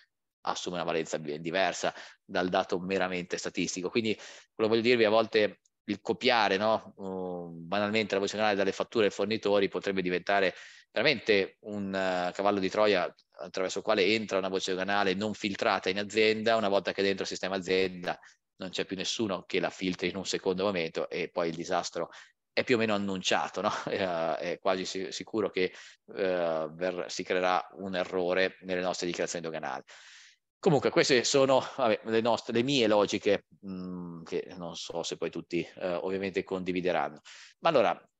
assume una valenza ben diversa dal dato meramente statistico. Quindi quello che voglio dirvi a volte il copiare no? uh, banalmente la voce canale dalle fatture ai fornitori potrebbe diventare veramente un uh, cavallo di Troia attraverso il quale entra una voce canale non filtrata in azienda, una volta che dentro il sistema azienda non c'è più nessuno che la filtri in un secondo momento e poi il disastro è più o meno annunciato, no? Eh, è quasi sicuro che eh, ver- si creerà un errore nelle nostre dichiarazioni doganali. Comunque queste sono vabbè, le, nostre, le, mie logiche, mh, mm, che non so se poi tutti eh, ovviamente condivideranno. Ma allora,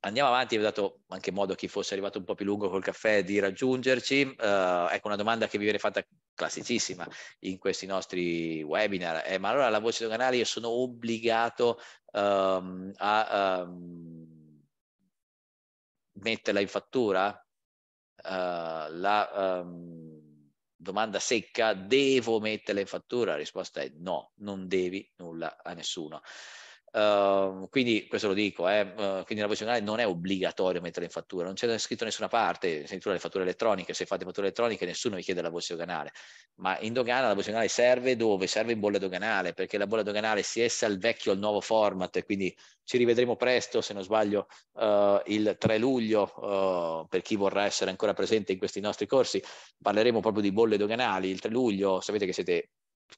andiamo avanti, ho dato anche modo a chi fosse arrivato un po' più lungo col caffè di raggiungerci. Uh, ecco una domanda che vi viene fatta classicissima in questi nostri webinar. Eh, ma allora la voce doganale io sono obbligato um, a um, metterla in fattura? Uh, la, um, domanda secca, devo metterle in fattura? La risposta è no, non devi nulla a nessuno. Ehm, quindi questo lo dico, eh, uh, quindi la voce generale non è obbligatorio mettere in fattura, non c'è scritto da nessuna parte, addirittura le fatture elettroniche, se fate fatture elettroniche nessuno vi chiede la voce doganale, ma in dogana la voce doganale serve dove? Serve in bolla doganale, perché la bolla doganale si essa al vecchio o al nuovo format quindi ci rivedremo presto, se non sbaglio, uh, il 3 luglio, eh, per chi vorrà essere ancora presente in questi nostri corsi, parleremo proprio di bolle doganali, il 3 luglio, sapete che siete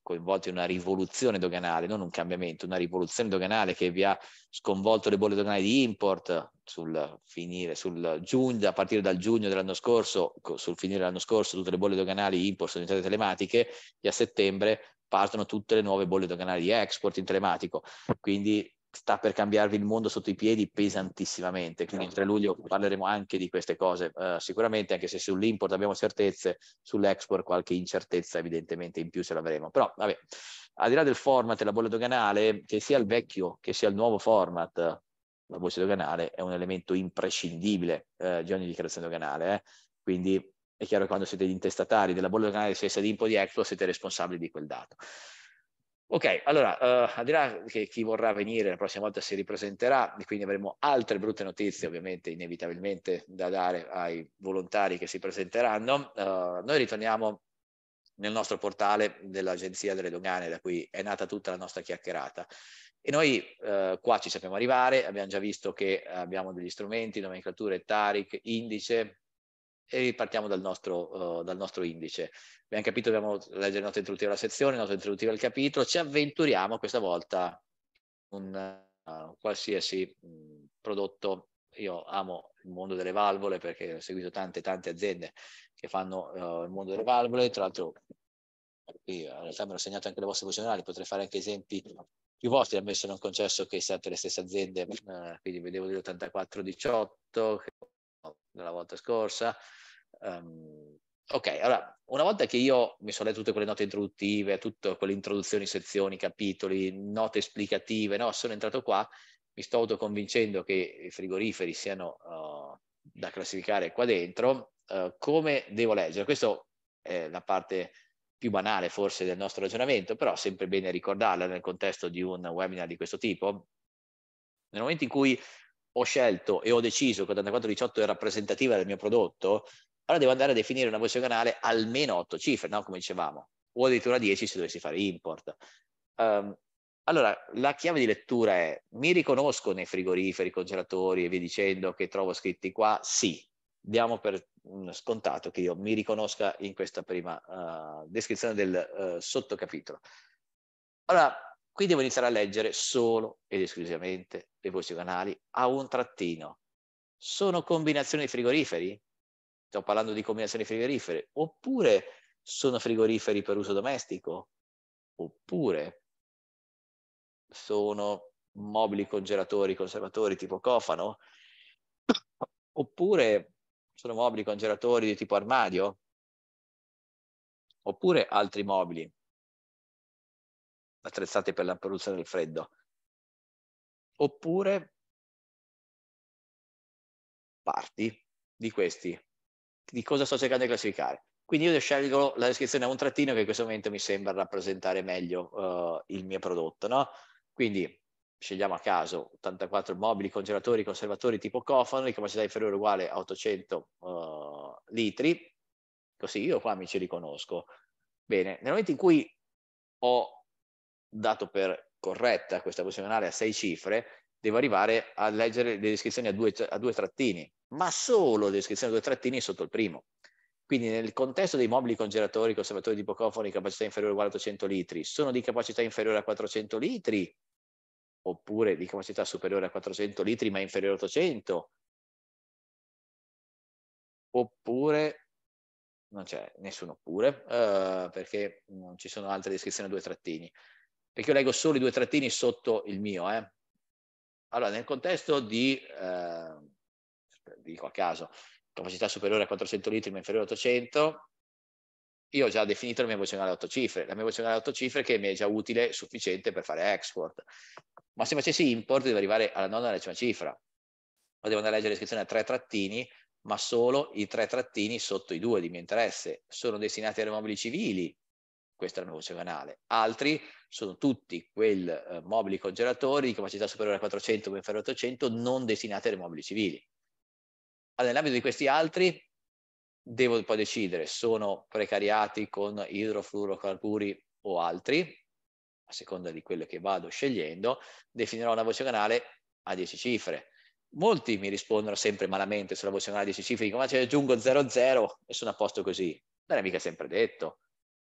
coinvolti in una rivoluzione doganale, non un cambiamento, una rivoluzione doganale che vi ha sconvolto le bolle doganali di import sul finire, sul giugno, a partire dal giugno dell'anno scorso, sul finire dell'anno scorso tutte le bolle doganali di import sono diventate telematiche e a settembre partono tutte le nuove bolle doganali di export in telematico. Quindi sta per cambiarvi il mondo sotto i piedi pesantissimamente, quindi certo. il 3 luglio parleremo anche di queste cose, uh, sicuramente anche se sull'import abbiamo certezze, sull'export qualche incertezza evidentemente in più ce l'avremo, però vabbè, al di là del format e la bolla doganale, che sia il vecchio che sia il nuovo format, la voce doganale è un elemento imprescindibile eh, di ogni dichiarazione doganale, eh? quindi è chiaro che quando siete gli intestatari della bolla doganale, se siete di import di export, siete responsabili di quel dato. Ok, allora, uh, al di là che chi vorrà venire la prossima volta si ripresenterà, e quindi avremo altre brutte notizie, ovviamente, inevitabilmente, da dare ai volontari che si presenteranno. Uh, noi ritorniamo nel nostro portale dell'Agenzia delle Dogane, da cui è nata tutta la nostra chiacchierata. E noi eh, qua ci sappiamo arrivare, abbiamo già visto che abbiamo degli strumenti, nomenclature, TARIC, indice, e partiamo dal nostro, uh, dal nostro indice. Abbiamo capito, dobbiamo leggere il nostro introduttivo alla sezione, il nostro introduttivo al capitolo, ci avventuriamo questa volta un uh, qualsiasi mh, mm, prodotto. Io amo il mondo delle valvole perché ho seguito tante tante aziende che fanno uh, il mondo delle valvole, tra l'altro qui in realtà me l'ho segnato anche le vostre professionali, potrei fare anche esempi più vostri, ammesso non concesso che siate le stesse aziende, quindi vedevo dell'84-18 della volta scorsa, Um, ok, allora, una volta che io mi sono letto tutte quelle note introduttive, tutte quelle introduzioni, sezioni, capitoli, note esplicative, no, sono entrato qua, mi sto autoconvincendo che i frigoriferi siano uh, da classificare qua dentro, uh, come devo leggere? Questa è la parte più banale forse del nostro ragionamento, però sempre bene ricordarla nel contesto di un webinar di questo tipo. Nel momento in cui ho scelto e ho deciso che 8418 è rappresentativa del mio prodotto, allora devo andare a definire una voce canale almeno 8 cifre, no? come dicevamo, o addirittura 10 se dovessi fare import. Um, allora, la chiave di lettura è, mi riconosco nei frigoriferi, congelatori e via dicendo che trovo scritti qua? Sì, diamo per mm, scontato che io mi riconosca in questa prima uh, descrizione del uh, sottocapitolo. Allora, qui devo iniziare a leggere solo ed esclusivamente le voci canali a un trattino. Sono combinazioni di frigoriferi? sto parlando di combinazioni frigorifere, oppure sono frigoriferi per uso domestico, oppure sono mobili congelatori, conservatori tipo cofano, oppure sono mobili congelatori di tipo armadio, oppure altri mobili attrezzati per la produzione del freddo, oppure parti di questi di cosa sto cercando di classificare. Quindi io scelgo la descrizione a un trattino che in questo momento mi sembra rappresentare meglio uh, il mio prodotto, no? Quindi scegliamo a caso 84 mobili, congelatori, conservatori tipo cofano di capacità inferiore uguale a 800 uh, eh, litri, così io qua mi ci riconosco. Bene, nel momento in cui ho dato per corretta questa posizionale a sei cifre, devo arrivare a leggere le descrizioni a due, a due trattini, ma solo descrizione a due trattini sotto il primo. Quindi nel contesto dei mobili congelatori conservatori di bocofoni di capacità inferiore uguale a 800 litri, sono di capacità inferiore a 400 litri oppure di capacità superiore a 400 litri ma inferiore a 800? Oppure, non c'è nessuno oppure, uh, perché non ci sono altre descrizioni a due trattini. Perché io leggo solo i due trattini sotto il mio. Eh. Allora, nel contesto di... Uh, dico a caso, capacità superiore a 400 litri ma inferiore a 800, io ho già definito la mia voce canale 8 cifre, la mia voce canale 8 cifre che mi è già utile, sufficiente per fare export. Ma se facessi import devo arrivare alla nona alla decima cifra, ma devo andare a leggere l'iscrizione a tre trattini, ma solo i tre trattini sotto i due di mio interesse sono destinati ai mobili civili, questa è la mia voce canale. Altri sono tutti quei eh, mobili congelatori di capacità superiore a 400 o inferiore a 800 non destinati ai mobili civili. Allora, nell'ambito di questi altri devo poi decidere, sono precariati con idrofluorocarburi o altri, a seconda di quello che vado scegliendo, definirò una voce canale a 10 cifre. Molti mi rispondono sempre malamente sulla voce canale a 10 cifre, dico ma ci aggiungo 00 e sono a posto così. Non è mica sempre detto.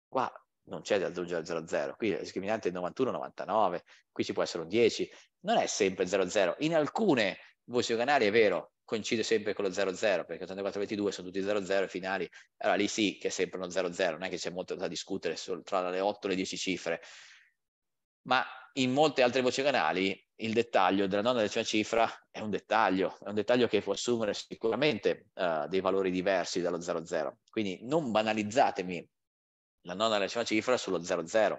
Qua non c'è da aggiungere 00, qui la discriminante 91-99, qui ci può essere un 10, non è sempre 00. In alcune voci canali è vero, coincide sempre con lo 0-0, perché 84-22 sono tutti 0-0 finali, allora lì sì che è sempre uno 0-0, non è che c'è molto da discutere sul, tra le 8 e le 10 cifre, ma in molte altre voci canali il dettaglio della nona decima cifra è un dettaglio, è un dettaglio che può assumere sicuramente uh, dei valori diversi dallo 0-0, quindi non banalizzatemi la nona decima cifra sullo 0-0.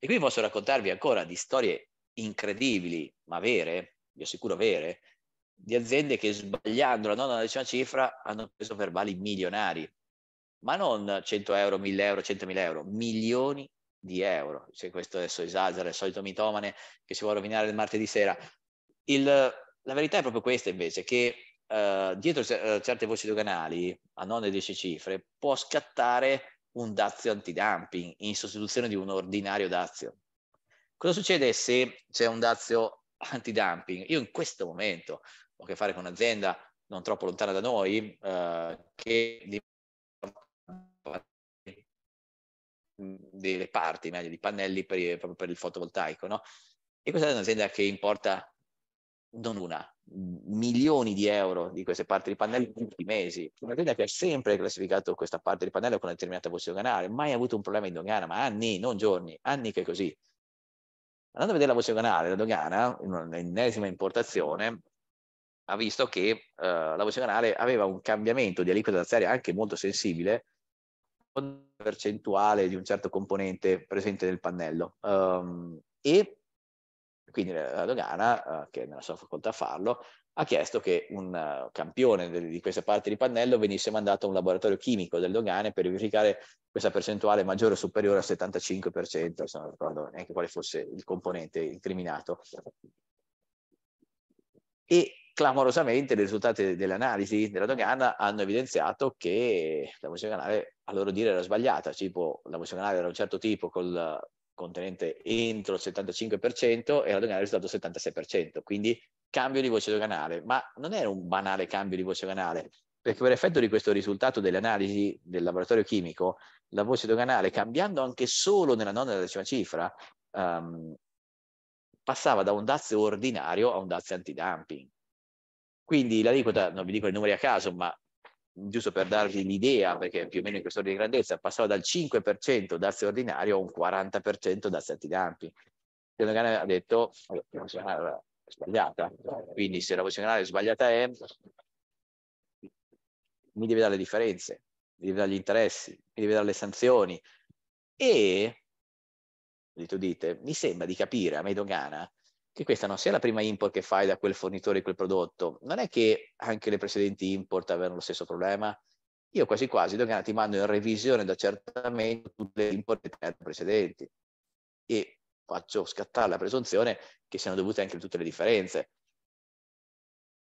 E qui posso raccontarvi ancora di storie incredibili, ma vere, vi assicuro vere, di aziende che sbagliando la nona decima cifra hanno preso verbali milionari, ma non 100 euro, 1000 euro, 100.000 euro, milioni di euro. Se questo adesso esagera, il solito mitomane che si vuole rovinare il martedì sera. Il, la verità è proprio questa invece, che eh, dietro c- eh, certe voci doganali, a nona e 10 cifre, può scattare un dazio antidumping in sostituzione di un ordinario dazio. Cosa succede se c'è un dazio antidumping? Io in questo momento ho a che fare con un'azienda non troppo lontana da noi, eh, che delle parti, meglio di pannelli per, proprio per il fotovoltaico, no? E questa è un'azienda che importa non una, milioni di euro di queste parti di pannelli tutti i mesi. Un'azienda che ha sempre classificato questa parte di pannello con una determinata voce doganale, mai avuto un problema in dogana, ma anni, non giorni, anni che è così. Andando a vedere la voce doganale, la dogana, in un'ennesima importazione, ha visto che eh, la voce canale aveva un cambiamento di aliquota terziaria anche molto sensibile, con percentuale di un certo componente presente nel pannello. Um, e quindi eh, la dogana, eh, che è nella sua facoltà a farlo, ha chiesto che un uh, campione de- di questa parte di pannello venisse mandato a un laboratorio chimico del dogane per verificare questa percentuale maggiore o superiore al 75%, se non ricordo neanche quale fosse il componente incriminato. E Clamorosamente i risultati dell'analisi della dogana hanno evidenziato che la munizione canale a loro dire era sbagliata, tipo la munizione canale era un certo tipo col contenente entro il 75% e la dogana è risultato 76%, quindi cambio di voce doganale, ma non era un banale cambio di voce doganale, perché per effetto di questo risultato dell'analisi del laboratorio chimico, la voce doganale, cambiando anche solo nella nona e nella decima cifra, um, passava da un dazio ordinario a un dazio antidumping. Quindi l'aliquota, non vi dico i numeri a caso, ma giusto per darvi l'idea, perché più o meno in quest'ordine di grandezza, passava dal 5% dazio ordinario a un 40% dazio antidumping. Il ha detto, allora, sbagliata, quindi se la voce è sbagliata è, mi deve dare le differenze, mi deve dare gli interessi, mi deve dare le sanzioni. E, dito dite, mi sembra di capire a Medogana che questa non sia la prima import che fai da quel fornitore di quel prodotto, non è che anche le precedenti import avevano lo stesso problema. Io quasi quasi Dogana ti mando in revisione d'accertamento tutte le import precedenti e faccio scattare la presunzione che siano dovute anche tutte le differenze.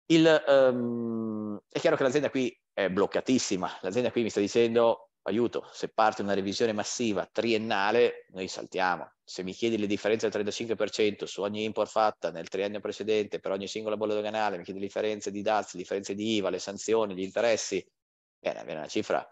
Il, um, è chiaro che l'azienda qui è bloccatissima, l'azienda qui mi sta dicendo aiuto, se parte una revisione massiva triennale, noi saltiamo. Se mi chiedi le differenze del 35% su ogni import fatta nel triennio precedente per ogni singola bolla doganale, mi chiedi le differenze di DAZ, le differenze di IVA, le sanzioni, gli interessi, bene, viene una cifra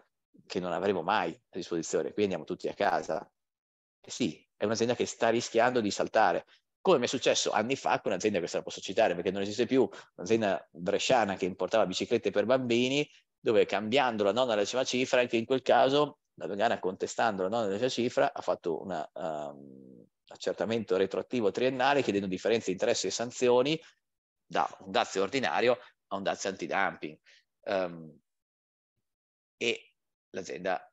che non avremo mai a disposizione, Qui andiamo tutti a casa. E eh sì, è un'azienda che sta rischiando di saltare, come mi è successo anni fa con un'azienda, questa la posso citare perché non esiste più, un'azienda bresciana che importava biciclette per bambini dove cambiando la nona decima cifra, anche in quel caso la Dogana contestando la nona decima cifra ha fatto un um, ehm, accertamento retroattivo triennale chiedendo differenze di interessi e sanzioni da un dazio ordinario a un dazio antidumping. Um, e l'azienda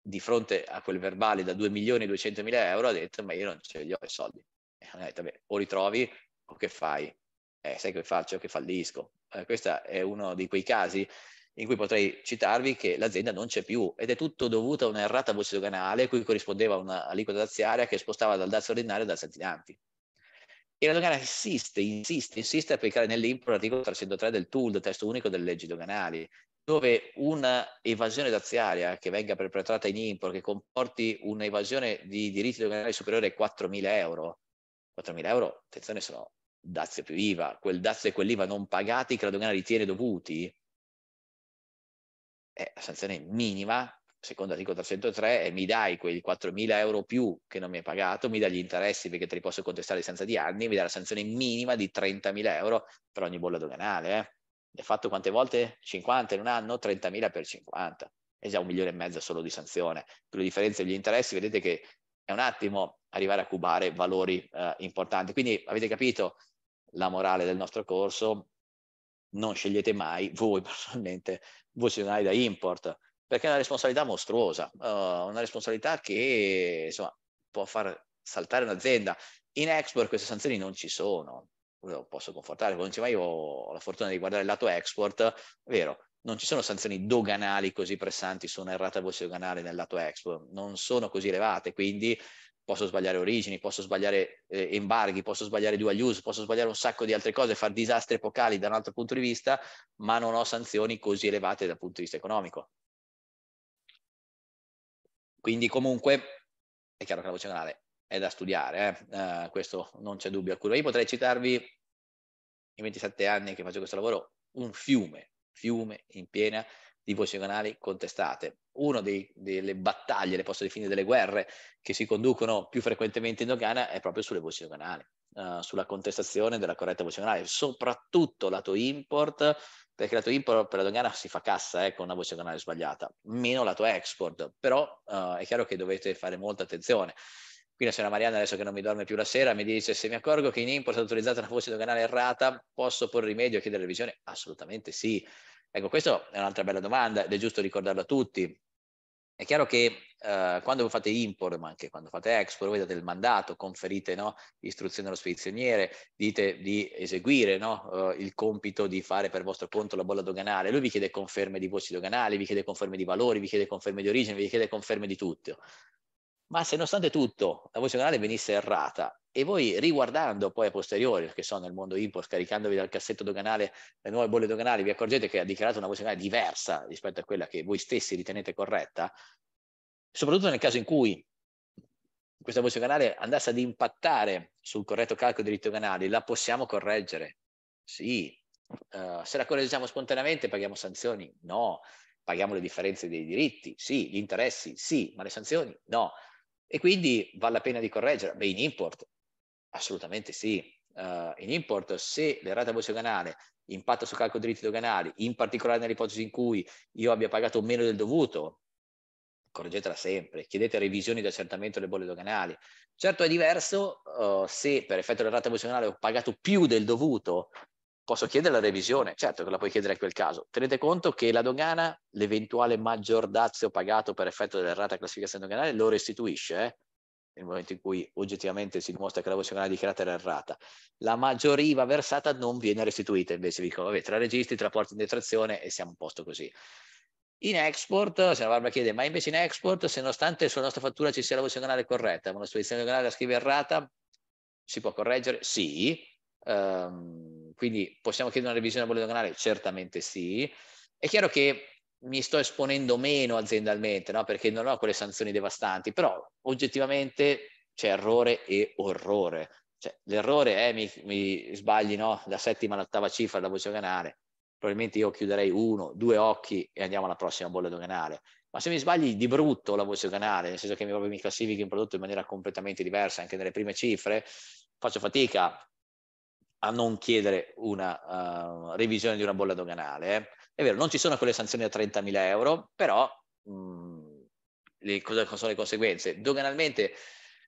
di fronte a quel verbale da 2 milioni e 200 mila euro ha detto ma io non ce li ho i soldi. E hanno detto beh, o ritrovi o che fai? Eh, sai che faccio? Che fallisco. Eh, questo è uno di quei casi in cui potrei citarvi che l'azienda non c'è più ed è tutto dovuto a un'errata voce doganale cui corrispondeva una liquida daziaria che spostava dal dazio ordinario dal santinanti. E la dogana insiste, insiste, insiste a applicare nell'IMPO l'articolo 303 del TUL, del testo unico delle leggi doganali, dove un'evasione daziaria che venga perpetrata in import, che comporti un'evasione di diritti doganali superiore a 4.000 euro, 4.000 euro, attenzione, sono dazio più IVA, quel dazio e quell'IVA non pagati che la dogana ritiene dovuti, è la sanzione minima, secondo l'articolo 303, e mi dai quei 4.000 euro più che non mi hai pagato, mi dai gli interessi perché te li posso contestare senza di anni, mi dai la sanzione minima di 30.000 euro per ogni bolla doganale. Eh. L'hai fatto quante volte? 50 in un anno, 30.000 per 50. È già un milione e mezzo solo di sanzione. Per la differenza degli interessi, vedete che è un attimo arrivare a cubare valori eh, importanti. Quindi avete capito la morale del nostro corso, non scegliete mai voi personalmente funzionari da import, perché è una responsabilità mostruosa, uh, una responsabilità che insomma, può far saltare un'azienda. In export queste sanzioni non ci sono, lo posso confortare, quando dice ma io ho la fortuna di guardare il lato export, è vero, non ci sono sanzioni doganali così pressanti su un'errata voce doganale nel lato export, non sono così elevate, quindi posso sbagliare origini, posso sbagliare eh, embarghi, posso sbagliare dual use, posso sbagliare un sacco di altre cose, far disastri epocali da un altro punto di vista, ma non ho sanzioni così elevate dal punto di vista economico. Quindi comunque è chiaro che la voce canale è da studiare, eh? Uh, questo non c'è dubbio alcuno. Io potrei citarvi, in 27 anni che faccio questo lavoro, un fiume, fiume in piena di voci canali contestate. Una delle battaglie, le posso definire delle guerre, che si conducono più frequentemente in dogana è proprio sulle voci canali, uh, eh, sulla contestazione della corretta voce canale, soprattutto lato import, perché lato import per la dogana si fa cassa eh, con una voce canale sbagliata, meno lato export, però uh, è chiaro che dovete fare molta attenzione. Qui la signora Mariana, adesso che non mi dorme più la sera, mi dice se mi accorgo che in import è autorizzata una voce doganale errata, posso porre rimedio e chiedere revisione? Assolutamente sì. Ecco, questa è un'altra bella domanda ed è giusto ricordarlo a tutti. È chiaro che eh, quando fate import, ma anche quando fate export, voi date il mandato, conferite no, istruzione allo spedizioniere, dite di eseguire no, eh, il compito di fare per vostro conto la bolla doganale. Lui vi chiede conferme di voci doganali, vi chiede conferme di valori, vi chiede conferme di origine, vi chiede conferme di tutto. Ma se nonostante tutto la voce doganale venisse errata, e voi riguardando poi a posteriori, che so, nel mondo import, scaricandovi dal cassetto doganale le nuove bolle doganali, vi accorgete che ha dichiarato una posizione diversa rispetto a quella che voi stessi ritenete corretta, soprattutto nel caso in cui questa voce doganale andasse ad impattare sul corretto calcolo dei diritti doganali, la possiamo correggere? Sì. Uh, se la correggiamo spontaneamente paghiamo sanzioni? No. Paghiamo le differenze dei diritti? Sì. Gli interessi? Sì. Ma le sanzioni? No. E quindi vale la pena di correggere? Beh, in import Assolutamente sì. Uh, in import, se l'errata emozionale impatta sul calcolo dei diritti doganali, in particolare nell'ipotesi in cui io abbia pagato meno del dovuto, correggetela sempre, chiedete revisioni di accertamento delle bolle doganali. Certo è diverso uh, se per effetto dell'errata rata emozionale ho pagato più del dovuto, posso chiedere la revisione, certo che la puoi chiedere in quel caso. Tenete conto che la dogana, l'eventuale maggior dazio pagato per effetto dell'errata classificazione doganale, lo restituisce, eh? nel momento in cui oggettivamente si dimostra che la voce canale dichiarata era errata, la maggior IVA versata non viene restituita, invece dico, vabbè, tra registri, tra porti in detrazione e siamo a posto così. In export, se la Barbara chiede, ma invece in export, se nonostante sulla nostra fattura ci sia la voce canale corretta, ma la spedizione canale la scrive errata, si può correggere? Sì. Um, quindi possiamo chiedere una revisione della bolletta canale? Certamente sì. È chiaro che mi sto esponendo meno aziendalmente, no? perché non ho quelle sanzioni devastanti, però oggettivamente c'è errore e orrore. Cioè, l'errore è mi, mi sbagli no? da settima all'ottava cifra la voce doganale, probabilmente io chiuderei uno, due occhi e andiamo alla prossima bolla doganale. Ma se mi sbagli di brutto la voce doganale, nel senso che mi, mi classifichi un prodotto in maniera completamente diversa anche nelle prime cifre, faccio fatica a non chiedere una uh, revisione di una bolla doganale. Eh? È vero, non ci sono quelle sanzioni da 30.000 euro, però mh, mhmm, le, cosa sono le conseguenze? Doganalmente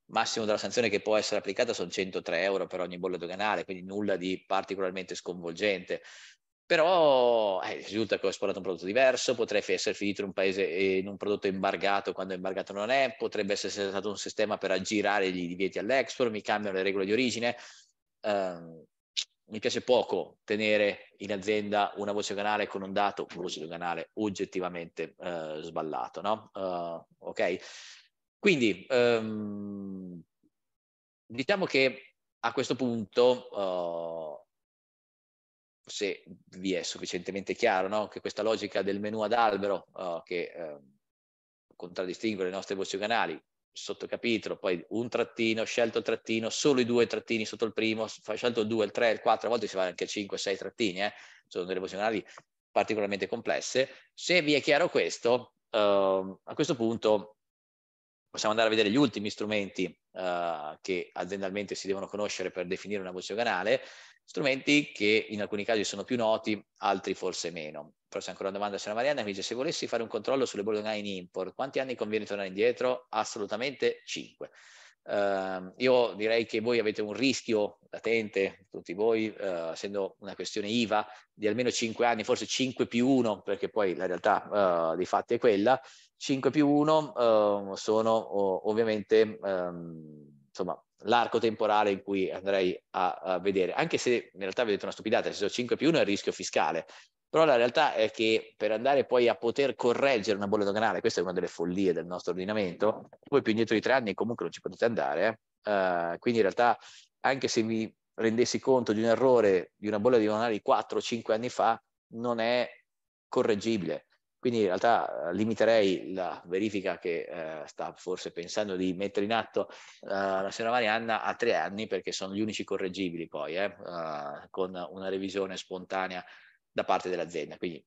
massimo della sanzione che può essere applicata sono 103 euro per ogni bolla doganale, quindi nulla di particolarmente sconvolgente. Però eh, risulta che ho esportato un prodotto diverso, potrei essere finito in un paese in un prodotto imbargato quando imbargato non è, potrebbe essere stato un sistema per aggirare i divieti all'export, mi cambiano le regole di origine. Eh, mi piace poco tenere in azienda una voce canale con un dato, una voce canale oggettivamente eh, sballato, no? Uh, ok? Quindi um, diciamo che a questo punto, uh, se vi è sufficientemente chiaro no? che questa logica del menu ad albero uh, che ehm, contraddistingue le nostre voci canali sottocapitolo, poi un trattino, scelto il trattino, solo i due trattini sotto il primo, scelto il 2, il 3, il 4, a volte si va anche a 5, 6 trattini, eh? sono delle funzionali particolarmente complesse. Se vi è chiaro questo, eh, a questo punto possiamo andare a vedere gli ultimi strumenti eh, che aziendalmente si devono conoscere per definire una voce canale strumenti che in alcuni casi sono più noti, altri forse meno. Forse ancora una domanda c'era Marianna, mi dice se volessi fare un controllo sulle borderline import, quanti anni conviene tornare indietro? Assolutamente 5. Uh, ehm, io direi che voi avete un rischio latente, tutti voi, uh, essendo una questione IVA, di almeno 5 anni, forse 5 più 1, perché poi la realtà uh, eh, dei fatti è quella, 5 più 1 ehm, sono ovviamente um, insomma, l'arco temporale in cui andrei a, a, vedere, anche se in realtà vedete una stupidata, se sono 5 più 1 è il rischio fiscale, però la realtà è che per andare poi a poter correggere una bolla doganale, questa è una delle follie del nostro ordinamento, voi più indietro di tre anni comunque non ci potete andare, eh? uh, quindi in realtà anche se vi rendessi conto di un errore di una bolla doganale di 4 5 anni fa, non è correggibile quindi in realtà eh, limiterei la verifica che eh, sta forse pensando di mettere in atto eh, la signora Marianna a tre anni perché sono gli unici correggibili poi, eh, eh con una revisione spontanea da parte dell'azienda. Quindi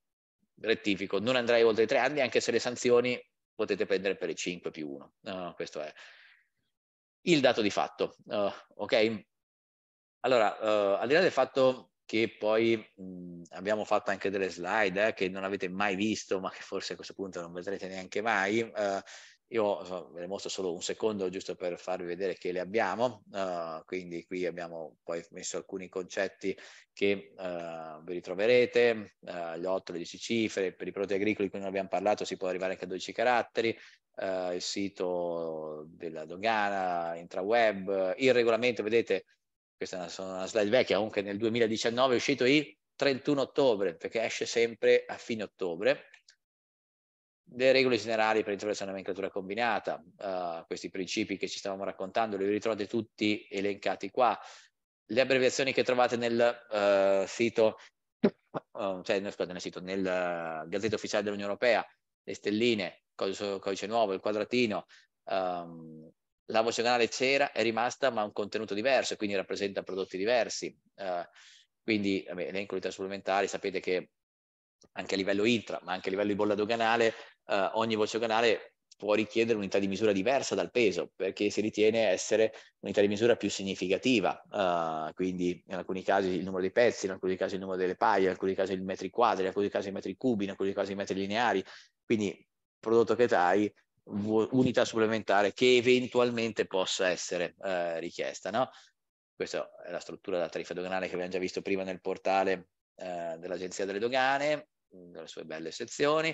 rettifico, non andrei oltre i tre anni anche se le sanzioni potete prendere per i 5 più 1. No, questo è il dato di fatto. Uh, ok? Allora, uh, al di là del fatto che poi mh, mhmm, abbiamo fatto anche delle slide eh, che non avete mai visto, ma che forse a questo punto non vedrete neanche mai. Eh, io so, ve le mostro solo un secondo giusto per farvi vedere che le abbiamo, uh, quindi qui abbiamo poi messo alcuni concetti che uh, vi ritroverete, uh, le 8, le 10 cifre, per i prodotti agricoli di cui non abbiamo parlato si può arrivare anche a 12 caratteri, il sito della dogana, intraweb, il regolamento vedete questa è una, una slide vecchia, comunque nel 2019 è uscito il 31 ottobre, perché esce sempre a fine ottobre, le regole generali per l'introduzione della nomenclatura combinata, uh, questi principi che ci stavamo raccontando, li ritrovate tutti elencati qua, le abbreviazioni che trovate nel uh, sito, uh, cioè scusate, nel sito, nel eh, Gazzetta Ufficiale dell'Unione Europea, le stelline, codice, codice nuovo, il quadratino, um, la voce canale c'era, è rimasta, ma ha un contenuto diverso, e quindi rappresenta prodotti diversi. Eh, quindi elenco di utilità supplementari, sapete che anche a livello intra, ma anche a livello di bolla doganale, eh, ogni voce canale può richiedere un'unità di misura diversa dal peso, perché si ritiene essere un'unità di misura più significativa. Eh, quindi in alcuni casi il numero dei pezzi, in alcuni casi il numero delle paia, in alcuni casi i metri quadri, in alcuni casi i metri cubi, in alcuni casi i metri lineari. Quindi prodotto che hai unità supplementare che eventualmente possa essere eh, richiesta. No? Questa è la struttura della tariffa doganale che abbiamo già visto prima nel portale eh, dell'Agenzia delle Dogane, mm, nelle sue belle sezioni.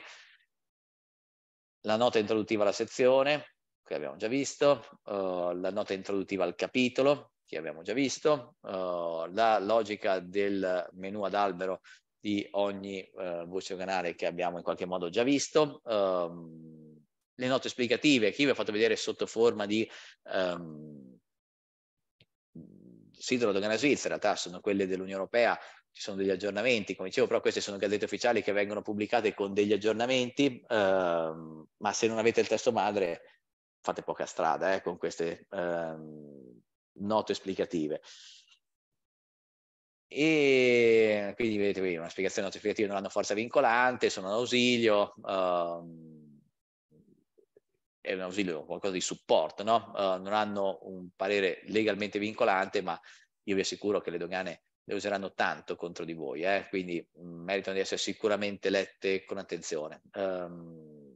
La nota introduttiva alla sezione, che abbiamo già visto, uh, la nota introduttiva al capitolo, che abbiamo già visto, uh, la logica del menu ad albero di ogni uh, voce doganale che abbiamo in qualche modo già visto, um, le note esplicative che vi ho fatto vedere sotto forma di um, sito dogana svizzera, in realtà sono quelle dell'Unione Europea, ci sono degli aggiornamenti, come dicevo, però queste sono gazzette ufficiali che vengono pubblicate con degli aggiornamenti, ehm, ma se non avete il testo madre fate poca strada eh, con queste ehm, note esplicative. E quindi vedete qui una spiegazione notificativa non hanno forza vincolante, sono un ausilio, ehm, è un ausilio, qualcosa di supporto, no? uh, non hanno un parere legalmente vincolante, ma io vi assicuro che le dogane le useranno tanto contro di voi, eh? quindi mm, meritano di essere sicuramente lette con attenzione. Um,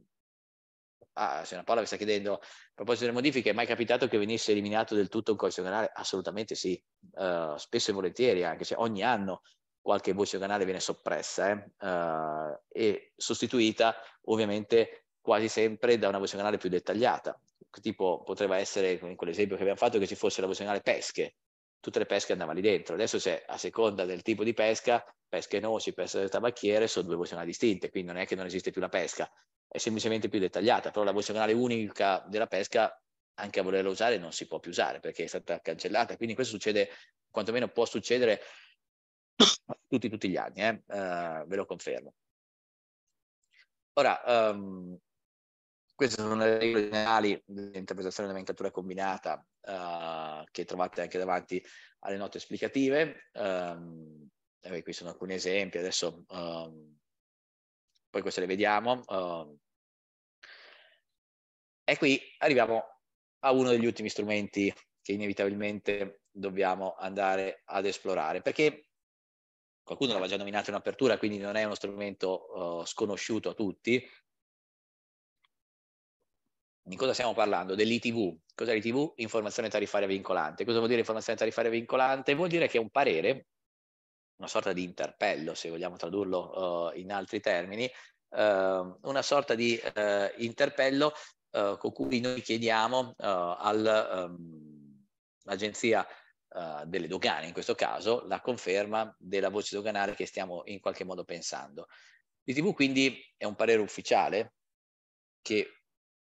ah, signora Paola vi sta chiedendo, a proposito delle modifiche, è mai capitato che venisse eliminato del tutto un codice doganale? Assolutamente sì, uh, spesso e volentieri, anche se ogni anno qualche voce doganale viene soppressa eh? uh, e sostituita ovviamente quasi sempre da una voce canale più dettagliata. Tipo potrebbe essere, in quell'esempio che abbiamo fatto, che ci fosse la voce canale pesche, tutte le pesche andavano lì dentro. Adesso c'è, a seconda del tipo di pesca, pesche noci, pesche del tabacchiere, sono due voci canali distinte, quindi non è che non esiste più la pesca, è semplicemente più dettagliata, però la voce canale unica della pesca, anche a volerla usare, non si può più usare perché è stata cancellata. Quindi questo succede, quantomeno può succedere tutti, tutti gli anni, eh? uh, ve lo confermo. Ora, um, queste sono le regole generali dell'interpretazione nomenclatura combinata uh, che trovate anche davanti alle note esplicative. Um, eh, qui sono alcuni esempi, adesso um, poi queste le vediamo. Um, e qui arriviamo a uno degli ultimi strumenti che inevitabilmente dobbiamo andare ad esplorare, perché qualcuno l'aveva già nominato in apertura, quindi non è uno strumento uh, sconosciuto a tutti, di cosa stiamo parlando? Dell'ITV. Cos'è l'ITV? Informazione tariffaria vincolante. Cosa vuol dire informazione tariffaria vincolante? Vuol dire che è un parere, una sorta di interpello, se vogliamo tradurlo uh, in altri termini, uh, una sorta di uh, interpello con cui noi chiediamo all'agenzia ehm, um, delle dogane, in questo caso, la conferma della voce doganale che stiamo in qualche modo pensando. L'ITV quindi è un parere ufficiale che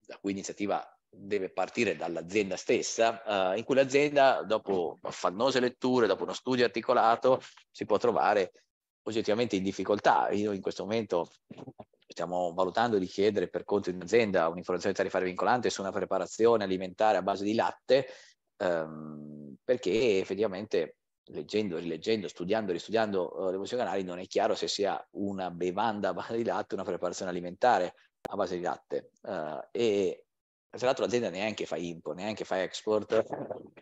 da cui l'iniziativa deve partire dall'azienda stessa, eh, in cui l'azienda dopo affannose letture, dopo uno studio articolato, si può trovare oggettivamente in difficoltà. Io in questo momento stiamo valutando di chiedere per conto di un'azienda un'informazione tariffaria vincolante su una preparazione alimentare a base di latte, ehm, perché effettivamente leggendo, rileggendo, studiando, ristudiando eh, le emozioni canali non è chiaro se sia una bevanda a base di latte o una preparazione alimentare a base di latte uh, e tra l'altro l'azienda neanche fa import, neanche fa export,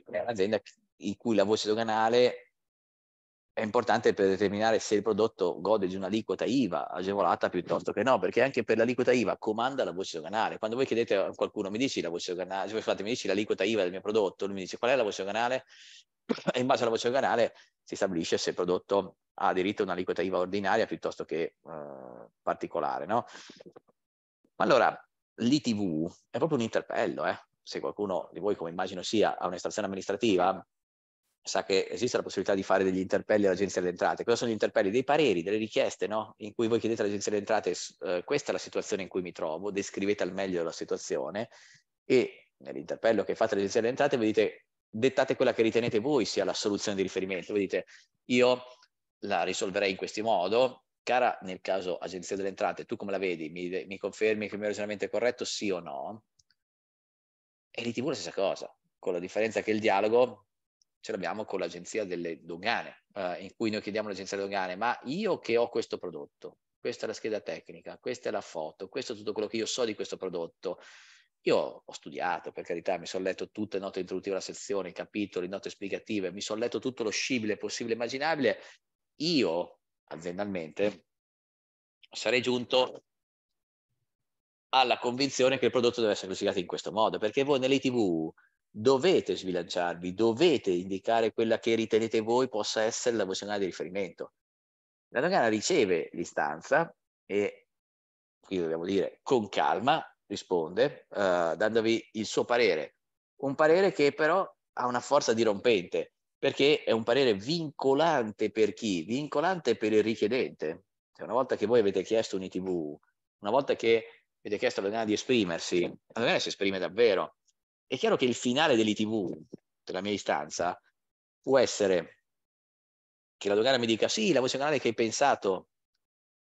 è un'azienda in cui la voce doganale è importante per determinare se il prodotto gode di un'aliquota IVA agevolata piuttosto che no, perché anche per l'aliquota IVA comanda la voce doganale. Quando voi chiedete a qualcuno mi dici la voce doganale, cioè, scusate, mi dici l'aliquota IVA del mio prodotto, lui mi dice qual è la voce doganale e in base alla voce doganale si stabilisce se il prodotto ha diritto a un'aliquota IVA ordinaria piuttosto che eh, particolare, no? Allora, l'ITV è proprio un interpello, eh? se qualcuno di voi, come immagino sia, ha un'estrazione amministrativa, sa che esiste la possibilità di fare degli interpelli all'Agenzia delle Entrate. Cosa sono gli interpelli? Dei pareri, delle richieste, no? In cui voi chiedete all'Agenzia delle Entrate, eh, questa è la situazione in cui mi trovo, descrivete al meglio la situazione e nell'interpello che fate all'Agenzia delle Entrate vedete, dettate quella che ritenete voi sia la soluzione di riferimento. Vedete, io la risolverei in questo modo, cara, nel caso agenzia delle entrate, tu come la vedi? Mi, mi confermi che il mio ragionamento è corretto, sì o no? E l'ITV è la stessa cosa, con la differenza che il dialogo ce l'abbiamo con l'agenzia delle dogane, eh, in cui noi chiediamo all'agenzia delle dogane, ma io che ho questo prodotto, questa è la scheda tecnica, questa è la foto, questo è tutto quello che io so di questo prodotto, io ho studiato, per carità, mi sono letto tutte le note introduttive alla sezione, i capitoli, le note esplicative, mi sono letto tutto lo scibile possibile e immaginabile. Io aziendalmente, sarei giunto alla convinzione che il prodotto deve essere classificato in questo modo, perché voi nell'ITV dovete sbilanciarvi, dovete indicare quella che ritenete voi possa essere la voce di riferimento. La dogana riceve l'istanza e, qui dobbiamo dire, con calma risponde, eh, dandovi il suo parere. Un parere che però ha una forza dirompente, perché è un parere vincolante per chi? Vincolante per il richiedente. Cioè, una volta che voi avete chiesto un ITV, una volta che avete chiesto all'Adena di esprimersi, l'Adena si esprime davvero. È chiaro che il finale dell'ITV, della mia istanza, può essere che la dogana mi dica sì, la voce canale che hai pensato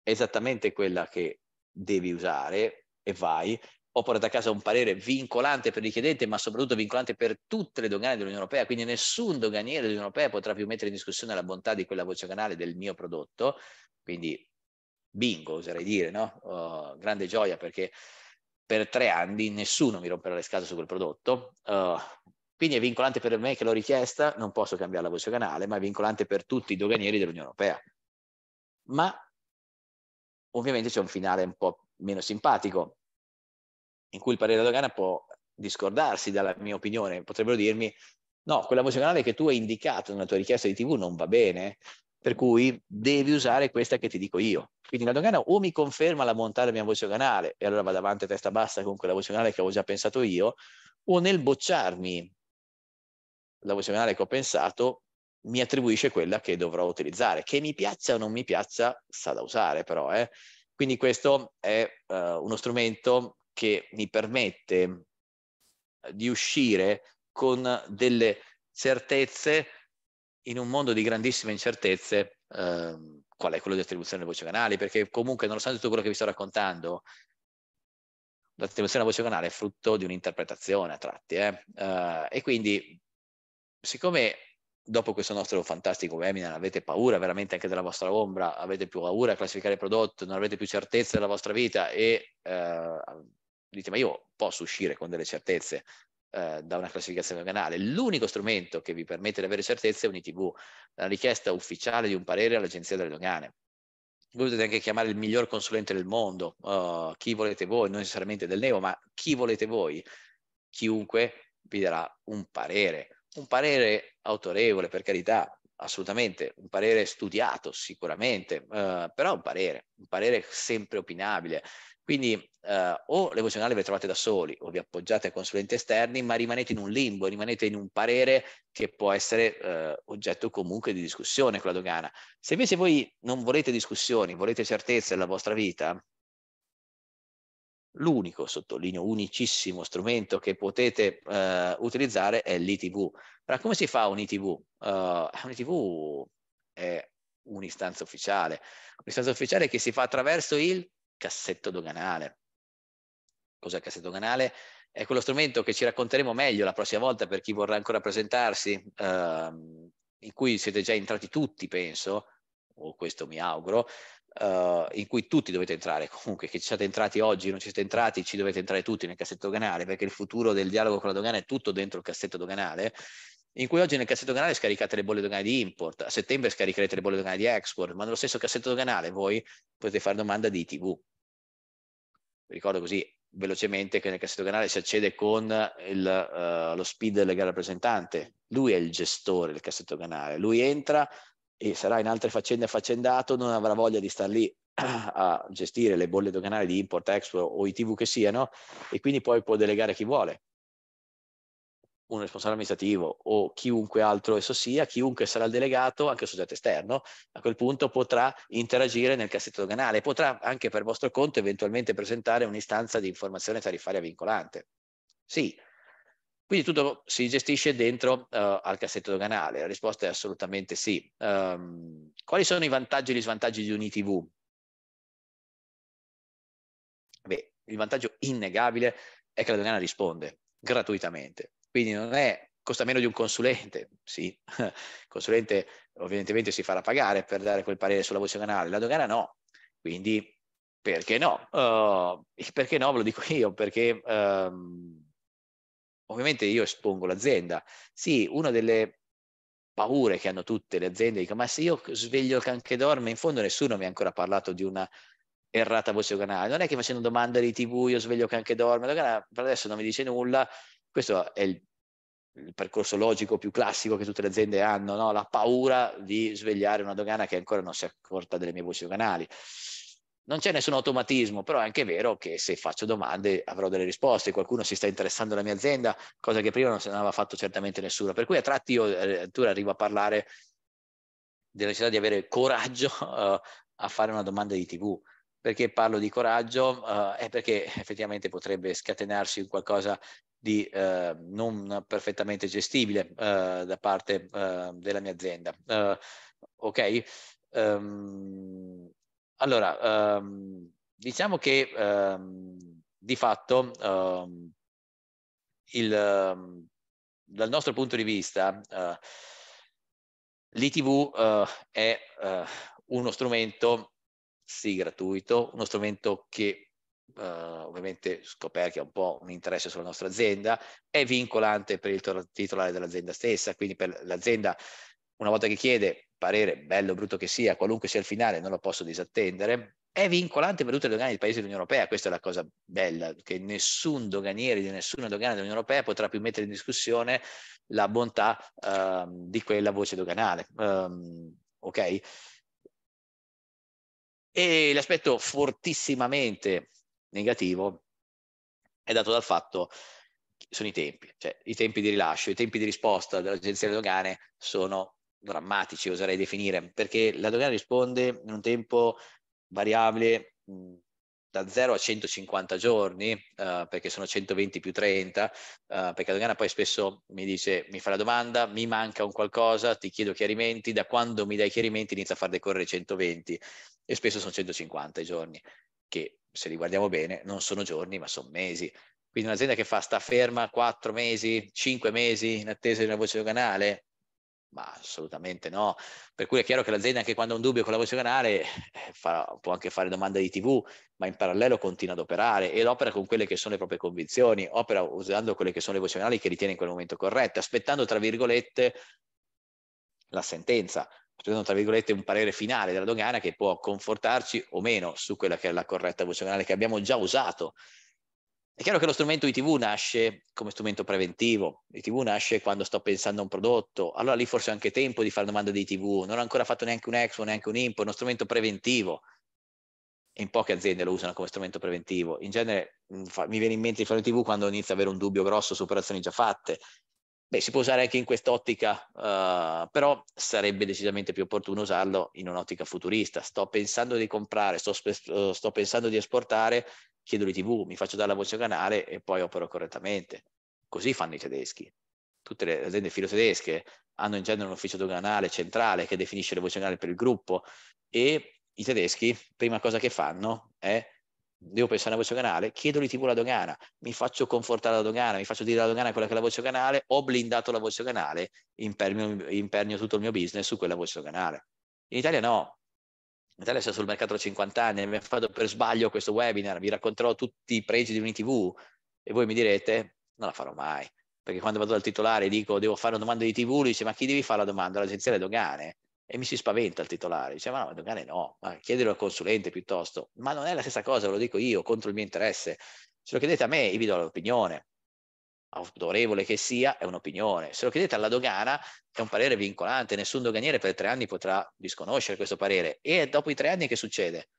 è esattamente quella che devi usare e vai, ho portato a casa un parere vincolante per il richiedente, ma soprattutto vincolante per tutte le dogane dell'Unione Europea, quindi nessun doganiere dell'Unione Europea potrà più mettere in discussione la bontà di quella voce canale del mio prodotto, quindi bingo oserei dire, no? Oh, grande gioia perché per tre anni nessuno mi romperà le scatole su quel prodotto, oh, quindi è vincolante per me che l'ho richiesta, non posso cambiare la voce canale, ma è vincolante per tutti i doganieri dell'Unione Europea. Ma ovviamente c'è un finale un po' meno simpatico, in cui il parere della dogana può discordarsi dalla mia opinione, potrebbero dirmi no, quella voce canale che tu hai indicato nella tua richiesta di TV non va bene, per cui devi usare questa che ti dico io. Quindi la dogana o mi conferma la montata della mia voce canale e allora vado avanti a testa bassa con quella voce canale che avevo già pensato io, o nel bocciarmi la voce canale che ho pensato mi attribuisce quella che dovrò utilizzare, che mi piaccia o non mi piaccia, sa da usare però. Eh. Quindi questo è uh, uno strumento che mi permette eh, di uscire con delle certezze in un mondo di grandissime incertezze, ehm, qual è quello di attribuzione delle voci canali, perché comunque nonostante tutto quello che vi sto raccontando, l'attribuzione della voce canale è frutto di un'interpretazione a tratti. Eh? Uh, e quindi, siccome dopo questo nostro fantastico webinar avete paura veramente anche della vostra ombra, avete più paura a classificare il prodotto, non avete più certezze della vostra vita e uh, Dite, ma io posso uscire con delle certezze eh, da una classificazione doganale. L'unico strumento che vi permette di avere certezze è un ITV, la richiesta ufficiale di un parere all'Agenzia delle Dogane. Voi potete anche chiamare il miglior consulente del mondo, uh, chi volete voi, non necessariamente del Neo, ma chi volete voi, chiunque vi darà un parere, un parere autorevole, per carità, assolutamente, un parere studiato sicuramente, eh, però un parere, un parere sempre opinabile. Quindi eh, o l'emozionale ve trovate da soli o vi appoggiate a consulenti esterni, ma rimanete in un limbo, rimanete in un parere che può essere eh, oggetto comunque di discussione con la dogana. Se invece voi non volete discussioni, volete certezze nella vostra vita, l'unico, sottolineo, unicissimo strumento che potete eh, utilizzare è l'ITV. Ma come si fa un ITV? Uh, eh, un ITV è un'istanza ufficiale, un'istanza ufficiale che si fa attraverso il cassetto doganale. Cos'è il cassetto doganale? È quello strumento che ci racconteremo meglio la prossima volta per chi vorrà ancora presentarsi, ehm, in cui siete già entrati tutti, penso, o questo mi auguro, Uh, in cui tutti dovete entrare, comunque che ci siate entrati oggi, non ci siete entrati, ci dovete entrare tutti nel cassetto doganale, perché il futuro del dialogo con la dogana è tutto dentro il cassetto doganale, in cui oggi nel cassetto doganale scaricate le bolle doganali di import, a settembre scaricherete le bolle doganali di export, ma nello stesso cassetto doganale voi potete fare domanda di TV ricordo così velocemente che nel cassetto canale si accede con il, uh, lo speed legale rappresentante, lui è il gestore del cassetto canale, lui entra e sarà in altre faccende affaccendato, non avrà voglia di star lì a gestire le bolle doganali di import, export o i tv che siano e quindi poi può delegare chi vuole un responsabile amministrativo o chiunque altro esso sia, chiunque sarà il delegato, anche il soggetto esterno, a quel punto potrà interagire nel cassetto doganale, potrà anche per vostro conto eventualmente presentare un'istanza di informazione tarifaria vincolante. Sì, quindi tutto si gestisce dentro uh, al cassetto doganale, la risposta è assolutamente sì. Um, quali sono i vantaggi e gli svantaggi di UniTV? Beh, il vantaggio innegabile è che la dogana risponde gratuitamente quindi non è, costa meno di un consulente, sì, il consulente ovviamente si farà pagare per dare quel parere sulla voce canale, la dogana no, quindi perché no? Uh, perché no? Ve lo dico io, perché um, ovviamente io espongo l'azienda. Sì, una delle paure che hanno tutte le aziende, dico, ma se io sveglio il che dorme, in fondo nessuno mi ha ancora parlato di una errata voce canale. Non è che facendo domanda di TV io sveglio che anche dorme, per adesso non mi dice nulla, questo è il, il percorso logico più classico che tutte le aziende hanno, no? la paura di svegliare una dogana che ancora non si è accorta delle mie voci doganali. Non c'è nessun automatismo, però è anche vero che se faccio domande avrò delle risposte. Qualcuno si sta interessando alla mia azienda, cosa che prima non se ne aveva fatto certamente nessuno. Per cui a tratti io eh, addirittura arrivo a parlare della necessità di avere coraggio uh, a fare una domanda di TV. Perché parlo di coraggio? Uh, è perché effettivamente potrebbe scatenarsi qualcosa di eh, non perfettamente gestibile eh, da parte eh, della mia azienda. Eh, ok? Um, allora, um, diciamo che um, di fatto il, dal nostro punto di vista uh, eh, l'ITV uh, eh, è uh, uno strumento, sì, gratuito, uno strumento che eh, ovviamente scoperchia un po' un interesse sulla nostra azienda, è vincolante per il titolare dell'azienda stessa, quindi per l'azienda una volta che chiede parere, bello o brutto che sia, qualunque sia il finale, non lo posso disattendere, è vincolante per tutte le dogane dei paesi dell'Unione Europea, questa è la cosa bella, che nessun doganiere di nessuna dogana dell'Unione Europea potrà più mettere in discussione la bontà uh, di quella voce doganale. Um, ok? E l'aspetto fortissimamente negativo è dato dal fatto che sono i tempi, cioè i tempi di rilascio, i tempi di risposta dell'agenzia delle dogane sono drammatici, oserei definire, perché la dogana risponde in un tempo variabile da 0 a 150 giorni, uh, perché sono 120 più 30, uh, eh, perché la dogana poi spesso mi dice, mi fa la domanda, mi manca un qualcosa, ti chiedo chiarimenti, da quando mi dai chiarimenti inizia a far decorrere 120 e spesso sono 150 i giorni che se li guardiamo bene non sono giorni ma sono mesi. Quindi un'azienda che fa sta ferma quattro mesi, cinque mesi in attesa di una voce doganale, ma assolutamente no. Per cui è chiaro che l'azienda anche quando ha un dubbio con la voce canale eh, fa, può anche fare domande di TV, ma in parallelo continua ad operare ed opera con quelle che sono le proprie convinzioni, opera usando quelle che sono le voci canali che ritiene in quel momento corrette, aspettando tra virgolette la sentenza tra virgolette, un parere finale della dogana che può confortarci o meno su quella che è la corretta voce canale che abbiamo già usato. È chiaro che lo strumento ITV nasce come strumento preventivo, ITV nasce quando sto pensando a un prodotto, allora lì forse ho anche tempo di fare domanda di ITV, non ho ancora fatto neanche un expo, neanche un impo, è uno strumento preventivo. E in poche aziende lo usano come strumento preventivo. In genere mm, mi viene in mente di fare un TV quando inizia ad avere un dubbio grosso su operazioni già fatte, Beh, si può usare anche in quest'ottica, uh, però sarebbe decisamente più opportuno usarlo in un'ottica futurista. Sto pensando di comprare, sto, sp- eh, sto pensando di esportare, chiedo di TV, mi faccio dare la voce canale e poi opero correttamente. Così fanno i tedeschi. Tutte le aziende filo tedesche hanno in genere un ufficio doganale centrale che definisce le voci canali per il gruppo e i tedeschi, prima cosa che fanno è devo pensare alla voce canale, chiedo l'ITV alla dogana, mi faccio confortare la dogana, mi faccio dire alla dogana quella che è la voce canale, ho blindato la voce canale, impernio, impernio tutto il mio business su quella voce canale. In Italia no, in Italia sono sul mercato da 50 anni, mi ha fatto per sbaglio questo webinar, vi racconterò tutti i pregi di un'ITV e voi mi direte non la farò mai, perché quando vado dal titolare e dico devo fare una domanda di TV, lui dice ma chi devi fare la domanda? L'agenzia delle dogane e mi si spaventa il titolare, diceva no, ma Dogane no, ma chiedilo al consulente piuttosto, ma non è la stessa cosa, ve lo dico io, contro il mio interesse, se lo chiedete a me io vi do l'opinione, autorevole che sia, è un'opinione. Se lo chiedete alla dogana, è un parere vincolante, nessun doganiere per tre anni potrà disconoscere questo parere. E dopo i tre anni che succede?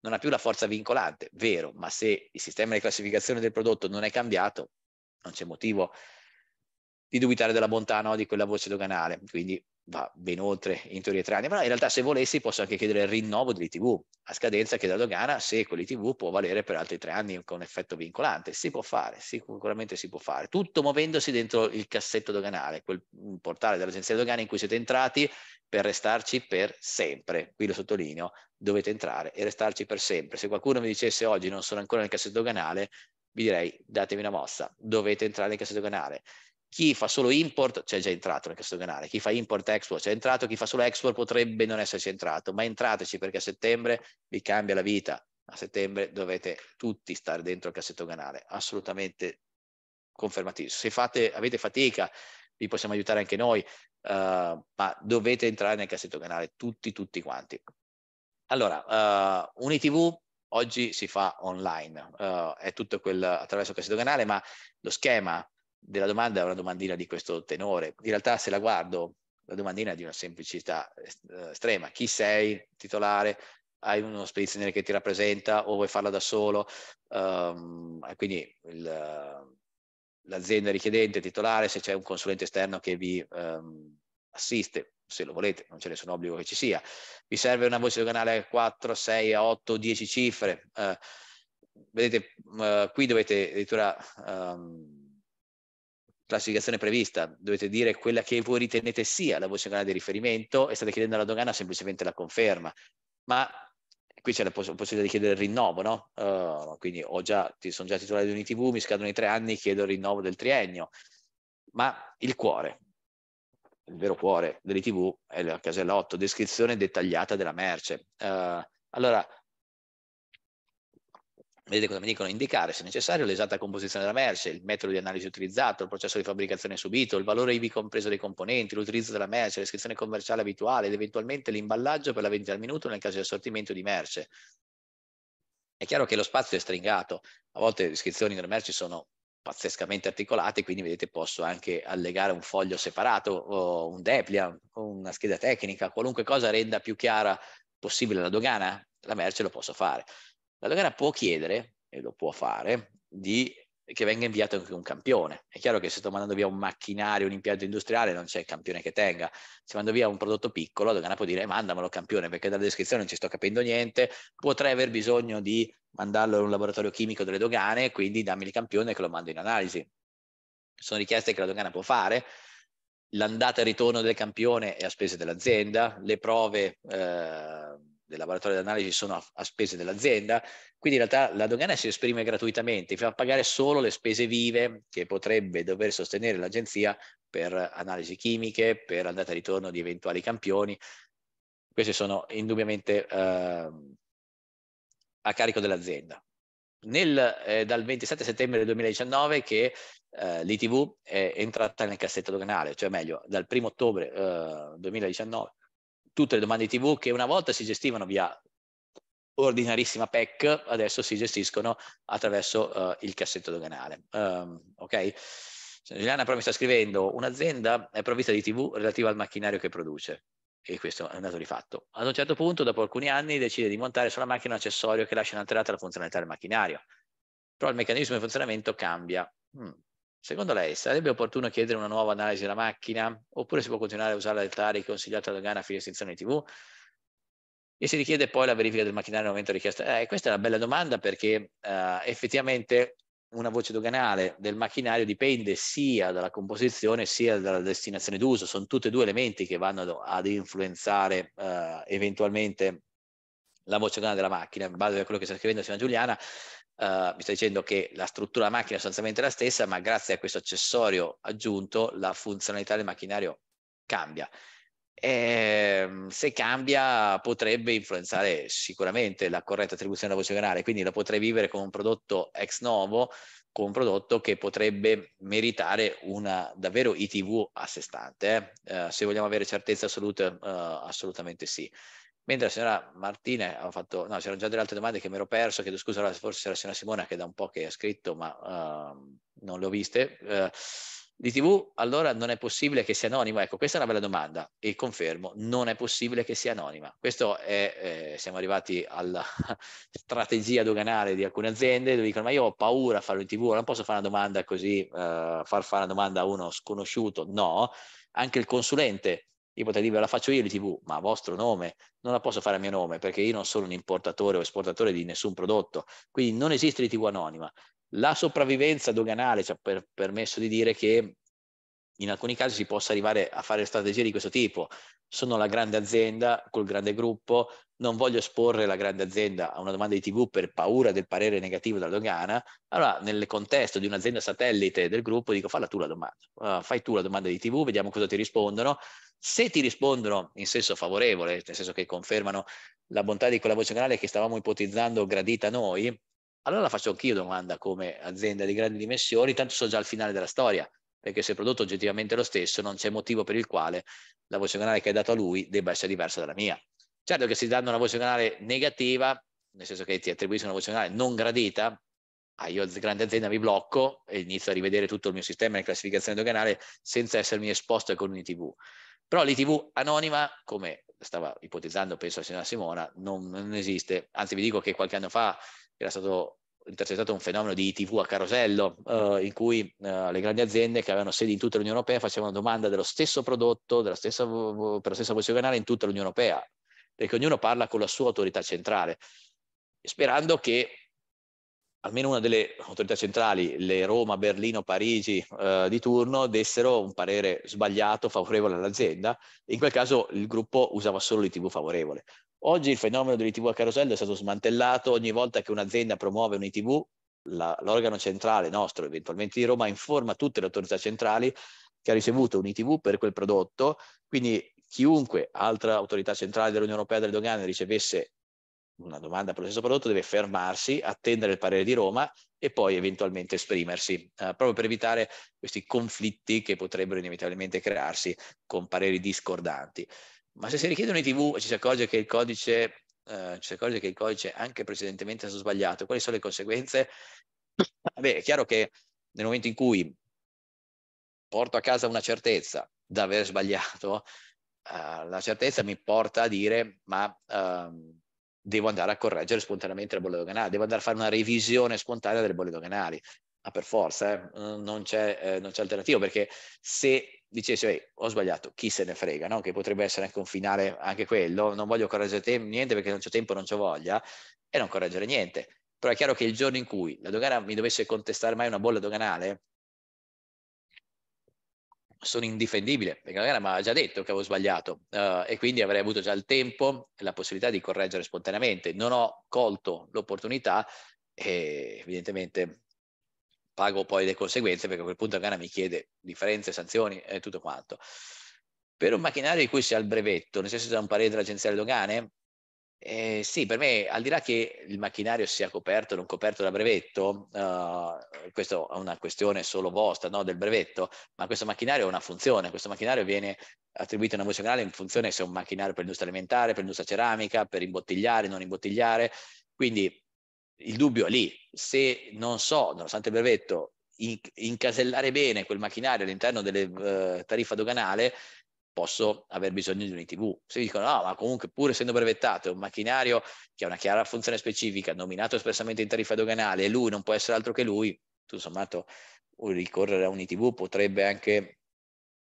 Non ha più la forza vincolante, vero, ma se il sistema di classificazione del prodotto non è cambiato, non c'è motivo di dubitare della bontà no, di quella voce doganale. Quindi va ben oltre in teoria tre anni, però in realtà se volessi posso anche chiedere il rinnovo dell'ITV a scadenza che da dogana se quell'ITV può valere per altri tre anni con effetto vincolante, si può fare, sicuramente si può fare, tutto muovendosi dentro il cassetto doganale, quel mm, portale dell'agenzia dogana in cui siete entrati per restarci per sempre, qui lo sottolineo, dovete entrare e restarci per sempre, se qualcuno mi dicesse oggi non sono ancora nel cassetto doganale, vi direi datemi una mossa, dovete entrare nel cassetto doganale, chi fa solo import c'è già entrato nel canale, chi fa import-export c'è entrato, chi fa solo export potrebbe non esserci entrato, ma entrateci perché a settembre vi cambia la vita, a settembre dovete tutti stare dentro il cassetto canale, assolutamente confermativo. Se fate, avete fatica, vi possiamo aiutare anche noi, uh, ma dovete entrare nel cassetto canale tutti, tutti quanti. Allora, uh, UniTV oggi si fa online, uh, è tutto quel, attraverso il cassetto canale, ma lo schema della domanda è una domandina di questo tenore. In realtà se la guardo, la domandina è di una semplicità eh, estrema. Chi sei, titolare? Hai uno spedizioniere che ti rappresenta o vuoi farla da solo? Um, quindi il, l'azienda richiedente, titolare, se c'è un consulente esterno che vi um, assiste, se lo volete, non c'è nessun obbligo che ci sia. Vi serve una voce doganale 4, 6, 8, 10 cifre. Uh, vedete, uh, qui dovete addirittura... Um, classificazione prevista, dovete dire quella che voi ritenete sia la voce canale di riferimento e state chiedendo alla dogana semplicemente la conferma, ma qui c'è la poss- possibilità di chiedere il rinnovo, no? Uh, quindi già, sono già titolare di UniTV, mi scadono i tre anni, chiedo il rinnovo del triennio, ma il cuore, il vero cuore dell'ITV è la casella 8, descrizione dettagliata della merce. Uh, allora, vedete cosa mi dicono, indicare se necessario l'esatta composizione della merce, il metodo di analisi utilizzato, il processo di fabbricazione subito, il valore IV compreso dei componenti, l'utilizzo della merce, l'iscrizione commerciale abituale ed eventualmente l'imballaggio per la vendita al minuto nel caso di assortimento di merce. È chiaro che lo spazio è stringato, a volte le iscrizioni delle merci sono pazzescamente articolate, quindi vedete posso anche allegare un foglio separato o un deplia, o una scheda tecnica, qualunque cosa renda più chiara possibile la dogana, la merce lo posso fare la dogana può chiedere, e lo può fare, di, che venga inviato anche un campione. È chiaro che se sto mandando via un macchinario, un impianto industriale, non c'è il campione che tenga. Se mando via un prodotto piccolo, la dogana può dire mandamelo campione, perché dalla descrizione non ci sto capendo niente, potrei aver bisogno di mandarlo in un laboratorio chimico delle dogane, quindi dammi il campione che lo mando in analisi. Sono richieste che la dogana può fare, l'andata e ritorno del campione è a spese dell'azienda, le prove eh, del laboratorio di analisi sono a, a, spese dell'azienda, quindi in realtà la dogana si esprime gratuitamente, fa pagare solo le spese vive che potrebbe dover sostenere l'agenzia per analisi chimiche, per andata e ritorno di eventuali campioni. Queste sono indubbiamente eh, a carico dell'azienda. Nel, eh, dal 27 settembre 2019 che eh, l'ITV è entrata nel cassetto doganale, cioè meglio dal 1 ottobre 2019 eh, tutte le domande TV che una volta si gestivano via ordinarissima PEC, adesso si gestiscono attraverso uh, il cassetto doganale. Um, ok? Giuliana però mi sta scrivendo, un'azienda è provvista di TV relativa al macchinario che produce, e questo è un dato di fatto. Ad un certo punto, dopo alcuni anni, decide di montare sulla macchina un accessorio che lascia inalterata la funzionalità del macchinario, però il meccanismo di funzionamento cambia. Hmm. Secondo lei sarebbe opportuno chiedere una nuova analisi della macchina oppure si può continuare a usare l'altare consigliata da Dogana a fine estinzione TV? E si richiede poi la verifica del macchinario nel momento richiesto? Eh, questa è una bella domanda perché eh, effettivamente una voce doganale del macchinario dipende sia dalla composizione sia dalla destinazione d'uso, sono tutti e due elementi che vanno ad influenzare eh, eventualmente la voce doganale della macchina, in base a quello che sta scrivendo Siena Giuliana, Uh, mi sta dicendo che la struttura della macchina è sostanzialmente la stessa, ma grazie a questo accessorio aggiunto la funzionalità del macchinario cambia. E, ehm, se cambia potrebbe influenzare sicuramente la corretta attribuzione della voce canale, quindi la potrei vivere con un prodotto ex novo, con un prodotto che potrebbe meritare una davvero ITV a sé stante. Eh? Uh, se vogliamo avere certezza assoluta, uh, eh, assolutamente sì. Mentre la signora Martina ha eh, fatto, no, c'erano già delle altre domande che mi ero perso, chiedo scusa, forse c'era la signora Simona che da un po' che ha scritto, ma uh, non le ho viste. Uh, di TV allora non è possibile che sia anonima? Ecco, questa è una bella domanda e confermo, non è possibile che sia anonima. Questo è, eh, siamo arrivati alla strategia doganale di alcune aziende dove dicono ma io ho paura a fare in TV, non posso fare una domanda così, eh, far fare una domanda a uno sconosciuto. No, anche il consulente io potrei dire, ve la faccio io di TV, ma a vostro nome, non la posso fare a mio nome perché io non sono un importatore o esportatore di nessun prodotto, quindi non esiste di TV anonima. La sopravvivenza doganale ci ha per permesso di dire che in alcuni casi si possa arrivare a fare strategie di questo tipo. Sono la grande azienda col grande gruppo, non voglio esporre la grande azienda a una domanda di TV per paura del parere negativo della dogana, allora nel contesto di un'azienda satellite del gruppo dico falla tu la domanda, uh, fai tu la domanda di TV, vediamo cosa ti rispondono. Se ti rispondono in senso favorevole, nel senso che confermano la bontà di quella voce canale che stavamo ipotizzando gradita a noi, allora la faccio anch'io domanda come azienda di grandi dimensioni, tanto so già al finale della storia perché se il prodotto oggettivamente è lo stesso non c'è motivo per il quale la voce canale che hai dato a lui debba essere diversa dalla mia. Certo che se ti danno una voce canale negativa, nel senso che ti attribuiscono una voce canale non gradita, ah, io grande azienda mi blocco e inizio a rivedere tutto il mio sistema di classificazione doganale senza essermi esposto a coloni TV. Però l'ITV anonima, come stava ipotizzando penso la signora Simona, non, non esiste. Anzi vi dico che qualche anno fa era stato intercettato un fenomeno di TV a carosello, eh, in cui eh, le grandi aziende che avevano sedi in tutta l'Unione Europea facevano domanda dello stesso prodotto, della stessa, per la stessa voce canale in tutta l'Unione Europea, perché ognuno parla con la sua autorità centrale, sperando che almeno una delle autorità centrali, le Roma, Berlino, Parigi eh, di turno, dessero un parere sbagliato, favorevole all'azienda, in quel caso il gruppo usava solo TV favorevole. Oggi il fenomeno dell'ITV a carosello è stato smantellato, ogni volta che un'azienda promuove un'ITV, la, l'organo centrale nostro, eventualmente di Roma, informa tutte le autorità centrali che ha ricevuto un'ITV per quel prodotto, quindi chiunque altra autorità centrale dell'Unione Europea delle dogane ricevesse una domanda per lo stesso prodotto deve fermarsi, attendere il parere di Roma e poi eventualmente esprimersi, eh, proprio per evitare questi conflitti che potrebbero inevitabilmente crearsi con pareri discordanti. Ma se si richiedono i TV e ci si accorge che il codice, eh, ci si accorge che il codice anche precedentemente è stato sbagliato, quali sono le conseguenze? Beh, è chiaro che nel momento in cui porto a casa una certezza da aver sbagliato, eh, la certezza mi porta a dire ma eh, devo andare a correggere spontaneamente le bolle doganali, devo andare a fare una revisione spontanea delle bolle doganali ah, per forza, eh, non, c'è, eh, non, c'è, alternativo, perché se dicessi ho sbagliato, chi se ne frega, no? che potrebbe essere anche un finale anche quello, non voglio correggere te, niente perché non c'è tempo, non c'ho voglia, e non correggere niente. Però è chiaro che il giorno in cui la dogana mi dovesse contestare mai una bolla doganale, sono indifendibile, perché la gara mi ha già detto che avevo sbagliato uh, e quindi avrei avuto già il tempo e la possibilità di correggere spontaneamente. Non ho colto l'opportunità e evidentemente pago poi le conseguenze perché a quel punto la gara mi chiede differenze, sanzioni e tutto quanto. Per un macchinario di cui si ha il brevetto, nel senso da un parere dell'agenzia delle dogane, eh, sì, per me, al di là che il macchinario sia coperto o non coperto da brevetto, uh, eh, questa è una questione solo vostra, no, del brevetto, ma questo macchinario ha una funzione, questo macchinario viene attribuito a una multinazionale in funzione se è un macchinario per l'industria alimentare, per l'industria ceramica, per imbottigliare, non imbottigliare, quindi il dubbio è lì, se non so, nonostante il brevetto, incasellare bene quel macchinario all'interno delle uh, tariffe doganale, posso aver bisogno di un ITV. Se mi dicono no, ma comunque pur essendo brevettato è un macchinario che ha una chiara funzione specifica, nominato espressamente in tariffa doganale e lui non può essere altro che lui, tutto sommato ricorrere a un ITV potrebbe anche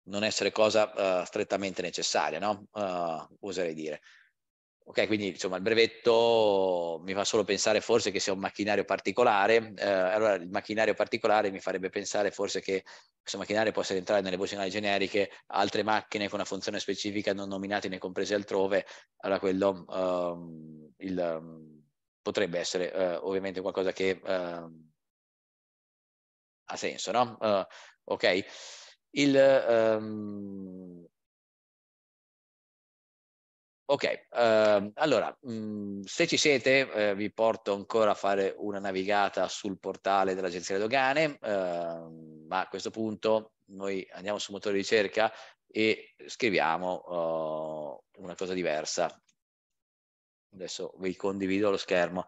non essere cosa uh, strettamente necessaria, no? Uh, oserei dire. Ok, quindi insomma il brevetto mi fa solo pensare forse che sia un macchinario particolare, eh, allora il macchinario particolare mi farebbe pensare forse che questo macchinario possa entrare nelle boccinali generiche, altre macchine con una funzione specifica non nominate né comprese altrove, allora quello um, il, um, potrebbe essere uh, ovviamente qualcosa che uh, ha senso, no? Uh, ok, il... Um, Ok, uh, allora, mh, mm, se ci siete, eh, vi porto ancora a fare una navigata sul portale dell'Agenzia Dogane, uh, ma a questo punto noi andiamo sul motore di ricerca e scriviamo uh, una cosa diversa. Adesso vi condivido lo schermo.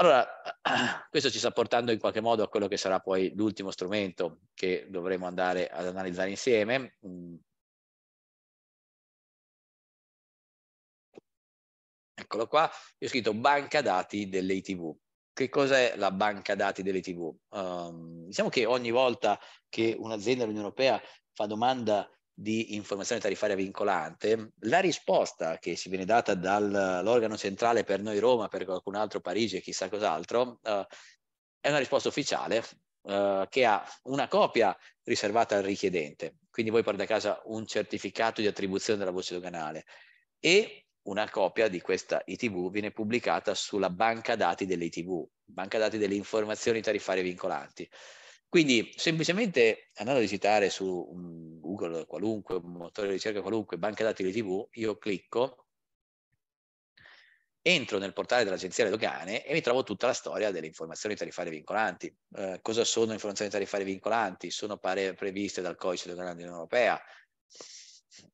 Allora, questo ci sta portando in qualche modo a quello che sarà poi l'ultimo strumento che dovremo andare ad analizzare insieme. Mh, mm, Eccolo qua, io ho scritto banca dati dell'ITV. Che cos'è la banca dati dell'ITV? Um, ehm, diciamo che ogni volta che un'azienda dell'Unione Europea fa domanda di informazione tarifaria vincolante, la risposta che ci viene data dall'organo centrale per noi Roma, per qualcun altro Parigi e chissà cos'altro, uh, è una risposta ufficiale uh, che ha una copia riservata al richiedente, quindi voi portate a casa un certificato di attribuzione della voce doganale e una copia di questa ITV viene pubblicata sulla banca dati dell'ITV, banca dati delle informazioni tarifarie vincolanti. Quindi semplicemente andando a visitare su mm, Google qualunque, un motore di ricerca qualunque, banca dati dell'ITV, io clicco, entro nel portale dell'agenzia delle dogane e mi trovo tutta la storia delle informazioni tarifarie vincolanti. Eh, cosa sono informazioni tarifarie vincolanti? Sono previste dal codice doganale dell'Unione Europea?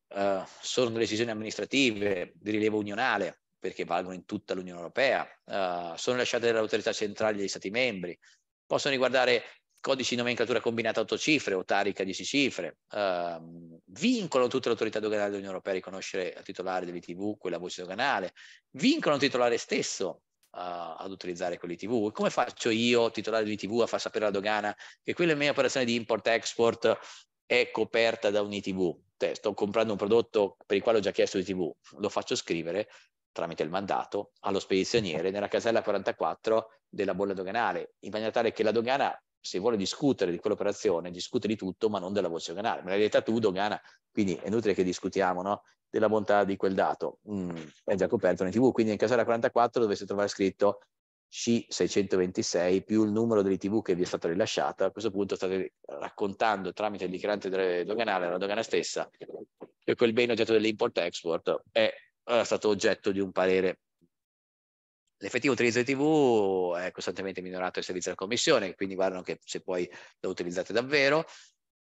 eh, sono delle decisioni amministrative di rilievo unionale, perché valgono in tutta l'Unione Europea, eh, sono lasciate dalle autorità centrali degli Stati membri, possono riguardare codici di nomenclatura combinata a otto cifre o tarica a dieci cifre, eh, vincolano tutte le autorità doganali dell'Unione Europea a riconoscere al titolare dell'ITV quella voce doganale, vincolano il titolare stesso Uh, ad utilizzare quell'ITV. Come faccio io, titolare dell'ITV, a far sapere alla dogana che quella mia operazione di import-export è coperta da un'ITV? sto comprando un prodotto per il quale ho già chiesto di TV, lo faccio scrivere tramite il mandato allo spedizioniere nella casella 44 della bolla doganale, in maniera tale che la dogana, se vuole discutere di quell'operazione, discute di tutto, ma non della voce doganale. Me l'hai detta tu, dogana, quindi è inutile che discutiamo no? della bontà di quel dato. Mm, è già coperto nei TV, quindi in casella 44 dovreste trovare scritto c626 più il numero delle TV che vi è stato rilasciato, a questo punto state raccontando tramite il dichiarante doganale la dogana stessa che quel bene oggetto dell'import-export è eh, stato oggetto di un parere. L'effettivo utilizzo di TV è costantemente minorato ai servizi della Commissione, quindi guardano che se poi lo utilizzate davvero.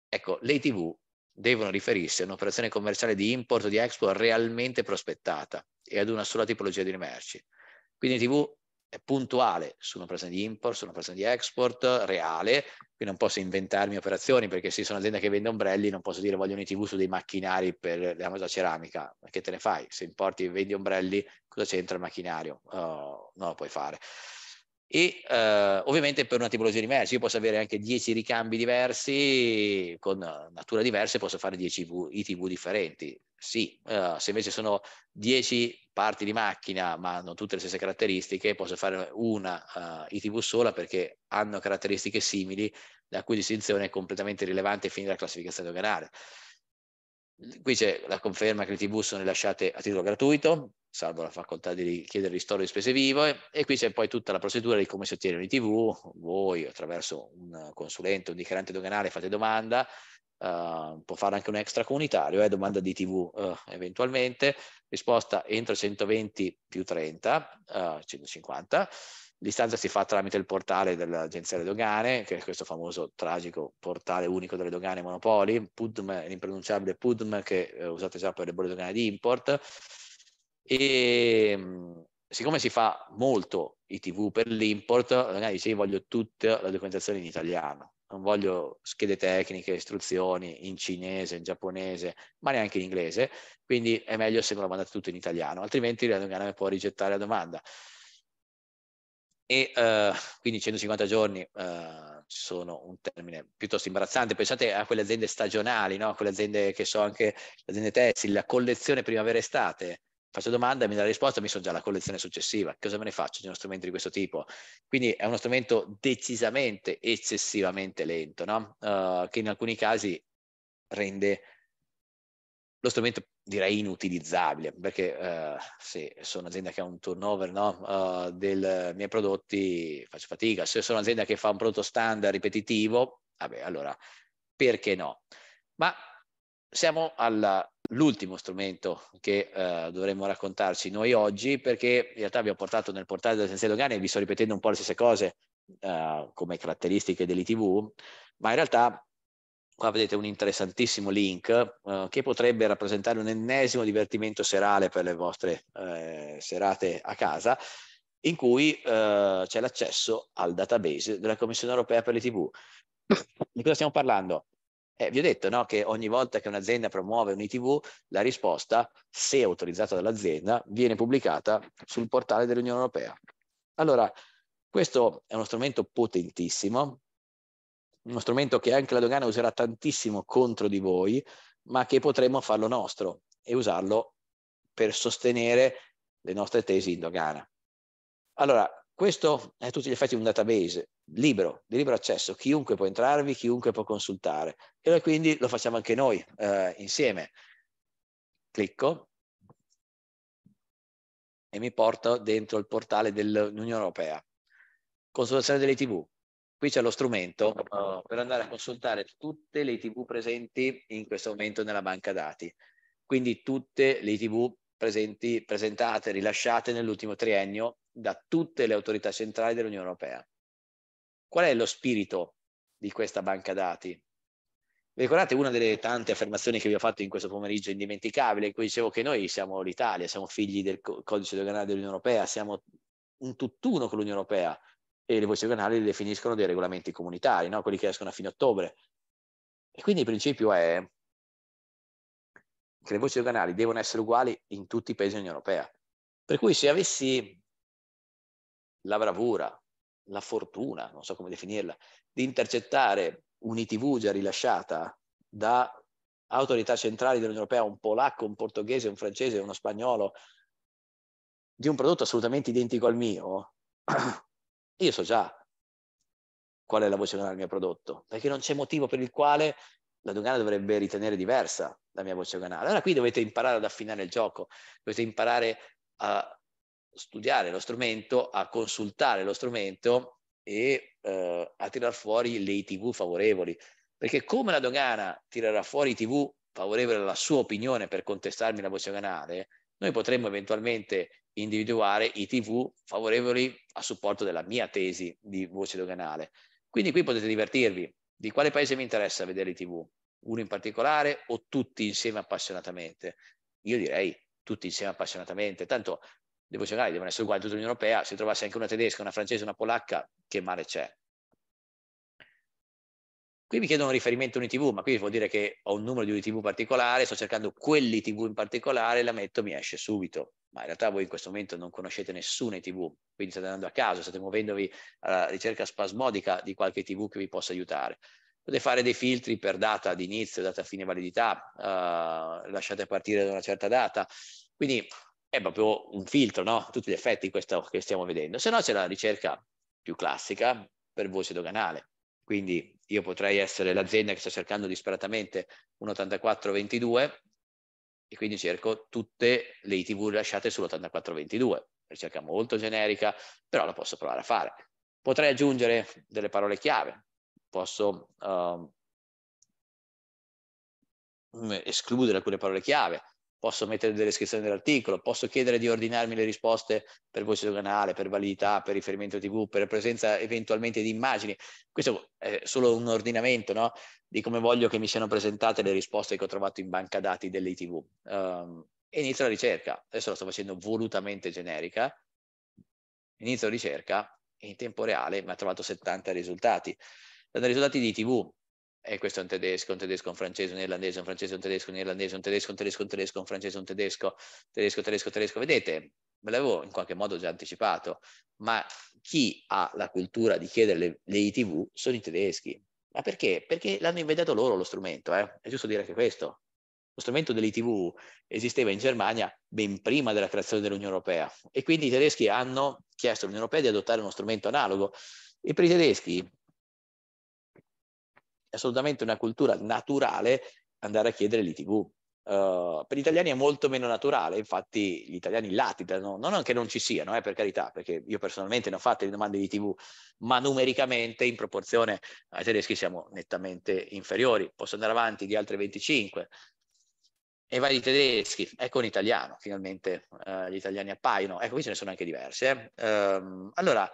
Ecco, le TV devono riferirsi a un'operazione commerciale di import o di export realmente prospettata e ad una sola tipologia di merci. Quindi TV puntuale su una pressione di import, su una pressione di export, reale, qui non posso inventarmi operazioni perché se sono un'azienda che vende ombrelli non posso dire voglio un ITV su dei macchinari per la ceramica, ma che te ne fai? Se importi e vendi ombrelli cosa c'entra il macchinario? Uh, non lo puoi fare e eh, ovviamente per una tipologia diversa, io posso avere anche 10 ricambi diversi con natura diversa e posso fare 10 ITV differenti. Sì, eh, se invece sono 10 parti di macchina ma hanno tutte le stesse caratteristiche, posso fare una eh, ITV sola perché hanno caratteristiche simili, la cui distinzione è completamente rilevante fin dalla classificazione doganale. Qui c'è la conferma che le tv sono rilasciate a titolo gratuito, salvo la facoltà di chiedere ristoro di spese vive, e qui c'è poi tutta la procedura di come si ottiene i tv, voi attraverso un consulente, un dichiarante doganale fate domanda, Uh, può fare anche un extra comunitario, eh, domanda di TV uh, eh, eventualmente, risposta entro 120 più 30, uh, 150, L'istanza si fa tramite il portale dell'Agenzia delle Dogane, che è questo famoso tragico portale unico delle dogane monopoli, PUDM, l'impronunciabile PUDM che eh, usate già per le bolle dogane di import. E ehm, siccome si fa molto ITV per l'import, la dogana dice io voglio tutta la documentazione in italiano, non voglio schede tecniche, istruzioni in cinese, in giapponese, ma neanche in inglese, quindi è meglio se me la mandate tutto in italiano, altrimenti la dogana può rigettare la domanda e eh, quindi 150 giorni eh, sono un termine piuttosto imbarazzante. Pensate a quelle aziende stagionali, no? quelle aziende che so anche, le aziende tessili, la collezione primavera-estate. Faccio domanda, mi dà la risposta, mi sono già la collezione successiva. Cosa me ne faccio di uno strumento di questo tipo? Quindi è uno strumento decisamente, eccessivamente lento, no? uh, che in alcuni casi rende lo strumento direi inutilizzabile, perché uh, eh, se sono un'azienda che ha un turnover no, uh, eh, dei miei prodotti, faccio fatica. Se sono un'azienda che fa un prodotto standard ripetitivo, vabbè, allora perché no? Ma siamo all'ultimo strumento che uh, dovremmo raccontarci noi oggi, perché in realtà abbiamo portato nel portale dell'Agenzia Dogane e vi sto ripetendo un po' le stesse cose come caratteristiche dell'ITV, ma in realtà Qua vedete un interessantissimo link eh, che potrebbe rappresentare un ennesimo divertimento serale per le vostre eh, serate a casa, in cui eh, c'è l'accesso al database della Commissione europea per le TV. Di cosa stiamo parlando? Eh, vi ho detto no, che ogni volta che un'azienda promuove un ITV, la risposta, se autorizzata dall'azienda, viene pubblicata sul portale dell'Unione Europea. Allora, questo è uno strumento potentissimo uno strumento che anche la dogana userà tantissimo contro di voi, ma che potremmo farlo nostro e usarlo per sostenere le nostre tesi in dogana. Allora, questo è a tutti gli effetti un database libero, di libero accesso, chiunque può entrarvi, chiunque può consultare. E quindi lo facciamo anche noi eh, insieme. Clicco e mi porto dentro il portale dell'Unione Europea. Consultazione delle TV, Qui c'è lo strumento uh, per andare a consultare tutte le ITV presenti in questo momento nella banca dati, quindi tutte le ITV presenti, presentate, rilasciate nell'ultimo triennio da tutte le autorità centrali dell'Unione Europea. Qual è lo spirito di questa banca dati? Vi ricordate una delle tante affermazioni che vi ho fatto in questo pomeriggio indimenticabile, in cui dicevo che noi siamo l'Italia, siamo figli del codice doganale dell'Unione Europea, siamo un tutt'uno con l'Unione Europea, e le voci doganali le definiscono dei regolamenti comunitari, no? quelli che escono a fine ottobre. E quindi il principio è che le voci doganali devono essere uguali in tutti i paesi dell'Unione Europea. Per cui se avessi la bravura, la fortuna, non so come definirla, di intercettare un'ITV già rilasciata da autorità centrali dell'Unione Europea, un polacco, un portoghese, un francese, uno spagnolo, di un prodotto assolutamente identico al mio, io so già qual è la voce canale del mio prodotto, perché non c'è motivo per il quale la dogana dovrebbe ritenere diversa la mia voce canale. Allora qui dovete imparare ad affinare il gioco, dovete imparare a studiare lo strumento, a consultare lo strumento e eh, a tirar fuori le ITV favorevoli, perché come la dogana tirerà fuori i TV favorevoli alla sua opinione per contestarmi la voce canale, noi potremmo eventualmente individuare i TV favorevoli a supporto della mia tesi di voce doganale. Quindi qui potete divertirvi di quale paese vi interessa vedere i TV, uno in particolare o tutti insieme appassionatamente. Io direi tutti insieme appassionatamente, tanto le voci doganali devono essere uguali in tutta l'Unione Europea, se trovassi anche una tedesca, una francese, una polacca, che male c'è? Qui mi chiedono un riferimento a un'ITV, ma qui vuol dire che ho un numero di un'ITV particolare, sto cercando quell'ITV in particolare, la metto, mi esce subito. Ma in realtà voi in questo momento non conoscete nessuna ITV, quindi state andando a caso, state muovendovi alla ricerca spasmodica di qualche ITV che vi possa aiutare. Potete fare dei filtri per data di inizio, data fine validità, eh, lasciate partire da una certa data. Quindi è proprio un filtro, no? Tutti gli effetti questo che stiamo vedendo. Se no c'è la ricerca più classica per voce doganale. Quindi io potrei essere l'azienda che sta cercando disperatamente un 8422 e quindi cerco tutte le ITV lasciate sull'8422, ricerca molto generica, però la posso provare a fare. Potrei aggiungere delle parole chiave, posso um, escludere alcune parole chiave, posso mettere delle descrizioni dell'articolo, posso chiedere di ordinarmi le risposte per voce doganale, per validità, per riferimento TV, per presenza eventualmente di immagini. Questo è solo un ordinamento no? di come voglio che mi siano presentate le risposte che ho trovato in banca dati dell'ITV. Um, ehm, inizio la ricerca. Adesso la sto facendo volutamente generica. Inizio la ricerca e in tempo reale mi ha trovato 70 risultati. Sono risultati di TV, e eh, questo è un tedesco, un tedesco, un francese, un irlandese, un francese, un tedesco, un irlandese, un tedesco, un tedesco, un tedesco, un francese, un tedesco, tedesco, tedesco, tedesco. Vedete, ve l'avevo in qualche modo già anticipato, ma chi ha la cultura di chiedere le, le ITV sono i tedeschi. Ma perché? Perché l'hanno inventato loro lo strumento, eh? è giusto dire che questo. Lo strumento dell'ITV esisteva in Germania ben prima della creazione dell'Unione Europea e quindi i tedeschi hanno chiesto all'Unione Europea di adottare uno strumento analogo e per i tedeschi è assolutamente una cultura naturale andare a chiedere l'ITV. Uh, eh, per gli italiani è molto meno naturale, infatti gli italiani latitano, non che non ci siano, eh, per carità, perché io personalmente ne ho fatte le domande di TV, ma numericamente in proporzione ai tedeschi siamo nettamente inferiori, posso andare avanti di altre 25. E vai di tedeschi, ecco un italiano, finalmente uh, gli italiani appaiono, ecco qui ce ne sono anche diversi. Eh. Um, allora,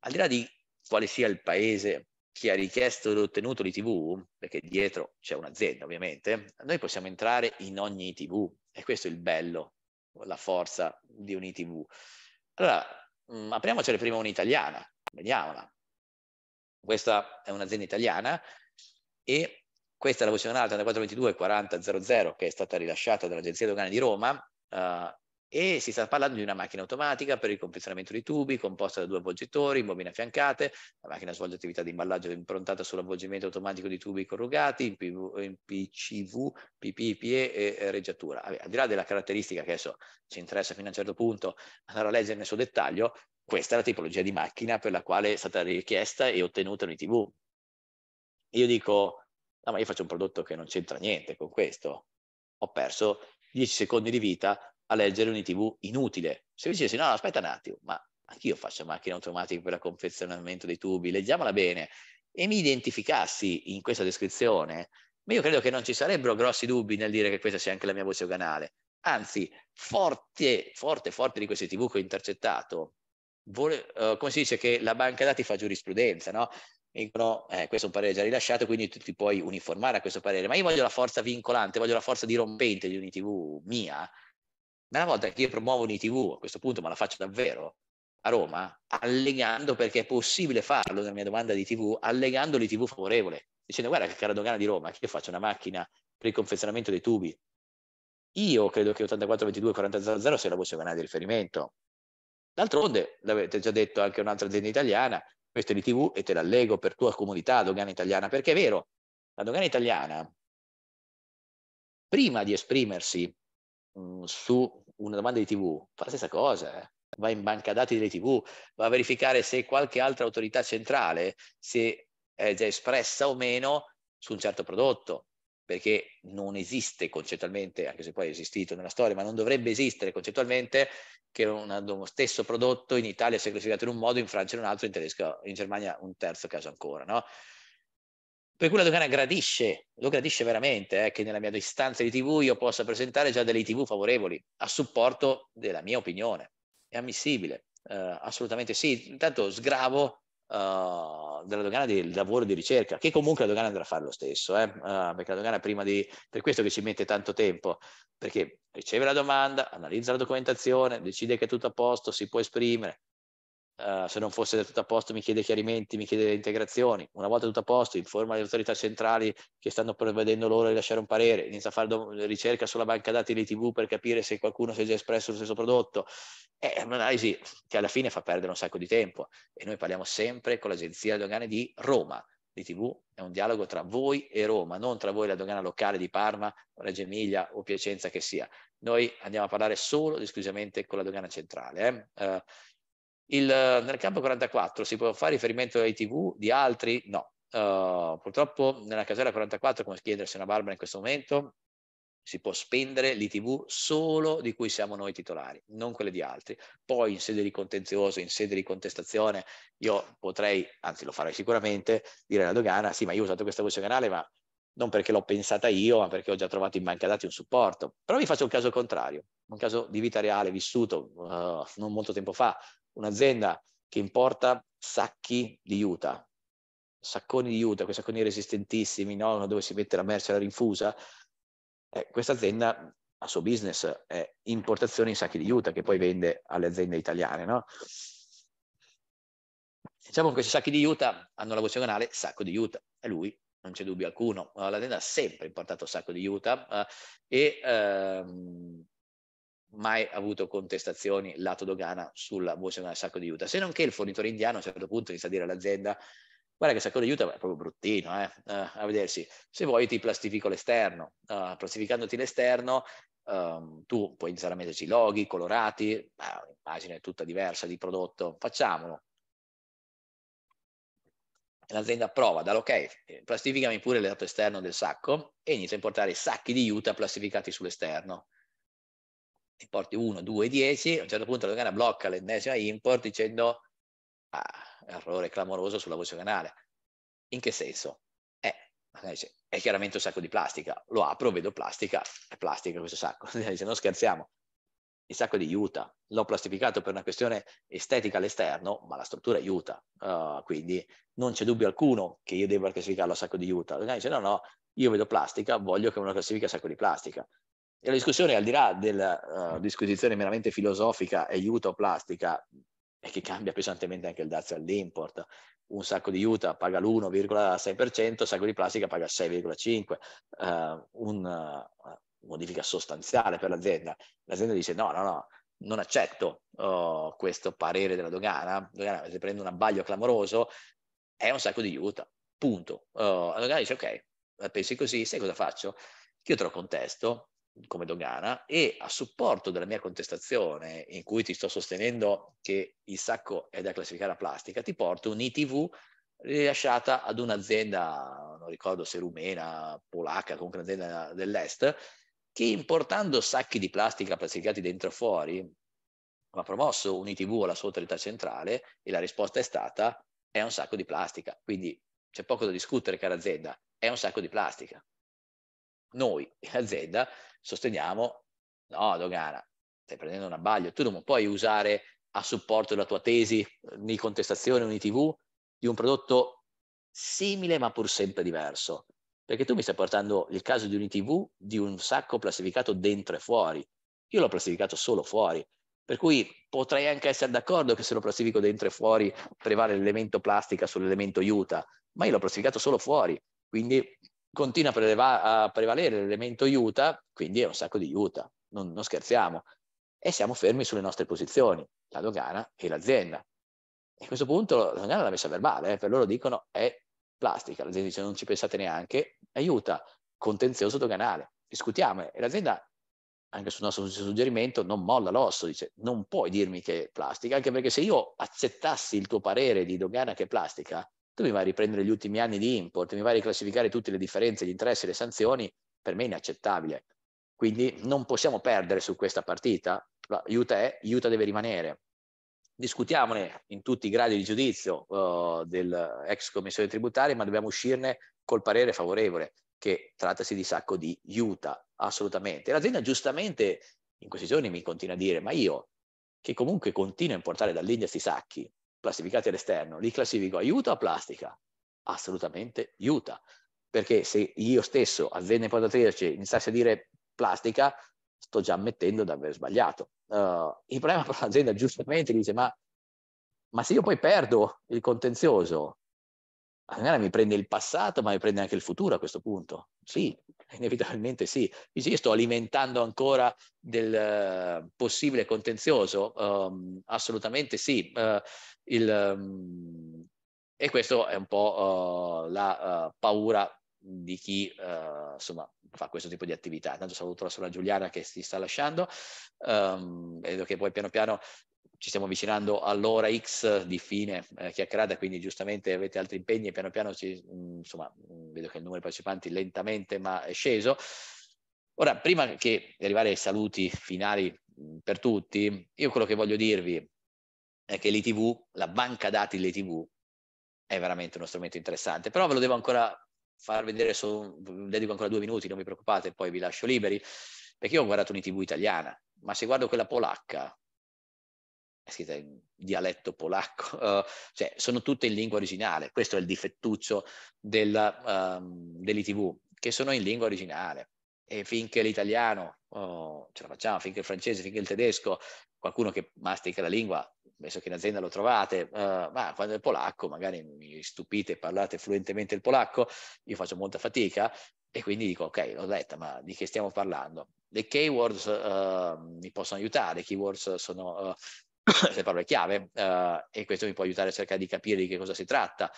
al di là di quale sia il paese chi ha richiesto ed ottenuto l'ITV, perché dietro c'è un'azienda ovviamente, noi possiamo entrare in ogni ITV e questo è il bello, la forza di un'ITV. Allora, mh, mm, apriamocene prima un'italiana, vediamola. Questa è un'azienda italiana e questa è la versione 3422 4000 che è stata rilasciata dall'Agenzia Dogana di Roma, uh, e si sta parlando di una macchina automatica per il confezionamento di tubi composta da due avvolgitori in bobine affiancate, la macchina svolge attività di imballaggio improntata sull'avvolgimento automatico di tubi corrugati in, PV, in PCV, PPPE e reggiatura. Vabbè, al di là della caratteristica che adesso ci interessa fino a un certo punto andare a leggere nel suo dettaglio, questa è la tipologia di macchina per la quale è stata richiesta e ottenuta un'ITV. Io dico, no ma io faccio un prodotto che non c'entra niente con questo, ho perso 10 secondi di vita a leggere un ITV inutile. Se mi dicessi no, aspetta un attimo, ma anch'io faccio macchine automatiche per il confezionamento dei tubi, leggiamola bene, e mi identificassi in questa descrizione, ma io credo che non ci sarebbero grossi dubbi nel dire che questa sia anche la mia voce organale. Anzi, forte, forte, forte di queste TV che ho intercettato, vole, uh, eh, come si dice che la banca dati fa giurisprudenza, no? dicono eh, questo è un parere già rilasciato, quindi tu ti puoi uniformare a questo parere, ma io voglio la forza vincolante, voglio la forza dirompente di un'ITV mia, ma una volta che io promuovo un'ITV, a questo punto ma la faccio davvero, a Roma, allegando, perché è possibile farlo nella mia domanda di TV, allegando l'ITV favorevole, dicendo guarda che cara dogana di Roma, che io faccio una macchina per il confezionamento dei tubi. Io credo che 8422 400 sia la voce canale di riferimento. D'altronde, l'avete già detto anche un'altra azienda italiana, questo è l'ITV e te l'allego per tua comunità, dogana italiana, perché è vero, la dogana italiana, prima di esprimersi Mm, su una domanda di TV, fa la stessa cosa. Eh. Va in banca dati delle TV, va a verificare se qualche altra autorità centrale si è già espressa o meno su un certo prodotto, perché non esiste concettualmente, anche se poi è esistito nella storia, ma non dovrebbe esistere concettualmente che uno stesso prodotto in Italia sia classificato in un modo, in Francia in un altro, in, tedesco, in Germania un terzo caso ancora, no? Per cui la Docana gradisce, lo gradisce veramente, eh, che nella mia distanza di TV io possa presentare già delle TV favorevoli a supporto della mia opinione. È ammissibile, eh, assolutamente sì. Intanto sgravo Uh, della dogana del lavoro di ricerca, che comunque la dogana andrà a fare lo stesso, eh? uh, perché la dogana prima di... per questo che ci mette tanto tempo, perché riceve la domanda, analizza la documentazione, decide che è tutto a posto, si può esprimere, eh, se non fosse tutto a posto mi chiede chiarimenti, mi chiede integrazioni, una volta tutto a posto informa le autorità centrali che stanno provvedendo loro di lasciare un parere, inizia a fare do- ricerca sulla banca dati di TV per capire se qualcuno si è già espresso lo stesso prodotto, eh, è un'analisi che alla fine fa perdere un sacco di tempo e noi parliamo sempre con l'agenzia dogane di Roma, di TV, è un dialogo tra voi e Roma, non tra voi e la dogana locale di Parma, Reggio Emilia o Piacenza che sia. Noi andiamo a parlare solo ed esclusivamente con la dogana centrale. Eh? Uh, il, eh, nel campo 44 si può fare riferimento ai TV di altri? No. Uh, purtroppo nella casella 44, come chiedersi una Barbara in questo momento, si può spendere l'ITV solo di cui siamo noi titolari, non quelle di altri. Poi in sede di contenzioso, in sede di contestazione, io potrei, anzi lo farei sicuramente, dire alla dogana, sì ma io ho usato questa voce canale, ma non perché l'ho pensata io, ma perché ho già trovato in banca dati un supporto. Però vi faccio un caso contrario, un caso di vita reale, vissuto uh, non molto tempo fa, un'azienda che importa sacchi di juta, sacconi di juta, quei sacconi resistentissimi, no? dove si mette la merce alla rinfusa, eh, questa azienda, ha suo business, è importazione in sacchi di juta che poi vende alle aziende italiane. No? Diciamo che questi sacchi di juta hanno la voce canale sacco di juta, e lui, non c'è dubbio alcuno. L'azienda ha sempre importato sacco di juta eh, e... Ehm, mai avuto contestazioni lato dogana sulla voce del sacco di Utah, se non che il fornitore indiano a un certo punto inizia a dire all'azienda guarda che sacco di Utah è proprio bruttino, eh? uh, a vedersi, se vuoi ti plastifico l'esterno, uh, plastificandoti l'esterno um, tu puoi iniziare a metterci loghi colorati, un'immagine tutta diversa di prodotto, facciamolo. L'azienda prova, dà l'ok, eh, plastificami pure il lato esterno del sacco e inizia a importare sacchi di Utah plastificati sull'esterno importi 1, 2, 10, a un certo punto la dogana blocca l'ennesima import dicendo ah, errore clamoroso sulla voce canale. In che senso? Eh, dice, è chiaramente un sacco di plastica, lo apro, vedo plastica, è plastica questo sacco, dice, non scherziamo. Il sacco di Utah, l'ho plastificato per una questione estetica all'esterno, ma la struttura aiuta. uh, eh, quindi non c'è dubbio alcuno che io debba classificarlo a sacco di Utah. L'organo dice no, no, io vedo plastica, voglio che uno classifica sacco di plastica e la discussione, al di là della uh, disquisizione meramente filosofica e Utah-plastica, è che cambia pesantemente anche il dazio all'import. Un sacco di Utah paga l'1,6%, un sacco di plastica paga 6,5%. Uh, una modifica sostanziale per l'azienda. L'azienda dice no, no, no, non accetto oh, questo parere della dogana, dogana se prende un abbaglio clamoroso, è un sacco di Utah, punto. Oh, la dogana dice ok, pensi così, sai cosa faccio? Io te contesto, come dogana e a supporto della mia contestazione in cui ti sto sostenendo che il sacco è da classificare a plastica, ti porto un'ITV rilasciata ad un'azienda, non ricordo se rumena, polacca, comunque un'azienda dell'est, che importando sacchi di plastica classificati dentro e fuori, ha promosso un'ITV alla sua autorità centrale e la risposta è stata è un sacco di plastica, quindi c'è poco da discutere cara azienda, è un sacco di plastica. Noi, azienda, sosteniamo, no Dogana, stai prendendo un abbaglio, tu non puoi usare a supporto della tua tesi di eh, contestazione o di di un prodotto simile ma pur sempre diverso, perché tu mi stai portando il caso di un ITV di un sacco plastificato dentro e fuori, io l'ho plastificato solo fuori, per cui potrei anche essere d'accordo che se lo plastifico dentro e fuori prevale l'elemento plastica sull'elemento iuta, ma io l'ho plastificato solo fuori, quindi continua a, preva- a prevalere l'elemento Utah, quindi è un sacco di Utah, non, non scherziamo. E siamo fermi sulle nostre posizioni, la dogana e l'azienda. E a questo punto la dogana l'ha messa verbale, eh, per loro dicono è plastica, l'azienda dice non ci pensate neanche, aiuta, contenzioso doganale, discutiamo. E l'azienda, anche sul nostro suggerimento, non molla l'osso, dice non puoi dirmi che è plastica, anche perché se io accettassi il tuo parere di dogana che è plastica, tu mi vai a riprendere gli ultimi anni di import, mi vai a riclassificare tutte le differenze, gli interessi, le sanzioni, per me è inaccettabile. Quindi non possiamo perdere su questa partita, Utah è, Utah deve rimanere. Discutiamone in tutti i gradi di giudizio uh, eh, dell'ex commissione tributaria, ma dobbiamo uscirne col parere favorevole, che trattasi di sacco di Utah, assolutamente. L'azienda giustamente in questi giorni mi continua a dire, ma io che comunque continuo a importare dall'India questi sacchi, classificati all'esterno, li classifico a o Plastica? Assolutamente aiuta, perché se io stesso, avvenne portatrice, iniziassi a dire plastica, sto già ammettendo di aver sbagliato. Uh, il problema per l'azienda giustamente dice, ma, ma se io poi perdo il contenzioso, magari mi prende il passato, ma mi prende anche il futuro a questo punto. Sì, Inevitabilmente sì. io sto alimentando ancora del uh, possibile contenzioso? Um, assolutamente sì. Uh, il, um, e questo è un po' uh, la paura di chi insomma, fa questo tipo di attività. Intanto saluto la sorella Giuliana che si sta lasciando, um, vedo che poi piano piano ci stiamo avvicinando all'ora X di fine eh, chiacchierata, quindi giustamente avete altri impegni e piano piano ci, mm, insomma, mm, vedo che il numero di partecipanti lentamente ma è sceso. Ora, prima che arrivare ai saluti finali mm, per tutti, io quello che voglio dirvi è che l'ITV, la banca dati dell'ITV, è veramente uno strumento interessante, però ve lo devo ancora far vedere, so, dedico ancora due minuti, non vi preoccupate, poi vi lascio liberi, perché io ho guardato un'ITV italiana, ma se guardo quella polacca, è scritta in dialetto polacco, uh, cioè sono tutte in lingua originale, questo è il difettuccio del, um, ehm, dell'ITV, che sono in lingua originale e finché l'italiano oh, ce la facciamo, finché il francese, finché il tedesco, qualcuno che mastica la lingua, penso che in azienda lo trovate, uh, ma quando è polacco magari mi stupite e parlate fluentemente il polacco, io faccio molta fatica e quindi dico ok, l'ho letta, ma di che stiamo parlando? Le keywords uh, mi possono aiutare, le keywords sono uh, le parole chiave eh, e questo mi può aiutare a cercare di capire di che cosa si tratta.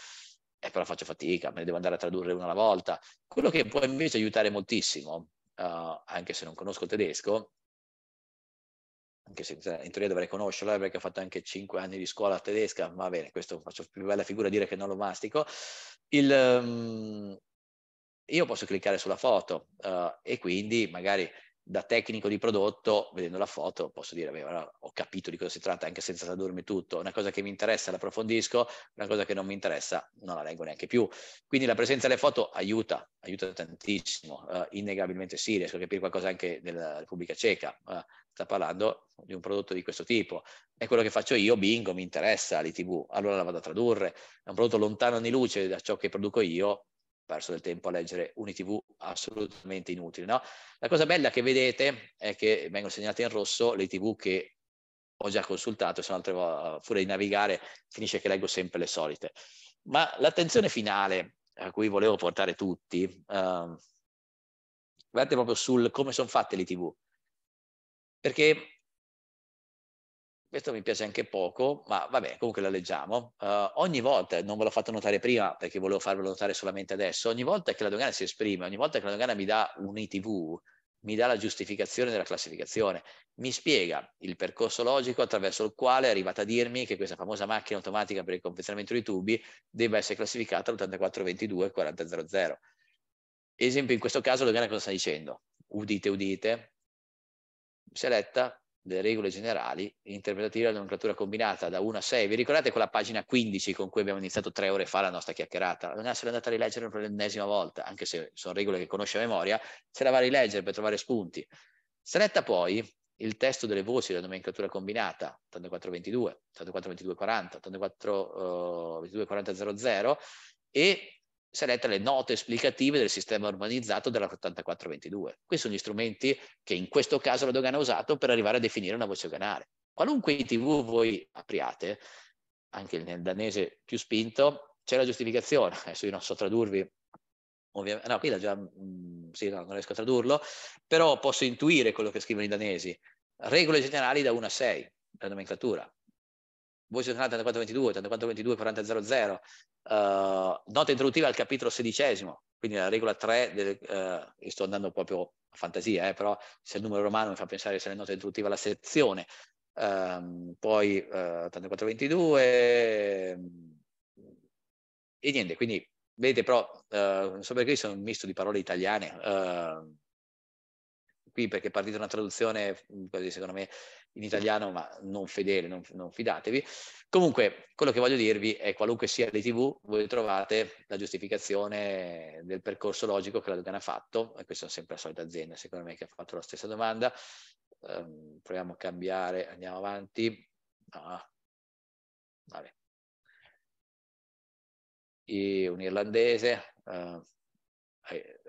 E però faccio fatica, me ne devo andare a tradurre una alla volta. Quello che può invece aiutare moltissimo, eh, anche se non conosco il tedesco, anche se in teoria dovrei conoscerlo perché ho fatto anche 5 anni di scuola tedesca, ma va bene, questo faccio più bella figura a dire che non lo mastico. Il, um, io posso cliccare sulla foto uh, e quindi magari da tecnico di prodotto, vedendo la foto, posso dire, beh, allora, ho capito di cosa si tratta anche senza tradurmi tutto. Una cosa che mi interessa la approfondisco, una cosa che non mi interessa non la leggo neanche più. Quindi la presenza delle foto aiuta, aiuta tantissimo. Uh, innegabilmente sì, riesco a capire qualcosa anche della Repubblica Ceca. Uh, sta parlando di un prodotto di questo tipo. È quello che faccio io, bingo, mi interessa l'ITV, allora la vado a tradurre. È un prodotto lontano anni luce da ciò che produco io, perso del tempo a leggere Unitv assolutamente inutile. No? La cosa bella che vedete è che vengono segnate in rosso le tv che ho già consultato, se no altre volte, fuori di navigare, finisce che leggo sempre le solite. Ma l'attenzione finale a cui volevo portare tutti, eh, guardate proprio sul come sono fatte le tv, Perché questo mi piace anche poco, ma vabbè, comunque la leggiamo. Uh, ogni volta, non ve l'ho fatto notare prima perché volevo farvelo notare solamente adesso, ogni volta che la dogana si esprime, ogni volta che la dogana mi dà un ITV, mi dà la giustificazione della classificazione, mi spiega il percorso logico attraverso il quale è arrivata a dirmi che questa famosa macchina automatica per il confezionamento dei tubi debba essere classificata all'8422-4000. Esempio, in questo caso la dogana cosa sta dicendo? Udite, udite, Seletta delle regole generali interpretative della nomenclatura combinata da 1 a 6. Vi ricordate quella pagina 15 con cui abbiamo iniziato tre ore fa la nostra chiacchierata? Non se andata a rileggere per l'ennesima volta, anche se sono regole che conosce a memoria, se la va a rileggere per trovare spunti. Seletta poi il testo delle voci della nomenclatura combinata 8422, 842240, 84224000 e seletta le note esplicative del sistema urbanizzato della 8422. Questi sono gli strumenti che in questo caso la dogana ha usato per arrivare a definire una voce doganale. Qualunque ITV voi apriate, anche nel danese più spinto, c'è la giustificazione. Adesso io non so tradurvi, ovviamente, no, qui l'ha già, mm, sì, no, non riesco a tradurlo, però posso intuire quello che scrivono i danesi. Regole generali da 1 a 6, la nomenclatura voi tornate 3422, 3422, 4000, uh, nota introduttiva al capitolo sedicesimo, quindi la regola 3, del, uh, sto andando proprio a fantasia, eh, però se il numero romano mi fa pensare se la nota introduttiva la sezione, um, ehm, poi uh, 8422 um, e niente, quindi vedete però, uh, non so perché sono un misto di parole italiane, uh, qui perché è partita una traduzione, così secondo me, in italiano, ma non fedele, non, non fidatevi. Comunque, quello che voglio dirvi è qualunque sia l'ITV, voi trovate la giustificazione del percorso logico che la Dogana ha fatto, e questa è sempre la solita azienda, secondo me, che ha fatto la stessa domanda. Um, proviamo a cambiare, andiamo avanti. Ah, vabbè. E un irlandese, uh,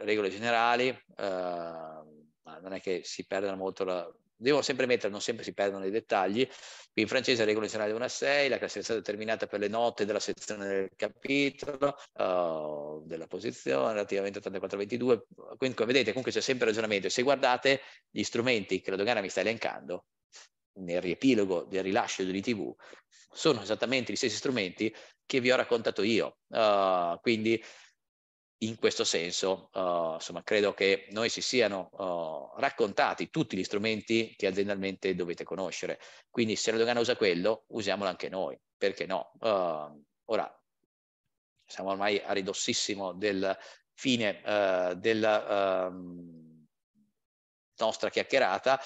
regole generali, uh, ma non è che si perdano molto la... Devo sempre mettere, non sempre si perdono i dettagli. Qui in francese regola nazionale 1 a 6, la classificazione determinata per le note della sezione del capitolo, uh, della posizione, relativamente 84-22. Quindi, come vedete, comunque c'è sempre ragionamento. E se guardate gli strumenti che la dogana mi sta elencando, nel riepilogo del rilascio dell'ITV, sono esattamente gli stessi strumenti che vi ho raccontato io. Uh, quindi in questo senso, uh, insomma, credo che noi si siano uh, raccontati tutti gli strumenti che aziendalmente dovete conoscere. Quindi se la dogana usa quello, usiamolo anche noi, perché no? Uh, ora, siamo ormai a ridossissimo del fine della ehm, nostra chiacchierata,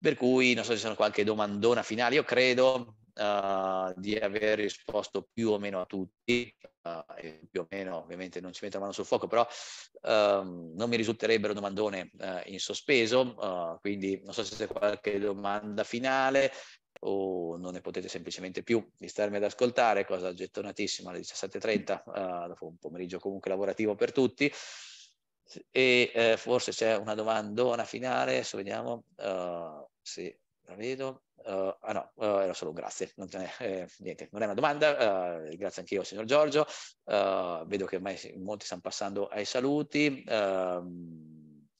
per cui non so se ci sono qualche domandona finale, io credo uh, di aver risposto più o meno a tutti, uh, più o meno ovviamente non ci metto la mano sul fuoco, però uh, non mi risulterebbero domandone eh, in sospeso, quindi non so se c'è qualche domanda finale o non ne potete semplicemente più di starmi ad ascoltare, cosa gettonatissima alle 17.30, dopo un pomeriggio comunque lavorativo per tutti. E forse c'è una domandona finale, adesso vediamo se la vedo. Uh, ah no, uh, era solo un grazie, non, eh, niente, non è una domanda, uh, grazie anche io signor Giorgio, vedo che ormai molti stanno passando ai saluti, ehm,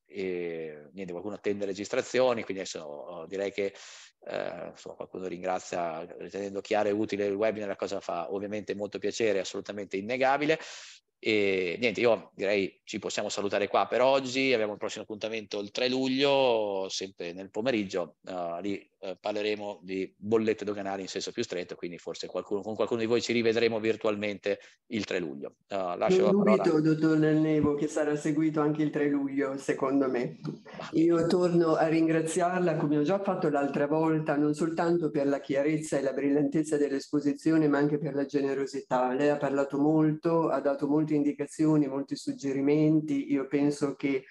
e, niente, qualcuno attende registrazioni, quindi adesso direi che insomma, qualcuno ringrazia ritenendo chiaro e utile il webinar, la cosa fa ovviamente molto piacere, assolutamente innegabile. E niente, io direi ci possiamo salutare qua per oggi, abbiamo il prossimo appuntamento il 3 luglio, sempre nel pomeriggio, lì eh, parleremo di bollette doganali in senso più stretto, quindi forse qualcuno, con qualcuno di voi ci rivedremo virtualmente il 3 luglio. Uh, lascio non la dubito, dottor Nevo, che sarà seguito anche il 3 luglio, secondo me. Io torno a ringraziarla, come ho già fatto l'altra volta, non soltanto per la chiarezza e la brillantezza dell'esposizione, ma anche per la generosità. Lei ha parlato molto, ha dato molte indicazioni, molti suggerimenti. Io penso che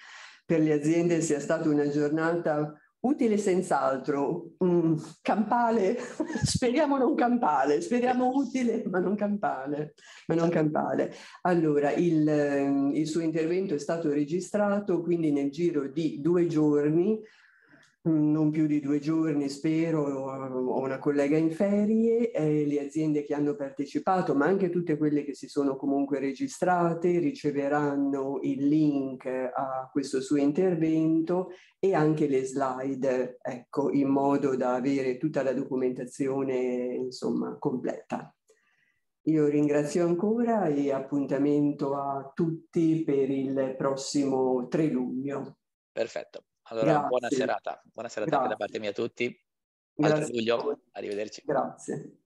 per le aziende sia stata una giornata utile senz'altro, mm, campale, speriamo non campale, speriamo utile ma non campale, ma non campale. Allora, il, il suo intervento è stato registrato quindi nel giro di due giorni non più di due giorni, spero, ho una collega in ferie, eh, le aziende che hanno partecipato, ma anche tutte quelle che si sono comunque registrate, riceveranno il link a questo suo intervento e anche le slide, ecco, in modo da avere tutta la documentazione, insomma, completa. Io ringrazio ancora e appuntamento a tutti per il prossimo 3 luglio. Perfetto. Allora, Grazie. buona serata. Buona serata da parte mia a tutti. Grazie. Luglio, arrivederci. Grazie.